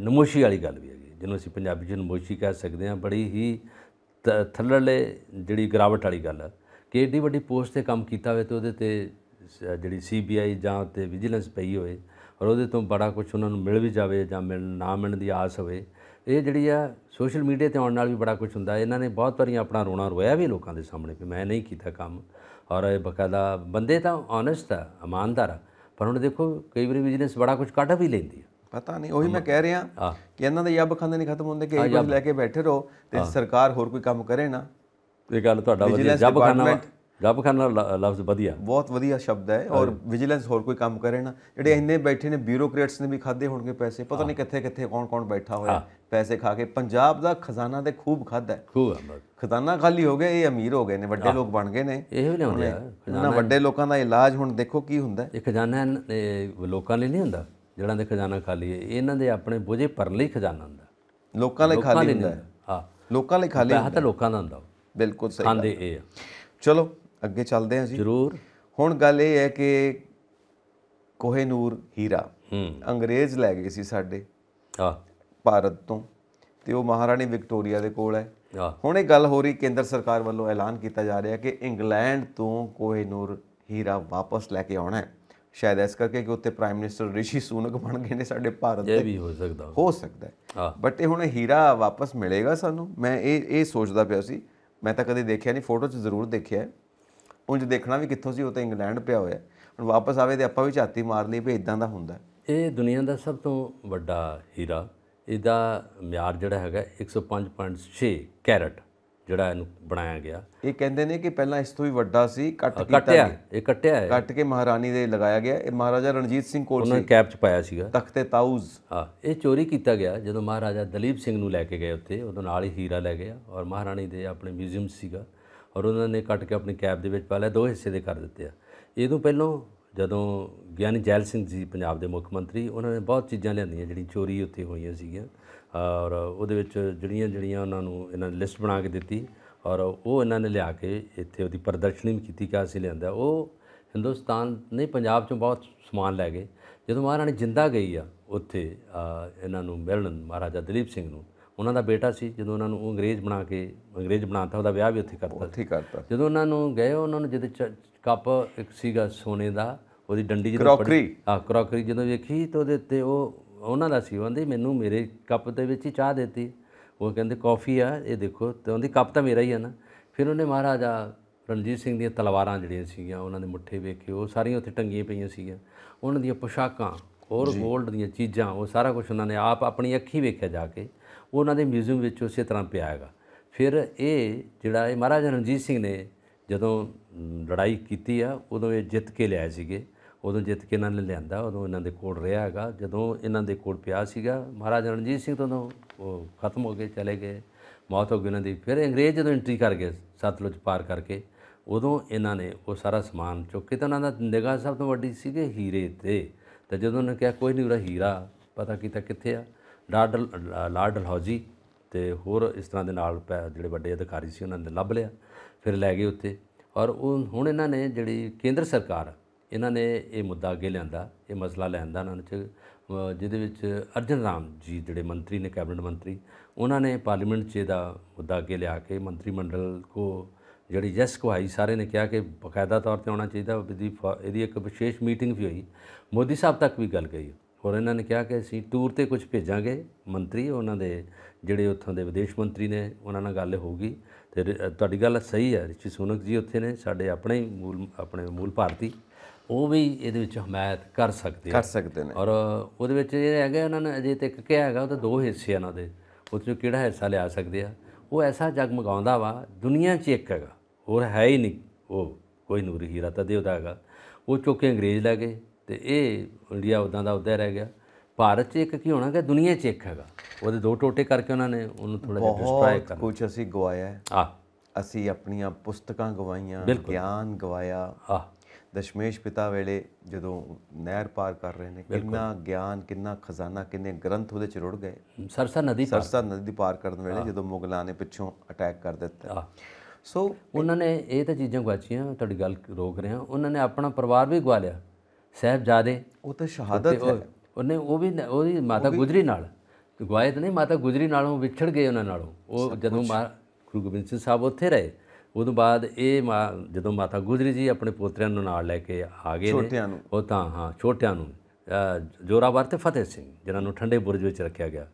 ਨਮੋਸ਼ੀ ਵਾਲੀ ਗੱਲ ਵੀ ਹੈਗੀ ਜਿਹਨੂੰ ਅਸੀਂ ਪੰਜਾਬੀ 'ਚ ਨਮੋਸ਼ੀ ਕਹਿ ਸਕਦੇ ਹਾਂ ਬੜੀ ਹੀ ਥੱਲੜਲੇ ਜਿਹੜੀ ਗਰਾਵਟ ਵਾਲੀ ਗੱਲ ਕਿ ਏਡੀ ਵੱਡੀ ਪੋਸਟ ਤੇ ਕੰਮ ਕੀਤਾ ਹੋਵੇ ਤੇ ਉਹਦੇ ਤੇ ਜਿਹੜੀ ਸੀਬੀਆਈ ਜਾਂ ਤੇ ਵਿਜੀਲੈਂਸ ਪਈ ਹੋਵੇ ਔਰ ਉਹਦੇ ਤੋਂ ਬੜਾ ਕੁਝ ਉਹਨਾਂ ਨੂੰ ਮਿਲ ਵੀ ਜਾਵੇ ਜਾਂ ਮਿਲ ਨਾ ਮਿਲਣ ਦੀ ਆਸ ਹੋਵੇ ਇਹ ਜਿਹੜੀ ਆ ਸੋਸ਼ਲ ਮੀਡੀਆ ਤੇ ਆਉਣ ਨਾਲ ਵੀ ਬੜਾ ਕੁਝ ਹੁੰਦਾ ਇਹਨਾਂ ਨੇ ਬਹੁਤ ਵਾਰੀ ਆਪਣਾ ਰੋਣਾ ਰੋਇਆ ਵੀ ਲੋਕਾਂ ਦੇ ਸਾਹਮਣੇ ਕਿ ਮੈਂ ਨਹੀਂ ਕੀਤਾ ਕੰਮ ਔਰ ਇਹ ਬਕਾਇਦਾ ਬੰਦੇ ਤਾਂ ਓਨੈਸਟ ਆ ਇਮਾਨਦਾਰ ਪਰ ਉਹਨੇ ਦੇਖੋ ਕਈ ਵਾਰੀ ਵਿਜੀਲੈਂਸ ਬੜਾ ਕੁਝ ਕੱਢ ਵੀ ਲੈਂਦੀ ਹੈ ਪਤਾ ਨਹੀਂ ਉਹੀ ਮੈਂ ਕਹਿ ਰਿਹਾ ਕਿ ਇਹਨਾਂ ਦੇ ਯੱਬ ਖਾਂਦੇ ਨਹੀਂ ਖਤਮ ਹੁੰਦੇ ਕਿ ਇਹ ਲੈ ਕੇ ਬੈਠੇ ਰਹੋ ਤੇ ਸਰਕਾਰ ਹੋਰ ਕੋਈ ਕੰਮ ਕਰੇ ਨਾ ਇਹ ਗੱਲ ਤੁਹਾਡਾ ਵਧੀਆ ਜੱਬ ਖਾਨਾ ਜੱਬ ਖਾਨਾ ਲਫ਼ਜ਼ ਵਧੀਆ ਬਹੁਤ ਵਧੀਆ ਸ਼ਬਦ ਹੈ ਔਰ ਵਿਜੀਲੈਂਸ ਹੋਰ ਕੋਈ ਕੰਮ ਕਰੇ ਨਾ ਜਿਹੜੇ ਇੰਨੇ ਬੈਠੇ ਨੇ ਬਿਊਰੋਕਰੇਟਸ ਨੇ ਵੀ ਖਾਦੇ ਹੋਣਗੇ ਪੈਸੇ ਪਤਾ ਨਹੀਂ ਕਿੱਥੇ ਕਿੱਥੇ ਕੌਣ ਕੌਣ ਬੈਠਾ ਹੋਇਆ ਪੈਸੇ ਖਾ ਕੇ ਪੰਜਾਬ ਦਾ ਖਜ਼ਾਨਾ ਤੇ ਖੂਬ ਖਾਦਾ ਹੈ ਖੂਬ ਖਜ਼ਾਨਾ ਖਾਲੀ ਹੋ ਗਿਆ ਇਹ ਅਮੀਰ ਹੋ ਗਏ ਨੇ ਵੱਡੇ ਲੋਕ ਬਣ ਗਏ ਨੇ ਇਹ ਵੀ ਨਹੀਂ ਹੁੰਦਾ ਨਾ ਵੱਡੇ ਲੋਕਾਂ ਦਾ ਇਲਾਜ ਹੁਣ ਦੇਖੋ ਕੀ ਹੁੰਦਾ ਇਹ ਖਜ਼ਾਨਾ ਲੋਕਾਂ ਲਈ ਨਹੀਂ ਹੁੰਦਾ ਜਿਹੜਾ ਦੇ ਖਜ਼ਾਨਾ ਖਾਲੀ ਹੈ ਇਹਨਾਂ ਦੇ ਆਪਣੇ ਬੋਝੇ ਭਰਨ ਲਈ ਖਜ਼ਾਨਾ ਹੁੰਦਾ ਲੋਕਾਂ ਲਈ ਖਾਲੀ ਹੁੰਦਾ ਹਾਂ ਲੋਕਾਂ ਲਈ ਖਾਲੀ ਹੁੰਦਾ ਤਾਂ ਲੋਕਾਂ ਦਾ ਹੁੰਦਾ ਬਿਲਕੁਲ ਸਹੀ ਖਾਂਦੇ ਇਹ ਚਲੋ ਅੱਗੇ ਚੱਲਦੇ ਹਾਂ ਜੀ ਜ਼ਰੂਰ ਹੁਣ ਗੱਲ ਇਹ ਹੈ ਕਿ ਕੋਹੇਨੂਰ ਹੀਰਾ ਹੂੰ ਅੰਗਰੇਜ਼ ਲੈ ਗਏ ਸੀ ਸਾਡੇ ਹਾਂ ਭਾਰਤ ਤੋਂ ਤੇ ਉਹ ਮਹਾਰਾਣੀ ਵਿਕਟੋਰੀਆ ਦੇ ਕੋਲ ਹੈ ਹੁਣ ਇਹ ਗੱਲ ਹੋ ਰਹੀ ਕੇਂਦਰ ਸਰਕਾਰ ਵੱਲੋਂ ਐਲਾਨ ਕੀਤਾ ਜਾ ਰਿਹਾ ਕਿ ਇੰਗਲੈਂਡ ਤੋਂ ਕੋਹੇਨੂਰ ਹੀਰਾ ਵਾਪਸ ਲੈ ਕੇ ਆਉਣਾ ਹੈ ਸ਼ਾਇਦ ਇਸ ਕਰਕੇ ਕਿ ਉੱਤੇ ਪ੍ਰਾਈਮ ਮਿਨਿਸਟਰ ਰਿਸ਼ੀ ਸੂਨਕ ਬਣ ਗਏ ਨੇ ਸਾਡੇ ਭਾਰਤ ਦੇ ਇਹ ਵੀ ਹੋ ਸਕਦਾ ਹੋ ਸਕਦਾ ਹੈ ਬਟ ਇਹ ਹੁਣ ਹੀਰਾ ਵਾਪਸ ਮਿਲੇਗਾ ਸਾਨੂੰ ਮੈਂ ਇਹ ਇਹ ਸੋਚਦਾ ਪਿਆ ਸੀ ਮੈਂ ਤਾਂ ਕਦੇ ਦੇਖਿਆ ਨਹੀਂ ਫੋਟੋ 'ਚ ਜ਼ਰੂਰ ਦੇਖਿਆ ਉਂਝ ਦੇਖਣਾ ਵੀ ਕਿੱਥੋਂ ਸੀ ਉਹ ਤਾਂ ਇੰਗਲੈਂਡ ਪਿਆ ਹੋਇਆ ਹੁਣ ਵਾਪਸ ਆਵੇ ਤੇ ਆਪਾਂ ਵੀ ਝਾਤੀ ਮਾਰ ਲਈ ਵੀ ਇਦਾਂ ਦਾ ਹੁੰਦਾ ਇਹ ਦੁਨੀਆ ਦਾ ਸਭ ਤੋਂ ਵੱਡਾ ਹੀਰਾ ਇਹਦਾ ਮਿਆਰ ਜਿਹੜਾ ਹੈਗਾ 105.6 ਕੈਰਟ ਜਿਹੜਾ ਇਹਨੂੰ ਬਣਾਇਆ ਗਿਆ ਇਹ ਕਹਿੰਦੇ ਨੇ ਕਿ ਪਹਿਲਾਂ ਇਸ ਤੋਂ ਵੀ ਵੱਡਾ ਸੀ ਕੱਟ ਕੀਤਾ ਗਿਆ ਇਹ ਕੱਟਿਆ ਹੈ ਕੱਟ ਕੇ ਮਹਾਰਾਣੀ ਦੇ ਲਗਾਇਆ ਗਿਆ ਇਹ ਮਹਾਰਾਜਾ ਰਣਜੀਤ ਸਿੰਘ ਕੋਲ ਸੀ ਉਹਨਾਂ ਕੈਪ ਚ ਪਾਇਆ ਸੀਗਾ ਤਖਤੇ ਤਾਊਜ਼ ਹਾਂ ਇਹ ਚੋਰੀ ਕੀਤਾ ਗਿਆ ਜਦੋਂ ਮਹਾਰਾਜਾ ਦਲੀਪ ਸਿੰਘ ਨੂੰ ਲੈ ਕੇ ਗਏ ਉੱਥੇ ਉਹਦੇ ਨਾਲ ਹੀ ਹੀਰਾ ਲੈ ਗਿਆ ਔਰ ਮਹਾਰਾਣੀ ਦੇ ਆਪਣੇ ਮਿਊਜ਼ੀਅਮ ਸੀਗਾ ਔਰ ਉਹਨਾਂ ਨੇ ਕੱਟ ਕੇ ਆਪਣੀ ਕੈਪ ਦੇ ਵਿੱਚ ਪਾ ਲਿਆ ਦੋ ਹਿੱਸੇ ਦੇ ਕਰ ਦਿੱਤੇ ਆ ਇਹ ਤੋਂ ਪਹਿਲਾਂ ਜਦੋਂ ਗਿਆਨੀ ਜੈਲ ਸਿੰਘ ਜੀ ਪੰਜਾਬ ਦੇ ਮੁੱਖ ਮੰਤਰੀ ਉਹਨਾਂ ਨੇ ਬਹੁਤ ਚੀਜ਼ਾਂ ਲਿਆਂਦੀਆਂ ਜਿਹੜੀ ਚੋਰੀ ਉੱਥੇ ਹੋਈਆਂ ਸੀਗੀਆਂ ਔਰ ਉਹਦੇ ਵਿੱਚ ਜਿਹੜੀਆਂ ਜਿਹੜੀਆਂ ਉਹਨਾਂ ਨੂੰ ਇਹਨਾਂ ਨੇ ਲਿਸਟ ਬਣਾ ਕੇ ਦਿੱਤੀ ਔਰ ਉਹ ਇਹਨਾਂ ਨੇ ਲਿਆ ਕੇ ਇੱਥੇ ਉਹਦੀ ਪ੍ਰਦਰਸ਼ਨੀ ਵੀ ਕੀਤੀ ਕਿ ਅਸੀਂ ਲਿਆਂਦਾ ਉਹ ਹਿੰਦੁਸਤਾਨ ਨਹੀਂ ਪੰਜਾਬ ਚੋਂ ਬਹੁਤ ਸਮਾਨ ਲੈ ਗਏ ਜਦੋਂ ਮਹਾਰਾਣੀ ਜਿੰਦਾ ਗਈ ਆ ਉੱਥੇ ਇਹਨਾਂ ਨੂੰ ਮਿਲਣ ਮਹਾਰਾਜਾ ਦਲੀਪ ਸਿੰਘ ਨੂੰ ਉਹਨਾਂ ਦਾ ਬੇਟਾ ਸੀ ਜਦੋਂ ਉਹਨਾਂ ਨੂੰ ਅੰਗਰੇਜ਼ ਬਣਾ ਕੇ ਅੰਗਰੇਜ਼ ਬਣਾਤਾ ਉਹਦਾ ਵਿਆਹ ਵੀ ਉੱਥੇ ਕਰਤਾ ਉੱਥੇ ਕਰਤਾ ਜਦੋਂ ਉਹਨਾਂ ਨੂੰ ਗਏ ਉਹਨਾਂ ਨੂੰ ਜਿਹਦੇ ਕੱਪ ਇੱਕ ਸੀਗਾ ਸੋਨੇ ਦਾ ਉਹਦੀ ਡੰਡੀ ਜਿਹੜੀ ਕਰੋਕਰੀ ਹਾਂ ਕਰੋਕਰੀ ਜਦੋਂ ਵੇਖੀ ਤਾਂ ਉਹਦੇ ਉੱਤੇ ਉਹ ਉਹਨਾਂ ਦਾ ਸੀ ਉਹਦੀ ਮੈਨੂੰ ਮੇਰੇ ਕੱਪ ਦੇ ਵਿੱਚ ਹੀ ਚਾਹ ਦਿੱਤੀ ਉਹ ਕਹਿੰਦੇ ਕਾਫੀ ਆ ਇਹ ਦੇਖੋ ਤੇ ਉਹਦੀ ਕੱਪ ਤਾਂ ਮੇਰਾ ਹੀ ਆ ਨਾ ਫਿਰ ਉਹਨੇ ਮਹਾਰਾਜਾ ਰਣਜੀਤ ਸਿੰਘ ਦੀਆਂ ਤਲਵਾਰਾਂ ਜਿਹੜੀਆਂ ਸੀਗੀਆਂ ਉਹਨਾਂ ਦੇ ਮੁੱਠੇ ਵੇਖੇ ਉਹ ਸਾਰੀਆਂ ਉੱਥੇ ਟੰਗੀਆਂ ਪਈਆਂ ਸੀਗੀਆਂ ਉਹਨਾਂ ਦੀਆਂ ਪੋਸ਼ਾਕਾਂ ਹੋਰ 골ਡ ਦੀਆਂ ਚੀਜ਼ਾਂ ਉਹ ਸਾਰਾ ਕੁਝ ਉਹਨਾਂ ਨੇ ਆਪ ਆਪਣੀ ਅੱਖੀ ਵੇਖਿਆ ਜਾ ਕੇ ਉਹਨਾਂ ਦੇ ਮਿਊਜ਼ੀਅਮ ਵਿੱਚ ਉਸੇ ਤਰ੍ਹਾਂ ਪਿਆ ਹੈਗਾ ਫਿਰ ਇਹ ਜਿਹੜਾ ਇਹ ਮਹਾਰਾਜਾ ਰਣਜੀਤ ਸਿੰਘ ਨੇ ਜਦੋਂ ਲੜਾਈ ਕੀਤੀ ਆ ਉਦੋਂ ਇਹ ਜਿੱਤ ਕੇ ਲਿਆਏ ਸੀਗੇ ਉਦੋਂ ਜਿੱਤ ਕੇ ਇਹਨਾਂ ਨੇ ਲਿਆਂਦਾ ਉਦੋਂ ਇਹਨਾਂ ਦੇ ਕੋਲ ਰਿਹਾ ਹੈਗਾ ਜਦੋਂ ਇਹਨਾਂ ਦੇ ਕੋਲ ਪਿਆ ਸੀਗਾ ਮਹਾਰਾਜਾ ਰਣਜੀਤ ਸਿੰਘ ਤੋਂ ਉਹ ਖਤਮ ਹੋ ਗਏ ਚਲੇ ਗਏ ਮੌਤ ਹੋ ਗਈ ਉਹਨਾਂ ਦੀ ਫਿਰ ਅੰਗਰੇਜ਼ ਜਦੋਂ ਐਂਟਰੀ ਕਰ ਗਏ ਸਤਲੁਜ ਪਾਰ ਕਰਕੇ ਉਦੋਂ ਇਹਨਾਂ ਨੇ ਉਹ ਸਾਰਾ ਸਮਾਨ ਚੁੱਕ ਕੇ ਤਾਂ ਉਹਨਾਂ ਦਾ ਨਿਗਾਹ ਸਭ ਤੋਂ ਵੱਡੀ ਸੀਗੇ ਹੀਰੇ ਤੇ ਤੇ ਜਦੋਂ ਉਹਨੇ ਕਿਹਾ ਕੋਈ ਨਹੀਂ ਉਹਦਾ ਹੀਰਾ ਪਤਾ ਕੀਤਾ ਕਿੱਥੇ ਆ ਲਾਰਡ ਲਾਰਡ ਹੌਜੀ ਤੇ ਹੋਰ ਇਸ ਤਰ੍ਹਾਂ ਦੇ ਨਾਲ ਜਿਹੜੇ ਵੱਡੇ ਅਧਿਕਾਰੀ ਸੀ ਉਹਨਾਂ ਨੇ ਲੱਭ ਲਿਆ ਫਿਰ ਲੈ ਗਏ ਉੱਤੇ ਔਰ ਉਹ ਹੁਣ ਇਹਨਾਂ ਨੇ ਜਿਹੜੀ ਕੇਂਦਰ ਸਰਕਾਰ ਇਹਨਾਂ ਨੇ ਇਹ ਮੁੱਦਾ ਅੱਗੇ ਲਿਆਂਦਾ ਇਹ ਮਸਲਾ ਲੈਂਦਾ ਉਹਨਾਂ ਨੇ ਜਿਹਦੇ ਵਿੱਚ ਅਰਜਨ ਰਾਮ ਜੀ ਜਿਹੜੇ ਮੰਤਰੀ ਨੇ ਕੈਬਨਿਟ ਮੰਤਰੀ ਉਹਨਾਂ ਨੇ ਪਾਰਲੀਮੈਂਟ 'ਚ ਇਹਦਾ ਮੁੱਦਾ ਅੱਗੇ ਲਿਆ ਕੇ ਮੰਤਰੀ ਮੰਡਲ ਕੋ ਜਿਹੜੀ ਯੈਸ ਕੁਹਾਈ ਸਾਰੇ ਨੇ ਕਿਹਾ ਕਿ ਬਕਾਇਦਾ ਤੌਰ ਤੇ ਆਉਣਾ ਚਾਹੀਦਾ ਇਹਦੀ ਇੱਕ ਵਿਸ਼ੇਸ਼ ਮੀਟਿੰਗ ਵੀ ਹੋਈ ਮੋਦੀ ਸਾਹਿਬ ਤੱਕ ਵੀ ਗੱਲ ਗਈ ਔਰ ਇਹਨਾਂ ਨੇ ਕਿਹਾ ਕਿ ਅਸੀਂ ਟੂਰ ਤੇ ਕੁਝ ਭੇਜਾਂਗੇ ਮੰਤਰੀ ਉਹਨਾਂ ਦੇ ਜਿਹੜੇ ਉੱਥੋਂ ਦੇ ਵਿਦੇਸ਼ ਮੰਤਰੀ ਨੇ ਉਹਨਾਂ ਨਾਲ ਗੱਲ ਹੋਊਗੀ ਤੇ ਤੁਹਾਡੀ ਗੱਲ ਸਹੀ ਹੈ ਰਿਚੀ ਸੋਨਕ ਜੀ ਉੱਥੇ ਨੇ ਸਾਡੇ ਆਪਣੇ ਹੀ ਮੂਲ ਆਪਣੇ ਮੂਲ ਭਾਰਤੀ ਉਹ ਵੀ ਇਹਦੇ ਵਿੱਚ ਹਮਾਇਤ ਕਰ ਸਕਦੇ ਕਰ ਸਕਦੇ ਨੇ ਔਰ ਉਹਦੇ ਵਿੱਚ ਇਹ ਹੈਗਾ ਉਹਨਾਂ ਨੇ ਅਜੇ ਤੱਕ ਕਿਹਾ ਹੈਗਾ ਉਹਦਾ ਦੋ ਹਿੱਸੇ ਇਹਨਾਂ ਦੇ ਉਹ ਚੋਂ ਕਿਹੜਾ ਹਿੱਸਾ ਲਿਆ ਸਕਦੇ ਆ ਉਹ ਐਸਾ ਜਗਮਗਾਉਂਦਾ ਵਾ ਦੁਨੀਆ 'ਚ ਇੱਕ ਹੈਗਾ ਹੋਰ ਹੈ ਹੀ ਨਹੀਂ ਉਹ ਕੋਈ ਨੂਰ ਹੀਰਾ ਤਾਂ ਦੇਉਦਾ ਹੈਗਾ ਉਹ ਚੋਕੇ ਅੰਗਰੇਜ਼ ਲੈ ਗਏ ਤੇ ਇਹ ਇੰਡੀਆ ਉਦਾਂ ਦਾ ਉੱਧਰ ਰਹਿ ਗਿਆ ਭਾਰਤ 'ਚ ਇੱਕ ਕੀ ਹੋਣਾ ਕਿ ਦੁਨੀਆ 'ਚ ਇੱਕ ਹੈਗਾ ਉਹਦੇ ਦੋ ਟੋਟੇ ਕਰਕੇ ਉਹਨਾਂ ਨੇ ਉਹਨੂੰ ਥੋੜਾ ਜਿਹਾ ਡਿਸਟਰਾਇ ਕਰਨਾ ਕੁਝ ਅਸੀਂ ਗਵਾਇਆ ਆ ਅਸੀਂ ਆਪਣੀਆਂ ਪੁਸਤਕਾਂ ਗਵਾਈਆਂ ਗਿਆਨ ਗਵਾਇਆ ਆ ਦਸ਼ਮੇਸ਼ ਪਿਤਾ ਵੇਲੇ ਜਦੋਂ ਨਹਿਰ ਪਾਰ ਕਰ ਰਹੇ ਨੇ ਕਿੰਨਾ ਗਿਆਨ ਕਿੰਨਾ ਖਜ਼ਾਨਾ ਕਿੰਨੇ ਗ੍ਰੰਥ ਉਹਦੇ ਚ ਰੁੜ ਗਏ ਸਰਸਾ ਨਦੀ ਸਰਸਾ ਨਦੀ ਪਾਰ ਕਰਨ ਵੇਲੇ ਜਦੋਂ ਮੁਗਲਾਂ ਨੇ ਪਿੱਛੋਂ ਅਟੈਕ ਕਰ ਦਿੱਤਾ ਸੋ ਉਹਨਾਂ ਨੇ ਇਹ ਤਾਂ ਚੀਜ਼ਾਂ ਗਵਾਚੀਆਂ ਤੁਹਾਡੀ ਗੱਲ ਰੋਕ ਰਿਹਾ ਉਹਨਾਂ ਨੇ ਆਪਣਾ ਪਰਿਵਾਰ ਵੀ ਗਵਾ ਲਿਆ ਸਹਿਬਜ਼ਾਦੇ ਉਹ ਤਾਂ ਸ਼ਹਾਦਤ ਹੈ ਉਹਨੇ ਉਹ ਵੀ ਉਹਦੀ ਮਾਤਾ ਗੁਜਰੀ ਨਾਲ ਗਵਾਇਤ ਨਹੀਂ ਮਾਤਾ ਗੁਜਰੀ ਨਾਲੋਂ ਵਿਛੜ ਗਏ ਉਹਨਾਂ ਨਾਲੋਂ ਉਹ ਜਦੋਂ ਮਾ ਗੁਰੂ ਗੋਬਿੰਦ ਸਿੰਘ ਸਾਹਿਬ ਉੱਥੇ ਰਹੇ ਉਦੋਂ ਬਾਅਦ ਇਹ ਜਦੋਂ ਮਾਤਾ ਗੁਜਰੀ ਜੀ ਆਪਣੇ ਪੋਤਰਿਆਂ ਨੂੰ ਨਾਲ ਲੈ ਕੇ ਆ ਗਏ ਛੋਟਿਆਂ ਨੂੰ ਉਹ ਤਾਂ ਹਾਂ ਛੋਟਿਆਂ ਨੂੰ ਜੋਰਾਵਰ ਤੇ ਫਤਿਹ ਸਿੰਘ ਜਿਨ੍ਹਾਂ ਨੂੰ ਠੰਡੇ ਬੁਰਜ ਵਿੱਚ ਰੱਖਿਆ ਗਿਆ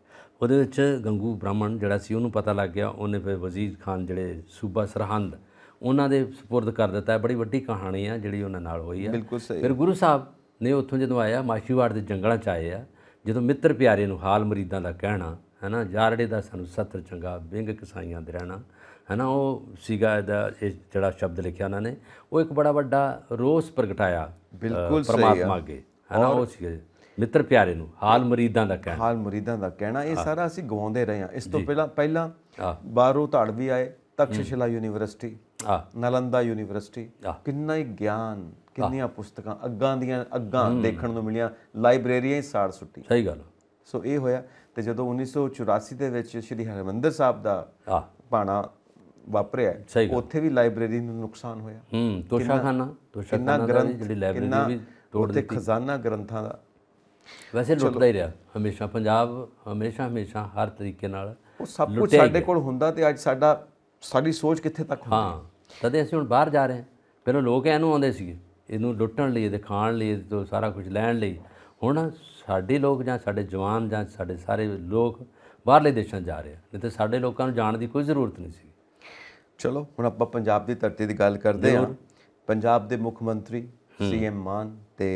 ਉਹਦੇ ਵਿੱਚ ਗੰਗੂ ਬ੍ਰਾਹਮਣ ਜਿਹੜਾ ਸੀ ਉਹਨੂੰ ਪਤਾ ਲੱਗ ਗਿਆ ਉਹਨੇ ਫਿਰ ਵਜ਼ੀਰ ਖਾਨ ਜਿਹੜੇ ਸੂਬਾ ਸਰਹੰਦ ਉਹਨਾਂ ਦੇ سپرد ਕਰ ਦਿੱਤਾ ਹੈ ਬੜੀ ਵੱਡੀ ਕਹਾਣੀ ਆ ਜਿਹੜੀ ਉਹਨਾਂ ਨਾਲ ਹੋਈ ਆ ਬਿਲਕੁਲ ਸਹੀ ਫਿਰ ਗੁਰੂ ਸਾਹਿਬ ਨੇ ਉੱਥੋਂ ਜਦੋਂ ਆਇਆ ਮਾਛੀਵਾੜ ਦੇ ਜੰਗਲਾਂ 'ਚ ਆਏ ਆ ਜਦੋਂ ਮਿੱਤਰ ਪਿਆਰੇ ਨੂੰ ਹਾਲ ਮਰੀਦਾਂ ਦਾ ਕਹਿਣਾ ਹੈਨਾ ਜਾਰੜੇ ਦਾ ਸਾਨੂੰ ਸਤਰ ਚੰਗਾ ਬਿੰਗ ਕਸਾਈਆਂ ਦੇ ਰਹਿਣਾ ਹੈਨਾ ਉਹ ਸੀਗਾ ਇਹਦਾ ਇਹ ਜਿਹੜਾ ਸ਼ਬਦ ਲਿਖਿਆ ਉਹਨਾਂ ਨੇ ਉਹ ਇੱਕ ਬੜਾ ਵੱਡਾ ਰੋਸ ਪ੍ਰਗਟਾਇਆ ਬਿਲਕੁਲ ਸਹੀ ਪਰਮਾਤਮਾ ਅੱਗੇ ਹੈਨਾ ਉਹ ਸੀਗਾ ਮਿੱਤਰ ਪਿਆਰੇ ਨੂੰ ਹਾਲ ਮਰੀਦਾਂ ਦਾ ਕਹਿਣਾ ਹਾਲ ਮਰੀਦਾਂ ਦਾ ਕਹਿਣਾ ਇਹ ਸਾਰਾ ਅਸੀਂ ਗਵਾਉਂਦੇ ਰਹੇ ਹਾਂ ਇਸ ਤੋਂ ਪਹਿਲਾਂ ਪਹਿਲਾਂ ਬਾਹਰੋਂ ਧੜ ਵੀ ਆਏ ਤਕਸ਼ਸ਼ਿਲਾ ਯੂਨੀਵਰਸਿਟੀ ਆ ਨਲੰਦਾ ਯੂਨੀਵਰਸਿਟੀ ਕਿੰਨਾ ਹੀ ਗਿਆਨ ਕਿੰਨੀਆਂ ah. ਪੁਸਤਕਾਂ ਅੱਗਾਂ ਦੀਆਂ ਅੱਗਾਂ ਦੇਖਣ ਨੂੰ ਮਿਲੀਆਂ ਲਾਇਬ੍ਰੇਰੀਆਂ ਹੀ ਸਾੜ ਸੁੱਟੀ ਸਹੀ ਗੱਲ ਸੋ ਇਹ ਹੋਇਆ ਤੇ ਜਦੋਂ 1984 ਦੇ ਵਿੱਚ ਸ਼੍ਰੀ ਹਰਮੰਦਰ ਸਾਹਿਬ ਦਾ ah. ਪਾਣਾ ਵਾਪਰਿਆ ਉੱਥੇ ਵੀ ਲਾਇਬ੍ਰੇਰੀ ਨੂੰ ਨੁਕਸਾਨ ਹੋਇਆ ਹੂੰ ਤੋਸ਼ਾਖਾਨਾ ਤੋਸ਼ਾਖਾਨਾ ਜਿਹੜੀ ਲਾਇਬ੍ਰੇਰੀ ਵੀ ਤੋੜ ਦਿੱਤੀ ਖਜ਼ਾਨਾ ਗ੍ਰੰਥਾਂ ਦਾ ਵੈਸੇ ਲੁੱਟਦਾ ਹੀ ਰਿਹਾ ਹਮੇਸ਼ਾ ਪੰਜਾਬ ਹਮੇਸ਼ਾ ਹਮੇਸ਼ਾ ਹਰ ਤਰੀਕੇ ਨਾਲ ਉਹ ਸਭ ਕੁਝ ਸਾਡੇ ਕੋਲ ਹੁੰਦਾ ਤੇ ਅੱਜ ਸਾਡਾ ਸਾਡੀ ਸੋਚ ਕਿੱਥੇ ਤੱਕ ਹੁੰਦੀ ਹਾਂ ਤਦੇ ਅਸੀਂ ਹੁਣ ਬਾਹਰ ਜਾ ਰਹੇ ਹਾਂ ਪਹਿਲਾਂ ਲੋਕ ਇਹਨੂੰ ਆਉਂਦੇ ਸੀਗੇ ਇਹਨੂੰ ਲੁੱਟਣ ਲਈ ਤੇ ਖਾਣ ਲਈ ਤੇ ਸਾਰਾ ਕੁਝ ਲੈਣ ਲਈ ਹੁਣ ਸਾਡੇ ਲੋਕ ਜਾਂ ਸਾਡੇ ਜਵਾਨ ਜਾਂ ਸਾਡੇ ਸਾਰੇ ਲੋਕ ਬਾਹਰਲੇ ਦੇਸ਼ਾਂ ਜਾ ਰਹੇ ਨੇ ਤੇ ਸਾਡੇ ਲੋਕਾਂ ਨੂੰ ਜਾਣ ਦੀ ਕੋਈ ਜ਼ਰੂਰਤ ਨਹੀਂ ਸੀ ਚਲੋ ਹੁਣ ਆਪਾਂ ਪੰਜਾਬ ਦੀ ਧਰਤੀ ਦੀ ਗੱਲ ਕਰਦੇ ਹਾਂ ਪੰਜਾਬ ਦੇ ਮੁੱਖ ਮੰਤਰੀ ਸੀਐਮ ਮਾਨ ਤੇ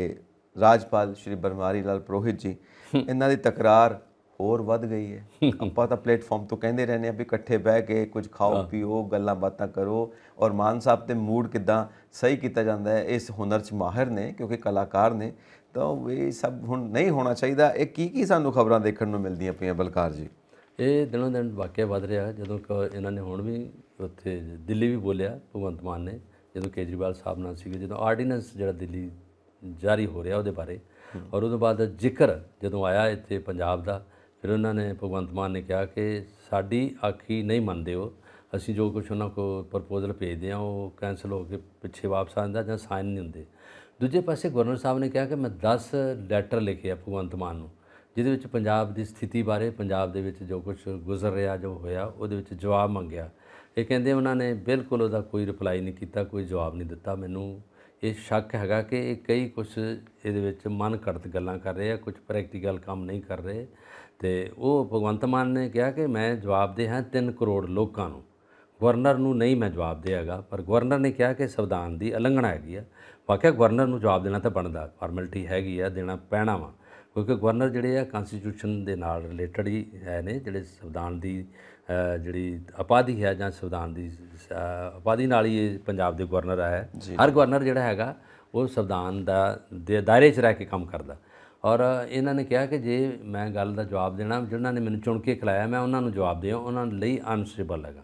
ਰਾਜਪਾਲ ਸ਼੍ਰੀ ਬਰਮਾਰੀ ਲਾਲ ਪ੍ਰੋਹਿਤ ਜੀ ਇਹਨਾਂ ਦੀ ਤਕਰਾਰ ਹੋਰ ਵੱਧ ਗਈ ਹੈ ਆਪਾਂ ਤਾਂ ਪਲੇਟਫਾਰਮ ਤੋਂ ਕਹਿੰਦੇ ਰਹਿੰਦੇ ਆ ਵੀ ਇਕੱਠੇ ਬਹਿ ਕੇ ਕੁਝ ਖਾਓ ਪੀਓ ਗੱਲਾਂ ਬਾਤਾਂ ਕਰੋ ਔਰ ਮਾਨ ਸਾਹਿਬ ਤੇ ਮੂਡ ਕਿਦਾਂ ਸਹੀ ਕੀਤਾ ਜਾਂਦਾ ਹੈ ਇਸ ਹੁਨਰ 'ਚ ਮਾਹਿਰ ਨੇ ਕਿਉਂਕਿ ਕਲਾਕਾਰ ਨੇ ਤਾਂ ਇਹ ਸਭ ਹੁਣ ਨਹੀਂ ਹੋਣਾ ਚਾਹੀਦਾ ਇਹ ਕੀ ਕੀ ਸਾਨੂੰ ਖਬਰਾਂ ਦੇਖਣ ਨੂੰ ਮਿਲਦੀਆਂ ਪਈਆਂ ਬਲਕਾਰ ਜੀ ਇਹ ਦਿਨੋਂ ਦਿਨ ਵਾਕਿਆ ਵਧ ਰਿਹਾ ਜਦੋਂ ਇਹਨਾਂ ਨੇ ਹੁਣ ਵੀ ਉੱਥੇ ਦਿੱਲੀ ਵੀ ਬੋਲਿਆ ਭਗਵੰਤ ਮਾਨ ਨੇ ਜਦੋਂ ਕੇਜਰੀਵਾਲ ਸਾਹਿਬ ਨਾਲ ਸੀਗੇ ਜਦੋਂ ਆਰਡੀਨੈਂਸ ਜਿਹੜਾ ਦਿੱਲੀ ਜਾਰੀ ਹੋ ਰਿਹਾ ਉਹਦੇ ਬਾਰੇ ਔਰ ਉਹਦੇ ਬਾਅਦ ਜ਼ਿਕਰ ਜਦੋਂ ਆਇਆ ਇੱਥੇ ਪੰਜਾਬ ਦਾ ਫਿਰ ਉਹਨਾਂ ਨੇ ਭਗਵੰਤ ਮਾਨ ਨੇ ਕਿਹਾ ਕਿ ਸਾਡੀ ਆਖੀ ਨਹੀਂ ਮੰਨਦੇ ਹੋ ਅਸੀਂ ਜੋ ਕੁਝ ਉਹਨਾਂ ਕੋ ਪ੍ਰਪੋਜ਼ਲ ਭੇਜਦੇ ਆ ਉਹ ਕੈਨਸਲ ਹੋ ਕੇ ਪਿੱਛੇ ਵਾਪਸ ਜਾਂਦਾ ਜਾਂ ਸਾਈਨ ਨਹੀਂ ਹੁੰਦੇ ਦੂਜੇ ਪਾਸੇ ਗਵਰਨਰ ਸਾਹਿਬ ਨੇ ਕਿਹਾ ਕਿ ਮੈਂ 10 ਲੈਟਰ ਲਿਖੇ ਆ ਭਗਵੰਤ ਮਾਨ ਨੂੰ ਜਿਹਦੇ ਵਿੱਚ ਪੰਜਾਬ ਦੀ ਸਥਿਤੀ ਬਾਰੇ ਪੰਜਾਬ ਦੇ ਵਿੱਚ ਜੋ ਕੁਝ ਗੁਜ਼ਰ ਰਿਹਾ ਜੋ ਹੋਇਆ ਉਹਦੇ ਵਿੱਚ ਜਵਾਬ ਮੰਗਿਆ ਇਹ ਕਹਿੰਦੇ ਉਹਨਾਂ ਨੇ ਬਿਲਕੁਲ ਉਹਦਾ ਕੋਈ ਰਿਪਲਾਈ ਨਹੀਂ ਕੀਤਾ ਕੋਈ ਜਵਾਬ ਨਹੀਂ ਦਿੱਤਾ ਮੈਨੂੰ ਇਹ ਸ਼ੱਕ ਹੈਗਾ ਕਿ ਇਹ ਕਈ ਕੁਝ ਇਹਦੇ ਵਿੱਚ ਮਨ ਘੜਤ ਗੱਲਾਂ ਕਰ ਰਹੇ ਆ ਕੁਝ ਪ੍ਰੈਕਟੀਕਲ ਕੰਮ ਨਹੀਂ ਕਰ ਰਹੇ ਤੇ ਉਹ ਭਗਵੰਤ ਮਾਨ ਨੇ ਕਿਹਾ ਕਿ ਮੈਂ ਜਵਾਬ ਦੇ ਹਾਂ 3 ਕਰੋੜ ਲੋਕਾਂ ਨੂੰ ਗਵਰਨਰ ਨੂੰ ਨਹੀਂ ਮੈਂ ਜਵਾਬ ਦੇਗਾ ਪਰ ਗਵਰਨਰ ਨੇ ਕਿਹਾ ਕਿ ਸੰਵਿਧਾਨ ਦੀ ਉਲੰਘਣਾ ਹੈਗੀ ਆ ਵਾਕਿਆ ਗਵਰਨਰ ਨੂੰ ਜਵਾਬ ਦੇਣਾ ਤਾਂ ਬਣਦਾ ਫਾਰਮੈਲਿਟੀ ਹੈਗੀ ਆ ਦੇਣਾ ਪੈਣਾ ਵਾ ਕਿਉਂਕਿ ਗਵਰਨਰ ਜਿਹੜੇ ਆ ਕਨਸਟੀਟਿਊਸ਼ਨ ਦੇ ਨਾਲ ਰਿਲੇਟਡ ਹੀ ਹੈ ਨੇ ਜਿਹੜੇ ਸੰਵਿਧਾਨ ਦੀ ਜਿਹੜੀ ਆਪਾਦੀ ਹੈ ਜਾਂ ਸੰਵਿਧਾਨ ਦੀ ਆਪਾਦੀ ਨਾਲ ਹੀ ਪੰਜਾਬ ਦੇ ਗਵਰਨਰ ਆਇਆ ਹਰ ਗਵਰਨਰ ਜਿਹੜਾ ਹੈਗਾ ਉਹ ਸੰਵਿਧਾਨ ਦਾ ਦਾਇਰੇ 'ਚ ਰਹਿ ਕੇ ਕੰਮ ਕਰਦਾ ਔਰ ਇਹਨਾਂ ਨੇ ਕਿਹਾ ਕਿ ਜੇ ਮੈਂ ਗੱਲ ਦਾ ਜਵਾਬ ਦੇਣਾ ਜਿਨ੍ਹਾਂ ਨੇ ਮੈਨੂੰ ਚੁਣ ਕੇ ਖਲਾਇਆ ਮੈਂ ਉਹਨਾਂ ਨੂੰ ਜਵਾਬ ਦੇਵਾਂ ਉਹਨਾਂ ਲਈ ਅਨਸਟੇਬਲ ਹੈਗਾ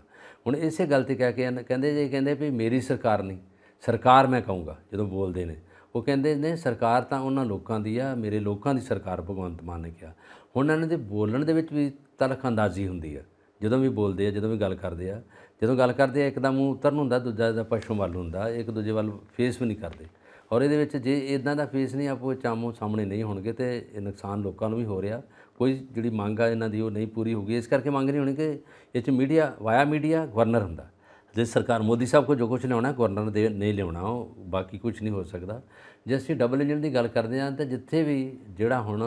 ਹੁਣ ਇਸੇ ਗੱਲ ਤੇ ਕਹਿ ਕੇ ਕਹਿੰਦੇ ਜੇ ਕਹਿੰਦੇ ਵੀ ਮੇਰੀ ਸਰਕਾਰ ਨਹੀਂ ਸਰਕਾਰ ਮੈਂ ਕਹੂੰਗਾ ਜਦੋਂ ਬੋਲਦੇ ਨੇ ਉਹ ਕਹਿੰਦੇ ਨੇ ਸਰਕਾਰ ਤਾਂ ਉਹਨਾਂ ਲੋਕਾਂ ਦੀ ਆ ਮੇਰੇ ਲੋਕਾਂ ਦੀ ਸਰਕਾਰ ਭਗਵੰਤ ਮਾਨ ਨੇ ਕਿਹਾ ਹੁਣ ਇਹਨਾਂ ਦੇ ਬੋਲਣ ਦੇ ਵਿੱਚ ਵੀ ਤਲਖ ਅੰਦਾਜ਼ੀ ਹੁੰਦੀ ਆ ਜਦੋਂ ਵੀ ਬੋਲਦੇ ਆ ਜਦੋਂ ਵੀ ਗੱਲ ਕਰਦੇ ਆ ਜਦੋਂ ਗੱਲ ਕਰਦੇ ਆ ਇੱਕਦਮ ਉਤਰਨ ਹੁੰਦਾ ਦੂਜਾ ਦਾ ਵੱਲ ਹੁੰਦਾ ਇੱਕ ਦੂਜੇ ਵੱਲ ਫੇਸ ਵੀ ਨਹੀਂ ਕਰਦੇ ਔਰ ਇਹਦੇ ਵਿੱਚ ਜੇ ਇਦਾਂ ਦਾ ਫੇਸ ਨਹੀਂ ਆਪੋ ਚਾਮੋ ਸਾਹਮਣੇ ਨਹੀਂ ਹੋਣਗੇ ਤੇ ਇਹ ਨੁਕਸਾਨ ਲੋਕਾਂ ਨੂੰ ਵੀ ਹੋ ਰਿਹਾ ਕੋਈ ਜਿਹੜੀ ਮੰਗ ਆ ਇਹਨਾਂ ਦੀ ਉਹ ਨਹੀਂ ਪੂਰੀ ਹੋਗੀ ਇਸ ਕਰਕੇ ਮੰਗ ਨਹੀਂ ਹੋਣੀ ਕਿ ਇਹ ਚ ਮੀਡੀਆ ਵਾਇਆ ਮੀਡੀਆ ਗਵਰਨਰ ਹੁੰਦਾ ਜੇ ਸਰਕਾਰ ਮੋਦੀ ਸਾਹਿਬ ਕੋ ਜੋ ਕੁਝ ਲਿਆਉਣਾ ਗਵਰਨਰ ਦੇ ਨਹੀਂ ਲਿਆਉਣਾ ਉਹ ਬਾਕੀ ਕੁਝ ਨਹੀਂ ਹੋ ਸਕਦਾ ਜੇ ਅਸੀਂ ਡਬਲ ਇੰਜਨ ਦੀ ਗੱਲ ਕਰਦੇ ਹਾਂ ਤਾਂ ਜਿੱਥੇ ਵੀ ਜਿਹੜਾ ਹੁਣ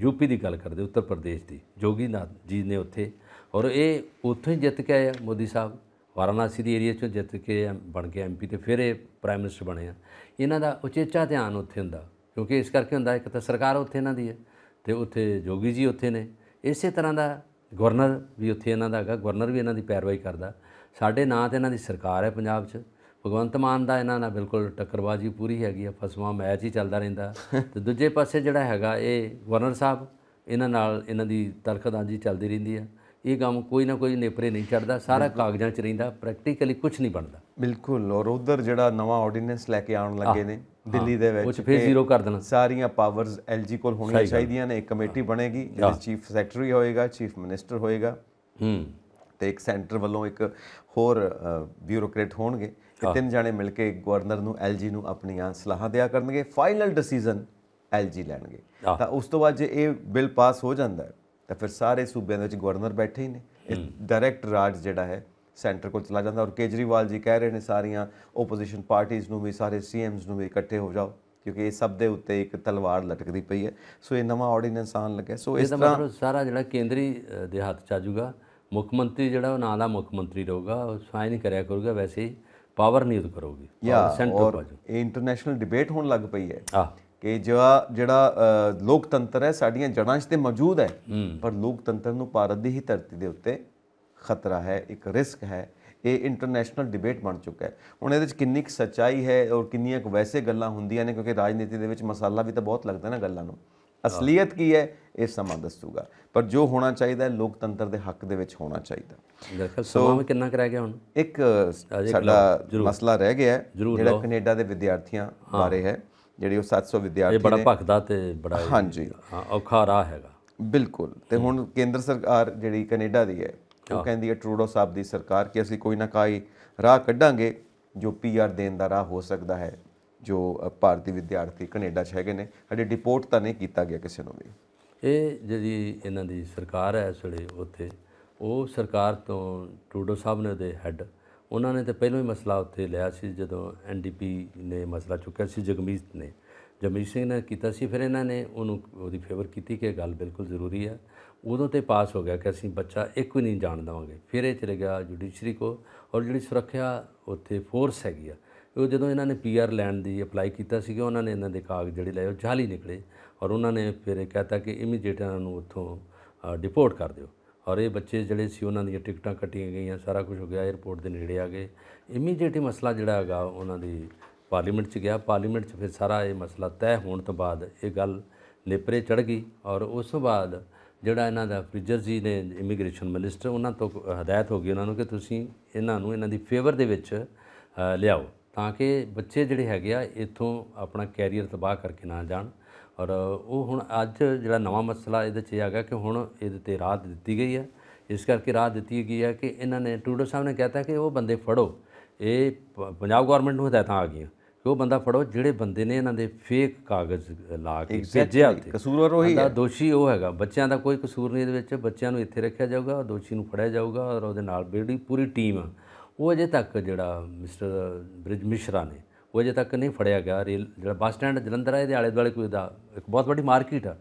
ਯੂਪੀ ਦੀ ਗੱਲ ਕਰਦੇ ਉੱਤਰ ਪ੍ਰਦੇਸ਼ ਦੀ ਜੋਗੀ ਨਾਥ ਜੀ ਨੇ ਉੱਥੇ ਔਰ ਇਹ ਉੱਥੋਂ ਹੀ ਜਿੱਤ ਕੇ ਆਇਆ ਮੋਦੀ ਸਾਹਿਬ ਵਾਰਾਣਸੀ ਦੀ ਏਰੀਆ ਚੋਂ ਜਿੱਤ ਕੇ ਬਣ ਕੇ ਐਮਪੀ ਤੇ ਫਿਰ ਇਹ ਪ੍ਰਾਈਮ ਮਿਨਿਸਟਰ ਬਣੇ ਆ ਇਹਨਾਂ ਦਾ ਉਚੇਚਾ ਧਿਆਨ ਉੱਥੇ ਹੁੰਦਾ ਕਿਉਂਕਿ ਇਸ ਕਰਕੇ ਹੁੰਦਾ ਇੱਕ ਤਾਂ ਸਰਕਾਰ ਉੱਥੇ ਇਹਨਾਂ ਦੀ ਹੈ ਤੇ ਉੱਥੇ ਜੋਗੀ ਜੀ ਉੱਥੇ ਨੇ ਇਸੇ ਤਰ੍ਹਾਂ ਦਾ ਗਵਰਨਰ ਵੀ ਉੱਥੇ ਇਹਨਾਂ ਦਾ ਹੈਗਾ ਗਵਰਨਰ ਵੀ ਇਹਨਾਂ ਦੀ ਪੈਰਵਾਈ ਕਰਦਾ ਸਾਡੇ ਨਾਂ ਤੇ ਇਹਨਾਂ ਦੀ ਸਰਕਾਰ ਹੈ ਪੰਜਾਬ 'ਚ ਭਗਵੰਤ ਮਾਨ ਦਾ ਇਹਨਾਂ ਨਾਲ ਬਿਲਕੁਲ ਟੱਕਰਬਾਜੀ ਪੂਰੀ ਹੈਗੀ ਆ ਫਸਵਾ ਮੈਚ ਹੀ ਚੱਲਦਾ ਰਹਿੰਦਾ ਤੇ ਦੂਜੇ ਪਾਸੇ ਜਿਹੜਾ ਹੈਗਾ ਇਹ ਗਵਰਨਰ ਸਾਹਿਬ ਇਹਨਾਂ ਨਾਲ ਇਹਨਾਂ ਦੀ ਜੀ ਚੱਲਦੀ ਰਹਿੰਦੀ ਆ ਇਹ ਕੰਮ ਕੋਈ ਨਾ ਕੋਈ ਨੇਪਰੇ ਨਹੀਂ ਚੜਦਾ ਸਾਰਾ ਕਾਗਜ਼ਾਂ 'ਚ ਰਹਿੰਦਾ ਪ੍ਰੈਕਟੀਕਲੀ ਕੁਝ ਨਹੀਂ ਬਣਦਾ ਬਿਲਕੁਲ ਔਰ ਉਧਰ ਜਿਹੜਾ ਨਵਾਂ ਆਰਡੀਨੈਂਸ ਲੈ ਕੇ ਆਉਣ ਲੱਗੇ ਨੇ ਦਿੱਲੀ ਦੇ ਵਿੱਚ ਉਹ ਫਿਰ ਜ਼ੀਰੋ ਕਰ ਦੇਣਾ ਸਾਰੀਆਂ ਪਾਵਰਸ ਐਲਜੀ ਕੋਲ ਹੋਣੀਆਂ ਚਾਹੀਦੀਆਂ ਨੇ ਇੱਕ ਕਮੇਟੀ ਬਣੇਗੀ ਜਿਹਦੇ ਚੀਫ ਸੈਕਟਰੀ ਹੋਏਗਾ ਚੀਫ ਮਿਨਿਸਟਰ ਹੋਏਗਾ ਹੂੰ ਤੇ ਇੱਕ ਸੈਂਟਰ ਵੱਲੋਂ ਇੱਕ ਹੋਰ ਬਿਊਰੋਕਰੇਟ ਹੋਣਗੇ ਤੇ ਤਿੰਨ ਜਾਣੇ ਮਿਲ ਕੇ ਗਵਰਨਰ ਨੂੰ ਐਲਜੀ ਨੂੰ ਆਪਣੀਆਂ ਸਲਾਹਾਂ ਦਿਆ ਕਰਨਗੇ ਫਾਈਨਲ ਡਿਸੀਜਨ ਐਲਜੀ ਲੈਣਗੇ ਤਾਂ ਉਸ ਤੋਂ ਬਾਅਦ ਜੇ ਇਹ ਬਿੱਲ ਪਾਸ ਹੋ ਜਾਂਦਾ ਹੈ ਤਾਂ ਫਿਰ ਸਾਰੇ ਸੂਬਿਆਂ ਦੇ ਵਿੱਚ ਗਵਰਨਰ ਬੈਠੇ ਹੀ ਨੇ ਇਹ ਡਾਇਰੈਕਟ ਰਾਜ ਜਿਹੜਾ ਹੈ ਸੈਂਟਰ ਕੋਲ ਚਲਾ ਜਾਂਦਾ ਔਰ ਕੇਜਰੀਵਾਲ ਜੀ ਕਹਿ ਰਹੇ ਨੇ ਸਾਰੀਆਂ ਆਪੋਜੀਸ਼ਨ ਪਾਰਟੀਆਂ ਨੂੰ ਵੀ ਸਾਰੇ ਸੀਐਮਸ ਨੂੰ ਵੀ ਇਕੱਠੇ ਹੋ ਜਾਓ ਕਿਉਂਕਿ ਇਹ ਸਭ ਦੇ ਉੱਤੇ ਇੱਕ ਤਲਵਾਰ ਲਟਕਦੀ ਪਈ ਹੈ ਸੋ ਇਹ ਨਵਾਂ ਆਰਡੀਨੈਂਸ ਆਣ ਲੱਗਾ ਸੋ ਇਸ ਤਰ੍ਹਾਂ ਸਾਰਾ ਜਿਹੜਾ ਕੇਂਦਰੀ ਦੇ ਹੱਥ ਚ ਆ ਜਾਊਗਾ ਮੁੱਖ ਮੰਤਰੀ ਜਿਹੜਾ ਉਹ ਨਾਂ ਦਾ ਮੁੱਖ ਮੰਤਰੀ ਰਹੂਗਾ ਉਹ ਸਾਈਨ ਕਰਿਆ ਕਰੂਗਾ ਵੈਸੇ ਪਾਵਰ ਉਦ ਕਰੋਗੇ ਸੈਂਟਰ ਪਾਜੋ ਇਹ ਇੰਟਰਨੈਸ਼ਨਲ ਡਿਬੇਟ ਹੋਣ ਲੱਗ ਪਈ ਹੈ ਕਿ ਜਿਹੜਾ ਜਿਹੜਾ ਲੋਕਤੰਤਰ ਹੈ ਸਾਡੀਆਂ ਜੜਾਂ 'ਚ ਤੇ ਮੌਜੂਦ ਹੈ ਪਰ ਲੋਕਤੰਤਰ ਨੂੰ ਭਾਰਤ ਦੀ ਹੀ ਧਰਤੀ ਦੇ ਉੱਤੇ ਖਤਰਾ ਹੈ ਇੱਕ ਰਿਸਕ ਹੈ ਇਹ ਇੰਟਰਨੈਸ਼ਨਲ ਡਿਬੇਟ ਬਣ ਚੁੱਕਾ ਹੈ ਹੁਣ ਇਹਦੇ ਵਿੱਚ ਕਿੰਨੀ ਕੁ ਸੱਚਾਈ ਹੈ ਔਰ ਕਿੰਨੀਆਂ ਕੁ ਵੈਸੇ ਗੱਲਾਂ ਹੁੰਦੀਆਂ ਨੇ ਕਿਉਂਕਿ ਰਾਜਨੀਤੀ ਦੇ ਵਿੱਚ ਮਸਾਲਾ ਵੀ ਤਾਂ ਬਹੁਤ ਲੱਗਦਾ ਨਾ ਗੱਲਾਂ ਨੂੰ ਅਸਲੀਅਤ ਕੀ ਹੈ ਇਹ ਸਮਾਂ ਦੱਸੂਗਾ ਪਰ ਜੋ ਹੋਣਾ ਚਾਹੀਦਾ ਹੈ ਲੋਕਤੰਤਰ ਦੇ ਹੱਕ ਦੇ ਵਿੱਚ ਹੋਣਾ ਚਾਹੀਦਾ ਸੋ ਕਿੰਨਾ ਕਰਾ ਗਿਆ ਹੁਣ ਇੱਕ ਸਾਡਾ ਮਸਲਾ ਰਹਿ ਗਿਆ ਜਿਹੜਾ ਕੈਨੇਡਾ ਦੇ ਵਿਦਿਆਰਥੀਆਂ ਬਾਰੇ ਹੈ ਜਿਹੜੀ ਉਹ 700 ਵਿਦਿਆਰਥੀ ਨੇ ਇਹ ਬੜਾ ਭਖਦਾ ਤੇ ਬੜਾ ਹਾਂਜੀ ਔਖਾ ਰਾਹ ਹੈਗਾ ਬਿਲਕੁਲ ਤੇ ਹੁਣ ਕੇਂਦਰ ਸਰਕਾਰ ਜਿਹੜੀ ਕੈਨੇਡਾ ਦੀ ਹੈ ਉਹ ਕਹਿੰਦੀ ਹੈ ਟਰੂਡੋ ਸਾਹਿਬ ਦੀ ਸਰਕਾਰ ਕਿ ਅਸੀਂ ਕੋਈ ਨਾ ਕਾਈ ਰਾਹ ਕੱਢਾਂਗੇ ਜੋ ਪੀਆਰ ਦੇਣ ਦਾ ਰਾਹ ਹੋ ਸਕਦਾ ਹੈ ਜੋ ਭਾਰਤੀ ਵਿਦਿਆਰਥੀ ਕੈਨੇਡਾ 'ਚ ਹੈਗੇ ਨੇ ਅਜੇ ਡਿਪੋਰਟ ਤਾਂ ਨਹੀਂ ਕੀਤਾ ਗਿਆ ਕਿਸੇ ਨੂੰ ਵੀ ਇਹ ਜਿਹੜੀ ਇਹਨਾਂ ਦੀ ਸਰਕਾਰ ਹੈ ਇਸ ਵੇਲੇ ਉੱਥੇ ਉਹ ਸਰਕਾਰ ਤੋਂ ਟਰੂਡੋ ਸਾਹਿਬ ਨੇ ਦੇ ਹੈੱਡ ਉਹਨਾਂ ਨੇ ਤਾਂ ਪਹਿਲਾਂ ਹੀ ਮਸਲਾ ਉੱਤੇ ਲਿਆ ਸੀ ਜਦੋਂ ਐਨਡੀਪੀ ਨੇ ਮਸਲਾ ਚੁੱਕਿਆ ਸੀ ਜਗਮੀਤ ਨੇ ਜਗਮੀਤ ਸਿੰਘ ਨੇ ਕੀਤਾ ਸੀ ਫਿਰ ਇਹਨਾਂ ਨੇ ਉਹਨੂੰ ਉਹਦੀ ਫੇਵਰ ਕੀਤੀ ਕਿ ਗੱਲ ਬਿਲਕੁਲ ਜ਼ਰੂਰੀ ਹੈ ਉਦੋਂ ਤੇ ਪਾਸ ਹੋ ਗਿਆ ਕਿ ਅਸੀਂ ਬੱਚਾ ਇੱਕ ਵੀ ਨਹੀਂ ਜਾਣ ਦਵਾਂਗੇ ਫਿਰ ਇਹ ਚਲੇ ਗਿਆ ਜੁਡੀਸ਼ਰੀ ਕੋ ਔਰ ਜਿਹੜੀ ਸੁਰੱਖਿਆ ਉੱਥੇ ਫੋਰਸ ਹੈਗੀ ਆ ਉਹ ਜਦੋਂ ਇਹਨਾਂ ਨੇ ਪੀਆਰ ਲੈਣ ਦੀ ਅਪਲਾਈ ਕੀਤਾ ਸੀ ਕਿ ਉਹਨਾਂ ਨੇ ਇਹਨਾਂ ਦੇ ਕਾਗਜ਼ ਜਿਹੜੇ ਲਏ ਉਹ ਜਾਲੀ ਨਿਕਲੇ ਔਰ ਉਹਨਾਂ ਨੇ ਫਿਰ ਇਹ ਕਹਤਾ ਕਿ ਇਮੀਡੀਏਟ ਇਹਨਾਂ ਨੂੰ ਉੱਥੋਂ ਡਿਪੋਰਟ ਕਰ ਦਿਓ ਹਰੇ ਬੱਚੇ ਜਿਹੜੇ ਸੀ ਉਹਨਾਂ ਦੀਆਂ ਟਿਕਟਾਂ ਕੱਟੀਆਂ ਗਈਆਂ ਸਾਰਾ ਕੁਝ ਹੋ ਗਿਆ 에어ਪੋਰਟ ਦੇ ਨੇੜੇ ਆ ਗਏ ਇਮੀਡੀਏਟ ਮਸਲਾ ਜਿਹੜਾ ਹੈਗਾ ਉਹਨਾਂ ਦੀ ਪਾਰਲੀਮੈਂਟ 'ਚ ਗਿਆ ਪਾਰਲੀਮੈਂਟ 'ਚ ਫਿਰ ਸਾਰਾ ਇਹ ਮਸਲਾ ਤੈਅ ਹੋਣ ਤੋਂ ਬਾਅਦ ਇਹ ਗੱਲ ਨਿਪਰੇ ਚੜ ਗਈ ਔਰ ਉਸ ਤੋਂ ਬਾਅਦ ਜਿਹੜਾ ਇਹਨਾਂ ਦਾ ਫ੍ਰਿਜਰ ਜੀ ਨੇ ਇਮੀਗ੍ਰੇਸ਼ਨ ਮਿਨਿਸਟਰ ਉਹਨਾਂ ਤੋਂ ਹਦਾਇਤ ਹੋ ਗਈ ਉਹਨਾਂ ਨੂੰ ਕਿ ਤੁਸੀਂ ਇਹਨਾਂ ਨੂੰ ਇਹਨਾਂ ਦੀ ਫੇਵਰ ਦੇ ਵਿੱਚ ਲਿਆਓ ਤਾਂ ਕਿ ਬੱਚੇ ਜਿਹੜੇ ਹੈਗੇ ਆ ਇਥੋਂ ਆਪਣਾ ਕੈਰੀਅਰ ਤਬਾਹ ਕਰਕੇ ਨਾ ਜਾਣ ਔਰ ਉਹ ਹੁਣ ਅੱਜ ਜਿਹੜਾ ਨਵਾਂ ਮਸਲਾ ਇਹਦੇ 'ਚ ਆ ਗਿਆ ਕਿ ਹੁਣ ਇਹਦੇ ਤੇ ਰਾਹ ਦਿੱਤੀ ਗਈ ਹੈ ਇਸ ਕਰਕੇ ਰਾਹ ਦਿੱਤੀ ਗਈ ਹੈ ਕਿ ਇਹਨਾਂ ਨੇ ਟੂਡੋ ਸਾਹਿਬ ਨੇ ਕਹਿਤਾ ਕਿ ਉਹ ਬੰਦੇ ਫੜੋ ਇਹ ਪੰਜਾਬ ਗਵਰਨਮੈਂਟ ਨੂੰ ਹਦਾਇਤਾਂ ਆ ਗਈਆਂ ਕਿ ਉਹ ਬੰਦਾ ਫੜੋ ਜਿਹੜੇ ਬੰਦੇ ਨੇ ਇਹਨਾਂ ਦੇ ਫੇਕ ਕਾਗਜ਼ ਲਾ ਕੇ ਭੇਜਿਆ ਕਸੂਰ ਕਸੂਰਵਾਰ ਉਹੀ ਹੈ ਦੋਸ਼ੀ ਉਹ ਹੈਗਾ ਬੱਚਿਆਂ ਦਾ ਕੋਈ ਕਸੂਰ ਨਹੀਂ ਇਹਦੇ ਵਿੱਚ ਬੱਚਿਆਂ ਨੂੰ ਇੱਥੇ ਰੱਖਿਆ ਜਾਊਗਾ ਦੋਸ਼ੀ ਨੂੰ ਫੜਿਆ ਜਾਊਗਾ ਔਰ ਉਹਦੇ ਨਾਲ ਜਿਹੜੀ ਪੂਰੀ ਟੀਮ ਉਹ ਅਜੇ ਤੱਕ ਜਿਹੜਾ ਮਿਸਟਰ ਬ੍ਰਿਜ ਮਿਸ਼ਰਾ ਨੇ ਉਹ ਅਜੇ ਤੱਕ ਨਹੀਂ ਫੜਿਆ ਗਿਆ ਰੇਲ ਜਿਹੜਾ ਬੱਸ ਸਟੈਂਡ ਜਲੰਧਰ ਹੈ ਇਹਦੇ ਆਲੇ ਦੁਆਲੇ ਕੋਈ ਦਾ ਇੱਕ ਬਹੁਤ ਵੱਡੀ ਮਾਰਕੀਟ ਆ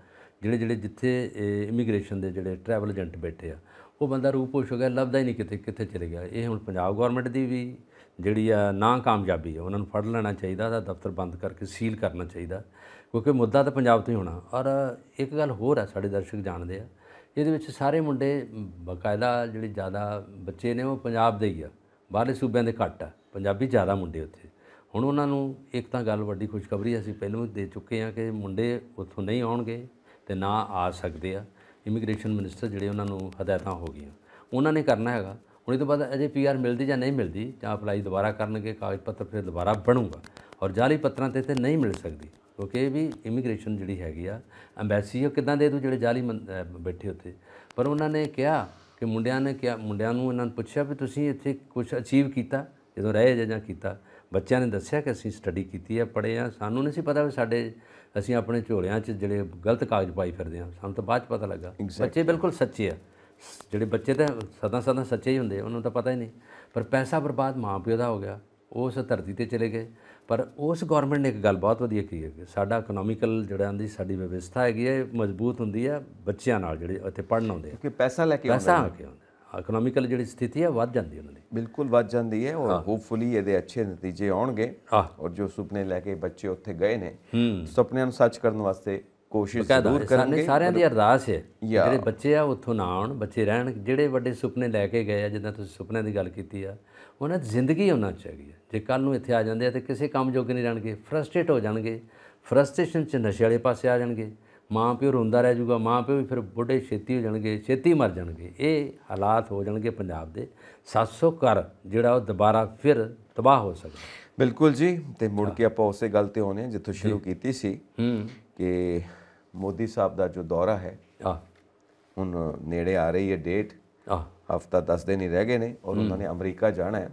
ਜਿਹੜੇ ਜਿਹੜੇ ਜਿੱਥੇ ਇਮੀਗ੍ਰੇਸ਼ਨ ਦੇ ਜਿਹੜੇ ਟਰੈਵਲ ਏਜੰਟ ਬੈਠੇ ਆ ਉਹ ਬੰਦਾ ਰੂਪੋਸ਼ ਹੋ ਗਿਆ ਲੱਭਦਾ ਹੀ ਨਹੀਂ ਕਿਤੇ ਕਿੱਥੇ ਚਲੇ ਗਿਆ ਇਹ ਹੁਣ ਪੰਜਾਬ ਗਵਰਨਮੈਂਟ ਦੀ ਵੀ ਜਿਹੜੀ ਆ ਨਾ ਕਾਮਯਾਬੀ ਹੈ ਉਹਨਾਂ ਨੂੰ ਫੜ ਲੈਣਾ ਚਾਹੀਦਾ ਦਾ ਦਫ਼ਤਰ ਬੰਦ ਕਰਕੇ ਸੀਲ ਕਰਨਾ ਚਾਹੀਦਾ ਕਿਉਂਕਿ ਮੁੱਦਾ ਤਾਂ ਪੰਜਾਬ ਤੋਂ ਹੀ ਹੋਣਾ ਔਰ ਇੱਕ ਗੱਲ ਹੋਰ ਆ ਸਾਡੇ ਦਰਸ਼ਕ ਜਾਣਦੇ ਆ ਇਹਦੇ ਵਿੱਚ ਸਾਰੇ ਮੁੰਡੇ ਬਕਾਇਦਾ ਜਿਹੜੇ ਜ਼ਿਆਦਾ ਬੱਚੇ ਨੇ ਉਹ ਪੰਜਾਬ ਦੇ ਹੀ ਆ ਬਾਹਰਲੇ ਸੂਬਿਆਂ ਦੇ ਘੱਟ ਆ ਪੰਜਾਬੀ ਜ਼ਿਆਦਾ ਮੁੰਡੇ ਉੱਥੇ ਹੁਣ ਉਹਨਾਂ ਨੂੰ ਇੱਕ ਤਾਂ ਗੱਲ ਵੱਡੀ ਖੁਸ਼ਖਬਰੀ ਅਸੀਂ ਪਹਿਲਾਂ ਹੀ ਦੇ ਚੁੱਕੇ ਹਾਂ ਕਿ ਮੁੰਡੇ ਉੱਥੋਂ ਨਹੀਂ ਆਉਣਗੇ ਤੇ ਨਾ ਆ ਸਕਦੇ ਆ ਇਮੀਗ੍ਰੇਸ਼ਨ ਮਿਨਿਸਟਰ ਜਿਹੜੇ ਉਹਨਾਂ ਨੂੰ ਹਦਾਇਤਾਂ ਹੋ ਗਈਆਂ ਉਹਨਾਂ ਨੇ ਕਰਨਾ ਹੈਗਾ ਹੁਣ ਇਹ ਤੋਂ ਬਾਅਦ ਅਜੇ ਪੀਆਰ ਮਿਲਦੀ ਜਾਂ ਨਹੀਂ ਮਿਲਦੀ ਜਾਂ ਅਪਲਾਈ ਦੁਬਾਰਾ ਕਰਨਗੇ ਕਾਗਜ਼ ਪੱਤਰ ਫਿਰ ਦੁਬਾਰਾ ਬਣੂਗਾ ਔਰ ਜਾਲੀ ਪੱਤਰਾਂ ਤੇ ਤੇ ਨਹੀਂ ਮਿਲ ਸਕਦੀ ਕਿਉਂਕਿ ਇਹ ਵੀ ਇਮੀਗ੍ਰੇਸ਼ਨ ਜਿਹੜੀ ਹੈਗੀ ਆ ਐਮਬੈਸੀ ਉਹ ਕਿਦਾਂ ਦੇ ਦੂ ਜਿਹੜੇ ਜਾਲੀ ਬੈਠੇ ਉੱਥੇ ਪਰ ਉਹਨਾਂ ਨੇ ਕਿਹਾ ਕਿ ਮੁੰਡਿਆਂ ਨੇ ਕਿਹਾ ਮੁੰਡਿਆਂ ਨੂੰ ਇਹਨਾਂ ਨੇ ਪੁੱਛਿਆ ਵੀ ਤੁਸੀਂ ਇੱਥੇ ਕੁਝ ਅਚੀਵ ਕੀਤਾ ਜਦੋਂ ਰਹੇ ਜਾਂ ਕੀਤਾ ਬੱਚਿਆਂ ਨੇ ਦੱਸਿਆ ਕਿ ਅਸੀਂ ਸਟੱਡੀ ਕੀਤੀ ਹੈ ਪੜ੍ਹੇ ਆ ਸਾਨੂੰ ਨਹੀਂ ਸੀ ਪਤਾ ਵੀ ਸਾਡੇ ਅਸੀਂ ਆਪਣੇ ਝੋਲਿਆਂ 'ਚ ਜਿਹੜੇ ਗਲਤ ਕਾਗਜ਼ ਪਾਈ ਫਿਰਦੇ ਆ ਸਾਨੂੰ ਤਾਂ ਬਾਅਦ 'ਚ ਪਤਾ ਲੱਗਾ ਬੱਚੇ ਬਿਲਕੁਲ ਸੱਚੇ ਆ ਜਿਹੜੇ ਬੱਚੇ ਤਾਂ ਸਦਾ ਸਦਾ ਸੱਚੇ ਹੀ ਹੁੰਦੇ ਉਹਨੂੰ ਤਾਂ ਪਤਾ ਹੀ ਨਹੀਂ ਪਰ ਪੈਸਾ ਬਰਬਾਦ ਮਾਪਿਓ ਦਾ ਹੋ ਗਿਆ ਉਸ ਧਰਤੀ ਤੇ ਚਲੇ ਗਏ ਪਰ ਉਸ ਗਵਰਨਮੈਂਟ ਨੇ ਇੱਕ ਗੱਲ ਬਹੁਤ ਵਧੀਆ ਕੀਤੀ ਹੈ ਕਿ ਸਾਡਾ ਇਕਨੋਮਿਕਲ ਜਿਹੜਾ ਆਂਦੀ ਸਾਡੀ ਵਿਵਸਥਾ ਹੈਗੀ ਹੈ ਮਜ਼ਬੂਤ ਹੁੰਦੀ ਹੈ ਬੱਚਿਆਂ ਨਾਲ ਜਿਹੜੇ ਇੱਥੇ ਪੜਨ ਆਉਂਦੇ ਆ ਕਿਉਂਕਿ ਪੈਸਾ ਲੈ ਕੇ ਆਉਂਦੇ ਪੈਸਾ ਆ ਕੇ ਆਉਂਦੇ ਇਕਨੋਮਿਕਲ ਜਿਹੜੀ ਸਥਿਤੀ ਹੈ ਵੱਧ ਜਾਂਦੀ ਉਹਨਾਂ ਦੀ ਬਿਲਕੁਲ ਵੱਧ ਜਾਂਦੀ ਹੈ ਔਰ ਹੋਪਫੁਲੀ ਇਹਦੇ ਅੱਛੇ ਨਤੀਜੇ ਆਉਣਗੇ ਔਰ ਜੋ ਸੁਪਨੇ ਲੈ ਕੇ ਬੱਚੇ ਉੱਥੇ ਗਏ ਨੇ ਸੁਪਨਿਆਂ ਨੂੰ ਸੱਚ ਕਰਨ ਵਾਸਤੇ ਕੋਸ਼ਿਸ਼ ਜ਼ਰੂਰ ਕਰਨਗੇ ਸਾਰਿਆਂ ਦੀ ਅਰਦਾਸ ਹੈ ਜਿਹੜੇ ਬੱਚੇ ਆ ਉੱਥੋਂ ਨਾ ਆਉਣ ਬੱਚੇ ਰਹਿਣ ਜਿਹੜੇ ਵੱਡੇ ਸੁਪਨੇ ਲੈ ਕੇ ਗਏ ਆ ਜਿੱਦਾਂ ਤੁਸੀਂ ਸੁਪਨਿਆਂ ਦੀ ਗੱਲ ਕੀਤੀ ਆ ਉਹਨਾਂ ਦੀ ਜ਼ਿੰਦਗੀ ਉਹਨਾਂ ਚ ਹੈਗੀ ਜੇ ਕੱਲ ਨੂੰ ਇੱਥੇ ਆ ਜਾਂਦੇ ਆ ਤੇ ਕਿਸੇ ਕੰਮ ਜੋਗੇ ਨਹੀਂ ਰਹਿਣਗੇ ਫਰਸਟ੍ਰੇਟ ਹੋ ਜਾਣਗੇ ਫਰਸਟ੍ਰੇਸ਼ਨ ਚ ਨਸ਼ੇ ਵਾਲੇ ਪਾਸੇ ਆ ਜਾਣਗੇ ਮਾਂ ਪਿਓ ਰੋਂਦਾ ਰਹਿ ਜਾਊਗਾ ਮਾਂ ਪਿਓ ਵੀ ਫਿਰ ਬੁੱਢੇ ਛੇਤੀ ਹੋ ਜਾਣਗੇ ਛੇਤੀ ਮਰ ਜਾਣਗੇ ਇਹ ਹਾਲਾਤ ਹੋ ਜਾਣਗੇ ਪੰਜਾਬ ਦੇ 700 ਕਰ ਜਿਹੜਾ ਉਹ ਦੁਬਾਰਾ ਫਿਰ ਤਬਾਹ ਹੋ ਸਕਦਾ ਬਿਲਕੁਲ ਜੀ ਤੇ ਮੁੜ ਕੇ ਆਪਾਂ ਉਸੇ ਗੱਲ ਤੇ ਆਉਨੇ ਜਿੱਥੋਂ ਸ਼ੁਰੂ ਕੀਤੀ ਸੀ ਕਿ ਮੋਦੀ ਸਾਹਿਬ ਦਾ ਜੋ ਦੌਰਾ ਹੈ ਆ ਹੁਣ ਨੇੜੇ ਆ ਰਹੀ ਹੈ ਡੇਟ ਆ ਹਫਤਾ 10 ਦਿਨ ਹੀ ਰਹਿ ਗਏ ਨੇ ਔਰ ਉਹਨਾਂ ਨੇ ਅਮਰੀਕਾ ਜਾਣਾ ਹੈ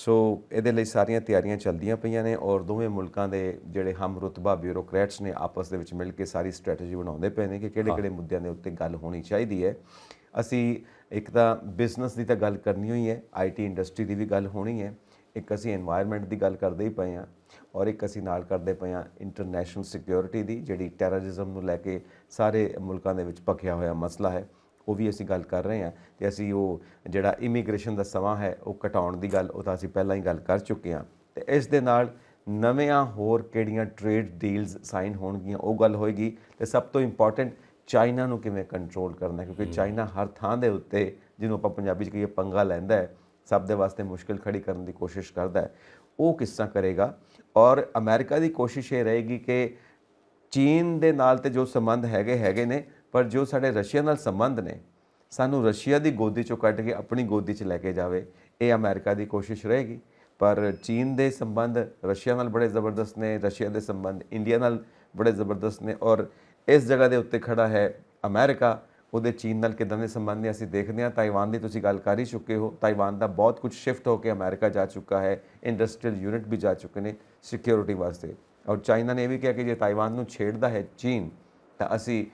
ਸੋ ਇਹਦੇ ਲਈ ਸਾਰੀਆਂ ਤਿਆਰੀਆਂ ਚੱਲਦੀਆਂ ਪਈਆਂ ਨੇ ਔਰ ਦੋਵੇਂ ਮੁਲਕਾਂ ਦੇ ਜਿਹੜੇ ਹਮ ਰਤਬਾ ਬਿਊਰੋਕਰੇਟਸ ਨੇ ਆਪਸ ਦੇ ਵਿੱਚ ਮਿਲ ਕੇ ਸਾਰੀ ਸਟ੍ਰੈਟੇਜੀ ਬਣਾਉਂਦੇ ਪਏ ਨੇ ਕਿ ਕਿਹੜੇ-ਕਿਹੜੇ ਮੁੱਦਿਆਂ ਦੇ ਉੱਤੇ ਗੱਲ ਹੋਣੀ ਚਾਹੀਦੀ ਹੈ ਅਸੀਂ ਇੱਕ ਤਾਂ ਬਿਜ਼ਨਸ ਦੀ ਤਾਂ ਗੱਲ ਕਰਨੀ ਹੋਈ ਹੈ ਆਈਟੀ ਇੰਡਸਟਰੀ ਦੀ ਵੀ ਗੱਲ ਹੋਣੀ ਹੈ ਇੱਕ ਅਸੀਂ এনवायरमेंट ਦੀ ਗੱਲ ਕਰਦੇ ਹੀ ਪਏ ਆ ਔਰ ਇੱਕ ਅਸੀਂ ਨਾਲ ਕਰਦੇ ਪਏ ਆ ਇੰਟਰਨੈਸ਼ਨਲ ਸਿਕਿਉਰਿਟੀ ਦੀ ਜਿਹੜੀ ਟੈਰਰਿਜ਼ਮ ਨੂੰ ਲੈ ਕੇ ਸਾਰੇ ਮੁਲਕਾਂ ਦੇ ਵਿੱਚ ਪਖਿਆ ਹੋਇਆ ਮਸਲਾ ਹੈ ਉਹ ਵੀ ਅਸੀਂ ਗੱਲ ਕਰ ਰਹੇ ਹਾਂ ਤੇ ਅਸੀਂ ਉਹ ਜਿਹੜਾ ਇਮੀਗ੍ਰੇਸ਼ਨ ਦਾ ਸਮਾਂ ਹੈ ਉਹ ਘਟਾਉਣ ਦੀ ਗੱਲ ਉਹ ਤਾਂ ਅਸੀਂ ਪਹਿਲਾਂ ਹੀ ਗੱਲ ਕਰ ਚੁੱਕੇ ਹਾਂ ਤੇ ਇਸ ਦੇ ਨਾਲ ਨਵੇਂਆਂ ਹੋਰ ਕਿਹੜੀਆਂ ਟ੍ਰੇਡ ਡੀਲਸ ਸਾਈਨ ਹੋਣਗੀਆਂ ਉਹ ਗੱਲ ਹੋਏਗੀ ਤੇ ਸਭ ਤੋਂ ਇੰਪੋਰਟੈਂਟ ਚਾਈਨਾ ਨੂੰ ਕਿਵੇਂ ਕੰਟਰੋਲ ਕਰਨਾ ਕਿਉਂਕਿ ਚਾਈਨਾ ਹਰ ਥਾਂ ਦੇ ਉੱਤੇ ਜਿਹਨੂੰ ਆਪਾਂ ਪੰਜਾਬੀ 'ਚ ਕਹੀਏ ਪੰਗਾ ਲੈਂਦਾ ਹੈ ਸਭ ਦੇ ਵਾਸਤੇ ਮੁਸ਼ਕਲ ਖੜੀ ਕਰਨ ਦੀ ਕੋਸ਼ਿਸ਼ ਕਰਦਾ ਹੈ ਉਹ ਕਿੱਸਾ ਕਰੇਗਾ ਔਰ ਅਮਰੀਕਾ ਦੀ ਕੋਸ਼ਿਸ਼ ਇਹ ਰਹੇਗੀ ਕਿ ਚੀਨ ਦੇ ਨਾਲ ਤੇ ਜੋ ਸੰਬੰਧ ਹੈਗੇ ਹੈਗੇ ਨੇ ਪਰ ਜੋ ਸਾਡੇ ਰਸ਼ੀਆ ਨਾਲ ਸੰਬੰਧ ਨੇ ਸਾਨੂੰ ਰਸ਼ੀਆ ਦੀ ਗੋਦੀ ਚੋਂ ਕੱਢ ਕੇ ਆਪਣੀ ਗੋਦੀ 'ਚ ਲੈ ਕੇ ਜਾਵੇ ਇਹ ਅਮਰੀਕਾ ਦੀ ਕੋਸ਼ਿਸ਼ ਰਹੇਗੀ ਪਰ ਚੀਨ ਦੇ ਸੰਬੰਧ ਰਸ਼ੀਆ ਨਾਲ ਬੜੇ ਜ਼ਬਰਦਸਤ ਨੇ ਰਸ਼ੀਆ ਦੇ ਸੰਬੰਧ ਇੰਡੀਆ ਨਾਲ ਬੜੇ ਜ਼ਬਰਦਸਤ ਨੇ ਔਰ ਇਸ ਜਗ੍ਹਾ ਦੇ ਉੱਤੇ ਖੜਾ ਹੈ ਅਮਰੀਕਾ ਉਹਦੇ ਚੀਨ ਨਾਲ ਕਿਦਾਂ ਦੇ ਸੰਬੰਧ ਨੇ ਅਸੀਂ ਦੇਖਦੇ ਹਾਂ ਤਾਈਵਾਨ ਦੀ ਤੁਸੀਂ ਗੱਲ ਕਰ ਹੀ ਚੁੱਕੇ ਹੋ ਤਾਈਵਾਨ ਦਾ ਬਹੁਤ ਕੁਝ ਸ਼ਿਫਟ ਹੋ ਕੇ ਅਮਰੀਕਾ ਜਾ ਚੁੱਕਾ ਹੈ ਇੰਡਸਟਰੀਅਲ ਯੂਨਿਟ ਵੀ ਜਾ ਚੁੱਕੇ ਨੇ ਸਿਕਿਉਰਿਟੀ ਵਾਸਤੇ ਔਰ ਚਾਈਨਾ ਨੇ ਇਹ ਵੀ ਕਿਹਾ ਕਿ ਜੇ ਤਾਈਵਾਨ ਨੂੰ ਛੇੜਦਾ ਹੈ ਚੀਨ ਤਾਂ ਅਸੀਂ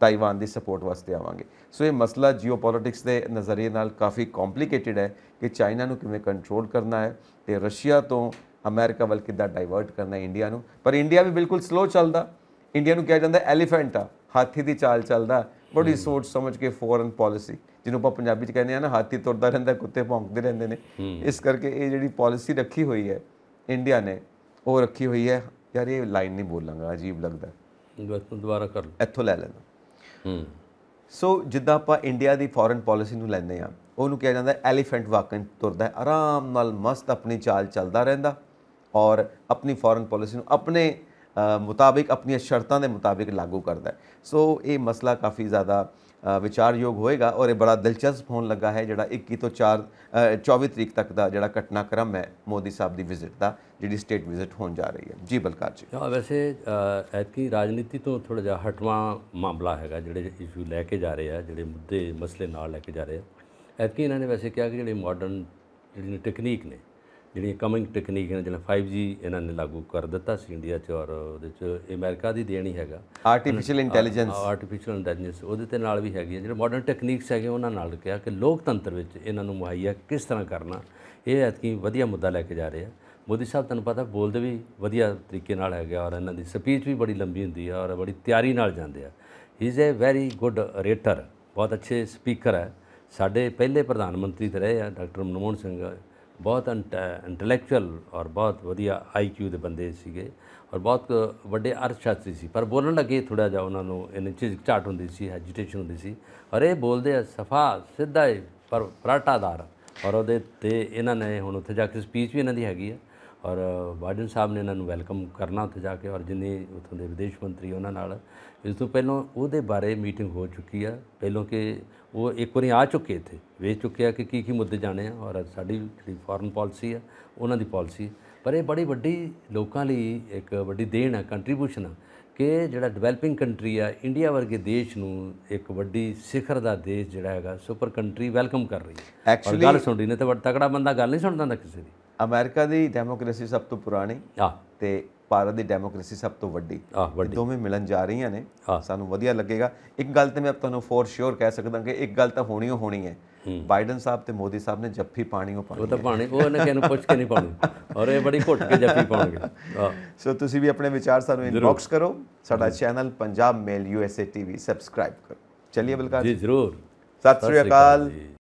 ਤਾਈਵਾਨ ਦੀ ਸਪੋਰਟ ਵਾਸਤੇ ਆਵਾਂਗੇ ਸੋ ਇਹ ਮਸਲਾ ਜੀਓਪੋਲਿਟਿਕਸ ਦੇ ਨਜ਼ਰੀਏ ਨਾਲ ਕਾਫੀ ਕੰਪਲਿਕੇਟਿਡ ਹੈ ਕਿ ਚਾਈਨਾ ਨੂੰ ਕਿਵੇਂ ਕੰਟਰੋਲ ਕਰਨਾ ਹੈ ਤੇ ਰਸ਼ੀਆ ਤੋਂ ਅਮਰੀਕਾ ਵੱਲ ਕਿੱਦਾਂ ਡਾਈਵਰਟ ਕਰਨਾ ਹੈ ਇੰਡੀਆ ਨੂੰ ਪਰ ਇੰਡੀਆ ਵੀ ਬਿਲਕੁਲ ਸਲੋ ਚੱਲਦਾ ਇੰਡੀਆ ਨੂੰ ਕਿਹਾ ਜਾਂਦਾ ਐਲੀਫੈਂਟ ਆ ਹਾਥੀ ਦੀ ਚਾਲ ਚੱਲਦਾ ਬੜੀ ਸੋਚ ਸਮਝ ਕੇ ਫੋਰਨ ਪਾਲਿਸੀ ਜਿਹਨੂੰ ਆਪਾਂ ਪੰਜਾਬੀ ਚ ਕਹਿੰਦੇ ਆ ਨਾ ਹਾਥੀ ਤੁਰਦਾ ਰਹਿੰਦਾ ਕੁੱਤੇ ਭੌਂਕਦੇ ਰਹਿੰਦੇ ਨੇ ਇਸ ਕਰਕੇ ਇਹ ਜਿਹੜੀ ਪਾਲਿਸੀ ਰੱਖੀ ਹੋਈ ਹੈ ਇੰਡੀਆ ਨੇ ਉਹ ਰੱਖੀ ਹੋਈ ਹੈ ਯਾਰ ਇਹ ਲਾਈਨ ਨਹੀਂ ਬੋਲਾਂਗਾ ਅਜੀਬ ਲੱਗਦਾ ਇਨਵੈਸਟਮੈਂਟ ਦੁਬਾਰਾ ਕਰ ਲਓ ਇੱਥੋਂ ਲੈ ਲੈਣਾ ਹੂੰ ਸੋ ਜਿੱਦਾਂ ਆਪਾਂ ਇੰਡੀਆ ਦੀ ਫੋਰਨ ਪਾਲਿਸੀ ਨੂੰ ਲੈਂਦੇ ਆ ਉਹਨੂੰ ਕਿਹਾ ਜਾਂਦਾ ਐਲੀਫੈਂਟ ਵਾਕਨ ਤੁਰਦਾ ਹੈ ਆਰਾਮ ਨਾਲ ਮਸਤ ਆਪਣੀ ਚਾਲ ਚੱਲਦਾ ਰਹਿੰਦਾ ਔਰ ਆਪਣੀ ਫੋਰਨ ਪਾਲਿਸੀ ਨੂੰ ਆਪਣੇ ਮੁਤਾਬਿਕ ਆਪਣੀਆਂ ਸ਼ਰਤਾਂ ਦੇ ਮੁਤਾਬਿਕ ਲਾਗੂ ਕਰਦਾ ਸੋ ਇਹ ਮਸਲਾ ਕਾਫੀ ਜ਼ਿਆਦਾ ਵਿਚਾਰ ਯੋਗ ਹੋਏਗਾ ਔਰ ਇਹ ਬੜਾ ਦਿਲਚਸਪ ਹੋਣ ਲੱਗਾ ਹੈ ਜਿਹੜਾ 21 ਤੋਂ 4 24 ਤਰੀਕ ਤੱਕ ਦਾ ਜਿਹੜਾ ਘਟਨਾਕ੍ਰਮ ਹੈ ਮੋਦੀ ਸਾਹਿਬ ਦੀ ਵਿਜ਼ਿਟ ਦਾ ਜਿਹੜੀ ਸਟੇਟ ਵਿਜ਼ਿਟ ਹੋਣ ਜਾ ਰਹੀ ਹੈ ਜੀ ਬਲਕਾਰ ਜੀ ਹਾਂ ਵੈਸੇ ਐਤਕੀ ਰਾਜਨੀਤੀ ਤੋਂ ਥੋੜਾ ਜਿਹਾ ਹਟਵਾ ਮਾਮਲਾ ਹੈਗਾ ਜਿਹੜੇ ਇਸ਼ੂ ਲੈ ਕੇ ਜਾ ਰਹੇ ਆ ਜਿਹੜੇ ਮੁੱਦੇ ਮਸਲੇ ਨਾਲ ਲੈ ਕੇ ਜਾ ਰਹੇ ਆ ਐਤਕੀ ਇਹਨਾਂ ਨੇ ਵੈਸੇ ਕਿਹਾ ਕਿ ਜਿਹੜੇ ਮਾਡਰਨ ਜਿਹੜੀ ਟੈਕਨੀਕ ਨੇ ਜਿਹੜੀਆਂ ਕਮਿੰਗ ਟੈਕਨੀਕ ਹੈ ਜਿਹਨਾਂ 5G ਇਹਨਾਂ ਨੇ ਲਾਗੂ ਕਰ ਦਿੱਤਾ ਸੀ ਇੰਡੀਆ 'ਚ ਔਰ ਉਹਦੇ 'ਚ ਅਮਰੀਕਾ ਦੀ ਦੇਣੀ ਹੈਗਾ ਆਰਟੀਫੀਸ਼ੀਅਲ ਇੰਟੈਲੀਜੈਂਸ ਆਰਟੀਫੀਸ਼ੀਅਲ ਇੰਟੈਲੀਜੈਂਸ ਉਹਦੇ ਤੇ ਨਾਲ ਵੀ ਹੈਗੀ ਜਿਹੜੇ ਮਾਡਰਨ ਟੈਕਨੀਕਸ ਹੈਗੇ ਉਹਨਾਂ ਨਾਲ ਕਿਹਾ ਕਿ ਲੋਕਤੰਤਰ ਵਿੱਚ ਇਹਨਾਂ ਨੂੰ ਮੁਹਈਆ ਕਿਸ ਤਰ੍ਹਾਂ ਕਰਨਾ ਇਹ ਐਤਕੀ ਵਧੀਆ ਮੁੱਦਾ ਲੈ ਕੇ ਜਾ ਰਹੇ ਆ ਮੋਦੀ ਸਾਹਿਬ ਤੁਹਾਨੂੰ ਪਤਾ ਬੋਲਦੇ ਵੀ ਵਧੀਆ ਤਰੀਕੇ ਨਾਲ ਹੈਗੇ ਔਰ ਇਹਨਾਂ ਦੀ ਸਪੀਚ ਵੀ ਬੜੀ ਲੰਬੀ ਹੁੰਦੀ ਆ ਔਰ ਬੜੀ ਤਿਆਰੀ ਨਾਲ ਜਾਂਦੇ ਆ he is a very good orator ਬਹੁਤ ਅੱਛੇ ਸਪੀਕਰ ਹੈ ਸਾਡੇ ਪਹਿਲੇ ਪ੍ਰਧਾਨ ਮੰਤਰੀ ਤੇ ਰਹੇ ਆ ਡਾਕਟਰ ਮਨਮੋਹਨ ਸਿੰਘ ਬਹੁਤ ਇੰਟੈਲੈਕਚੁਅਲ ਔਰ ਬਹੁਤ ਵਧੀਆ ਆਈਕਿਊ ਦੇ ਬੰਦੇ ਸੀਗੇ ਔਰ ਬਹੁਤ ਵੱਡੇ ਅਰਥਸ਼ਾਸਤਰੀ ਸੀ ਪਰ ਬੋਲਣ ਲੱਗੇ ਥੋੜਾ ਜਿਹਾ ਉਹਨਾਂ ਨੂੰ ਇਹਨਾਂ ਚੀਜ਼ ਝਾਟ ਹੁੰਦੀ ਸੀ ਹੈਜੀਟੇਸ਼ਨ ਹੁੰਦੀ ਸੀ ਔਰ ਇਹ ਬੋਲਦੇ ਆ ਸਫਾ ਸਿੱਧਾ ਪਰ ਫਰਾਟਾਦਾਰ ਔਰ ਉਹਦੇ ਤੇ ਇਹਨਾਂ ਨੇ ਹੁਣ ਉੱਥੇ ਜਾ ਕੇ ਸਪੀਚ ਵੀ ਇਹਨਾਂ ਦੀ ਹੈਗੀ ਆ ਔਰ ਬਾਈਡਨ ਸਾਹਿਬ ਨੇ ਇਹਨਾਂ ਨੂੰ ਵੈਲਕਮ ਕਰਨਾ ਉੱਥੇ ਜਾ ਕੇ ਔਰ ਜਿੰਨੇ ਉੱਥੋਂ ਦੇ ਵਿਦੇਸ਼ ਮੰਤਰੀ ਉਹਨਾਂ ਨਾਲ ਇਸ ਤੋਂ ਪਹਿਲਾਂ ਉਹਦੇ ਬਾਰੇ ਮੀਟਿੰਗ ਹੋ ਚੁੱਕੀ ਆ ਪਹਿਲਾਂ ਕਿ ਉਹ ਇੱਕ ਵਾਰੀ ਆ ਚੁੱਕੇ ਇੱਥੇ ਵੇਚ ਚੁੱਕੇ ਆ ਕਿ ਕੀ ਕੀ ਮੁੱਦੇ ਜਾਣੇ ਆ ਔਰ ਸਾਡੀ ਜਿਹੜੀ ਫੋਰਨ ਪਾਲਿਸੀ ਆ ਉਹਨਾਂ ਦੀ ਪਾਲਿਸੀ ਪਰ ਇਹ ਬੜੀ ਵੱਡੀ ਲੋਕਾਂ ਲਈ ਇੱਕ ਵੱਡੀ ਦੇਣ ਆ ਕੰਟਰੀਬਿਊਸ਼ਨ ਆ ਕਿ ਜਿਹੜਾ ਡਿਵੈਲਪਿੰਗ ਕੰਟਰੀ ਆ ਇੰਡੀਆ ਵਰਗੇ ਦੇਸ਼ ਨੂੰ ਇੱਕ ਵੱਡੀ ਸਿਖਰ ਦਾ ਦੇਸ਼ ਜਿਹੜਾ ਹੈਗਾ ਸੁਪਰ ਕੰਟਰੀ ਵੈਲਕਮ ਕਰ ਰਹੀ ਹੈ ਐਕਚੁਅਲੀ ਗੱਲ ਸੁਣਦੀ ਨੇ ਬੜਾ ਤਕੜਾ ਬੰਦਾ ਗੱਲ ਨਹੀਂ ਸੁਣਦਾ ਕਿਸੇ ਦੀ ਅਮਰੀਕਾ ਦੀ ਡੈਮੋਕ੍ਰੇਸੀ ਸਭ ਤੋਂ ਪੁਰਾਣੀ ਆ ਤੇ ਭਾਰਤ ਦੀ ਡੈਮੋਕ੍ਰੇਸੀ ਸਭ ਤੋਂ ਵੱਡੀ ਦੋਵੇਂ ਮਿਲਣ ਜਾ ਰਹੀਆਂ ਨੇ ਸਾਨੂੰ ਵਧੀਆ ਲੱਗੇਗਾ ਇੱਕ ਗੱਲ ਤੇ ਮੈਂ ਤੁਹਾਨੂੰ ਫੋਰ ਸ਼ੋਰ ਕਹਿ ਸਕਦਾ ਕਿ ਇੱਕ ਗੱਲ ਤਾਂ ਹੋਣੀ ਹੀ ਹੋਣੀ ਹੈ ਬਾਈਡਨ ਸਾਹਿਬ ਤੇ ਮੋਦੀ ਸਾਹਿਬ ਨੇ ਜੱਫੀ ਪਾਣੀ ਉਹ ਪਾਣੀ ਉਹ ਤਾਂ ਪਾਣੀ ਉਹ ਨੇ ਕਿਹਨੂੰ ਪੁੱਛ ਕੇ ਨਹੀਂ ਪਾਣੀ ਔਰ ਇਹ ਬੜੀ ਘੁੱਟ ਕੇ ਜੱਫੀ ਪਾਉਣਗੇ ਸੋ ਤੁਸੀਂ ਵੀ ਆਪਣੇ ਵਿਚਾਰ ਸਾਨੂੰ ਇਨਬਾਕਸ ਕਰੋ ਸਾਡਾ channel Punjab mail USA TV subscribe ਕਰੋ ਚਲਿਏ ਬਲਕਾਰ ਜੀ ਜ਼ਰੂਰ ਸਤਿ ਸ੍ਰੀ ਅਕਾਲ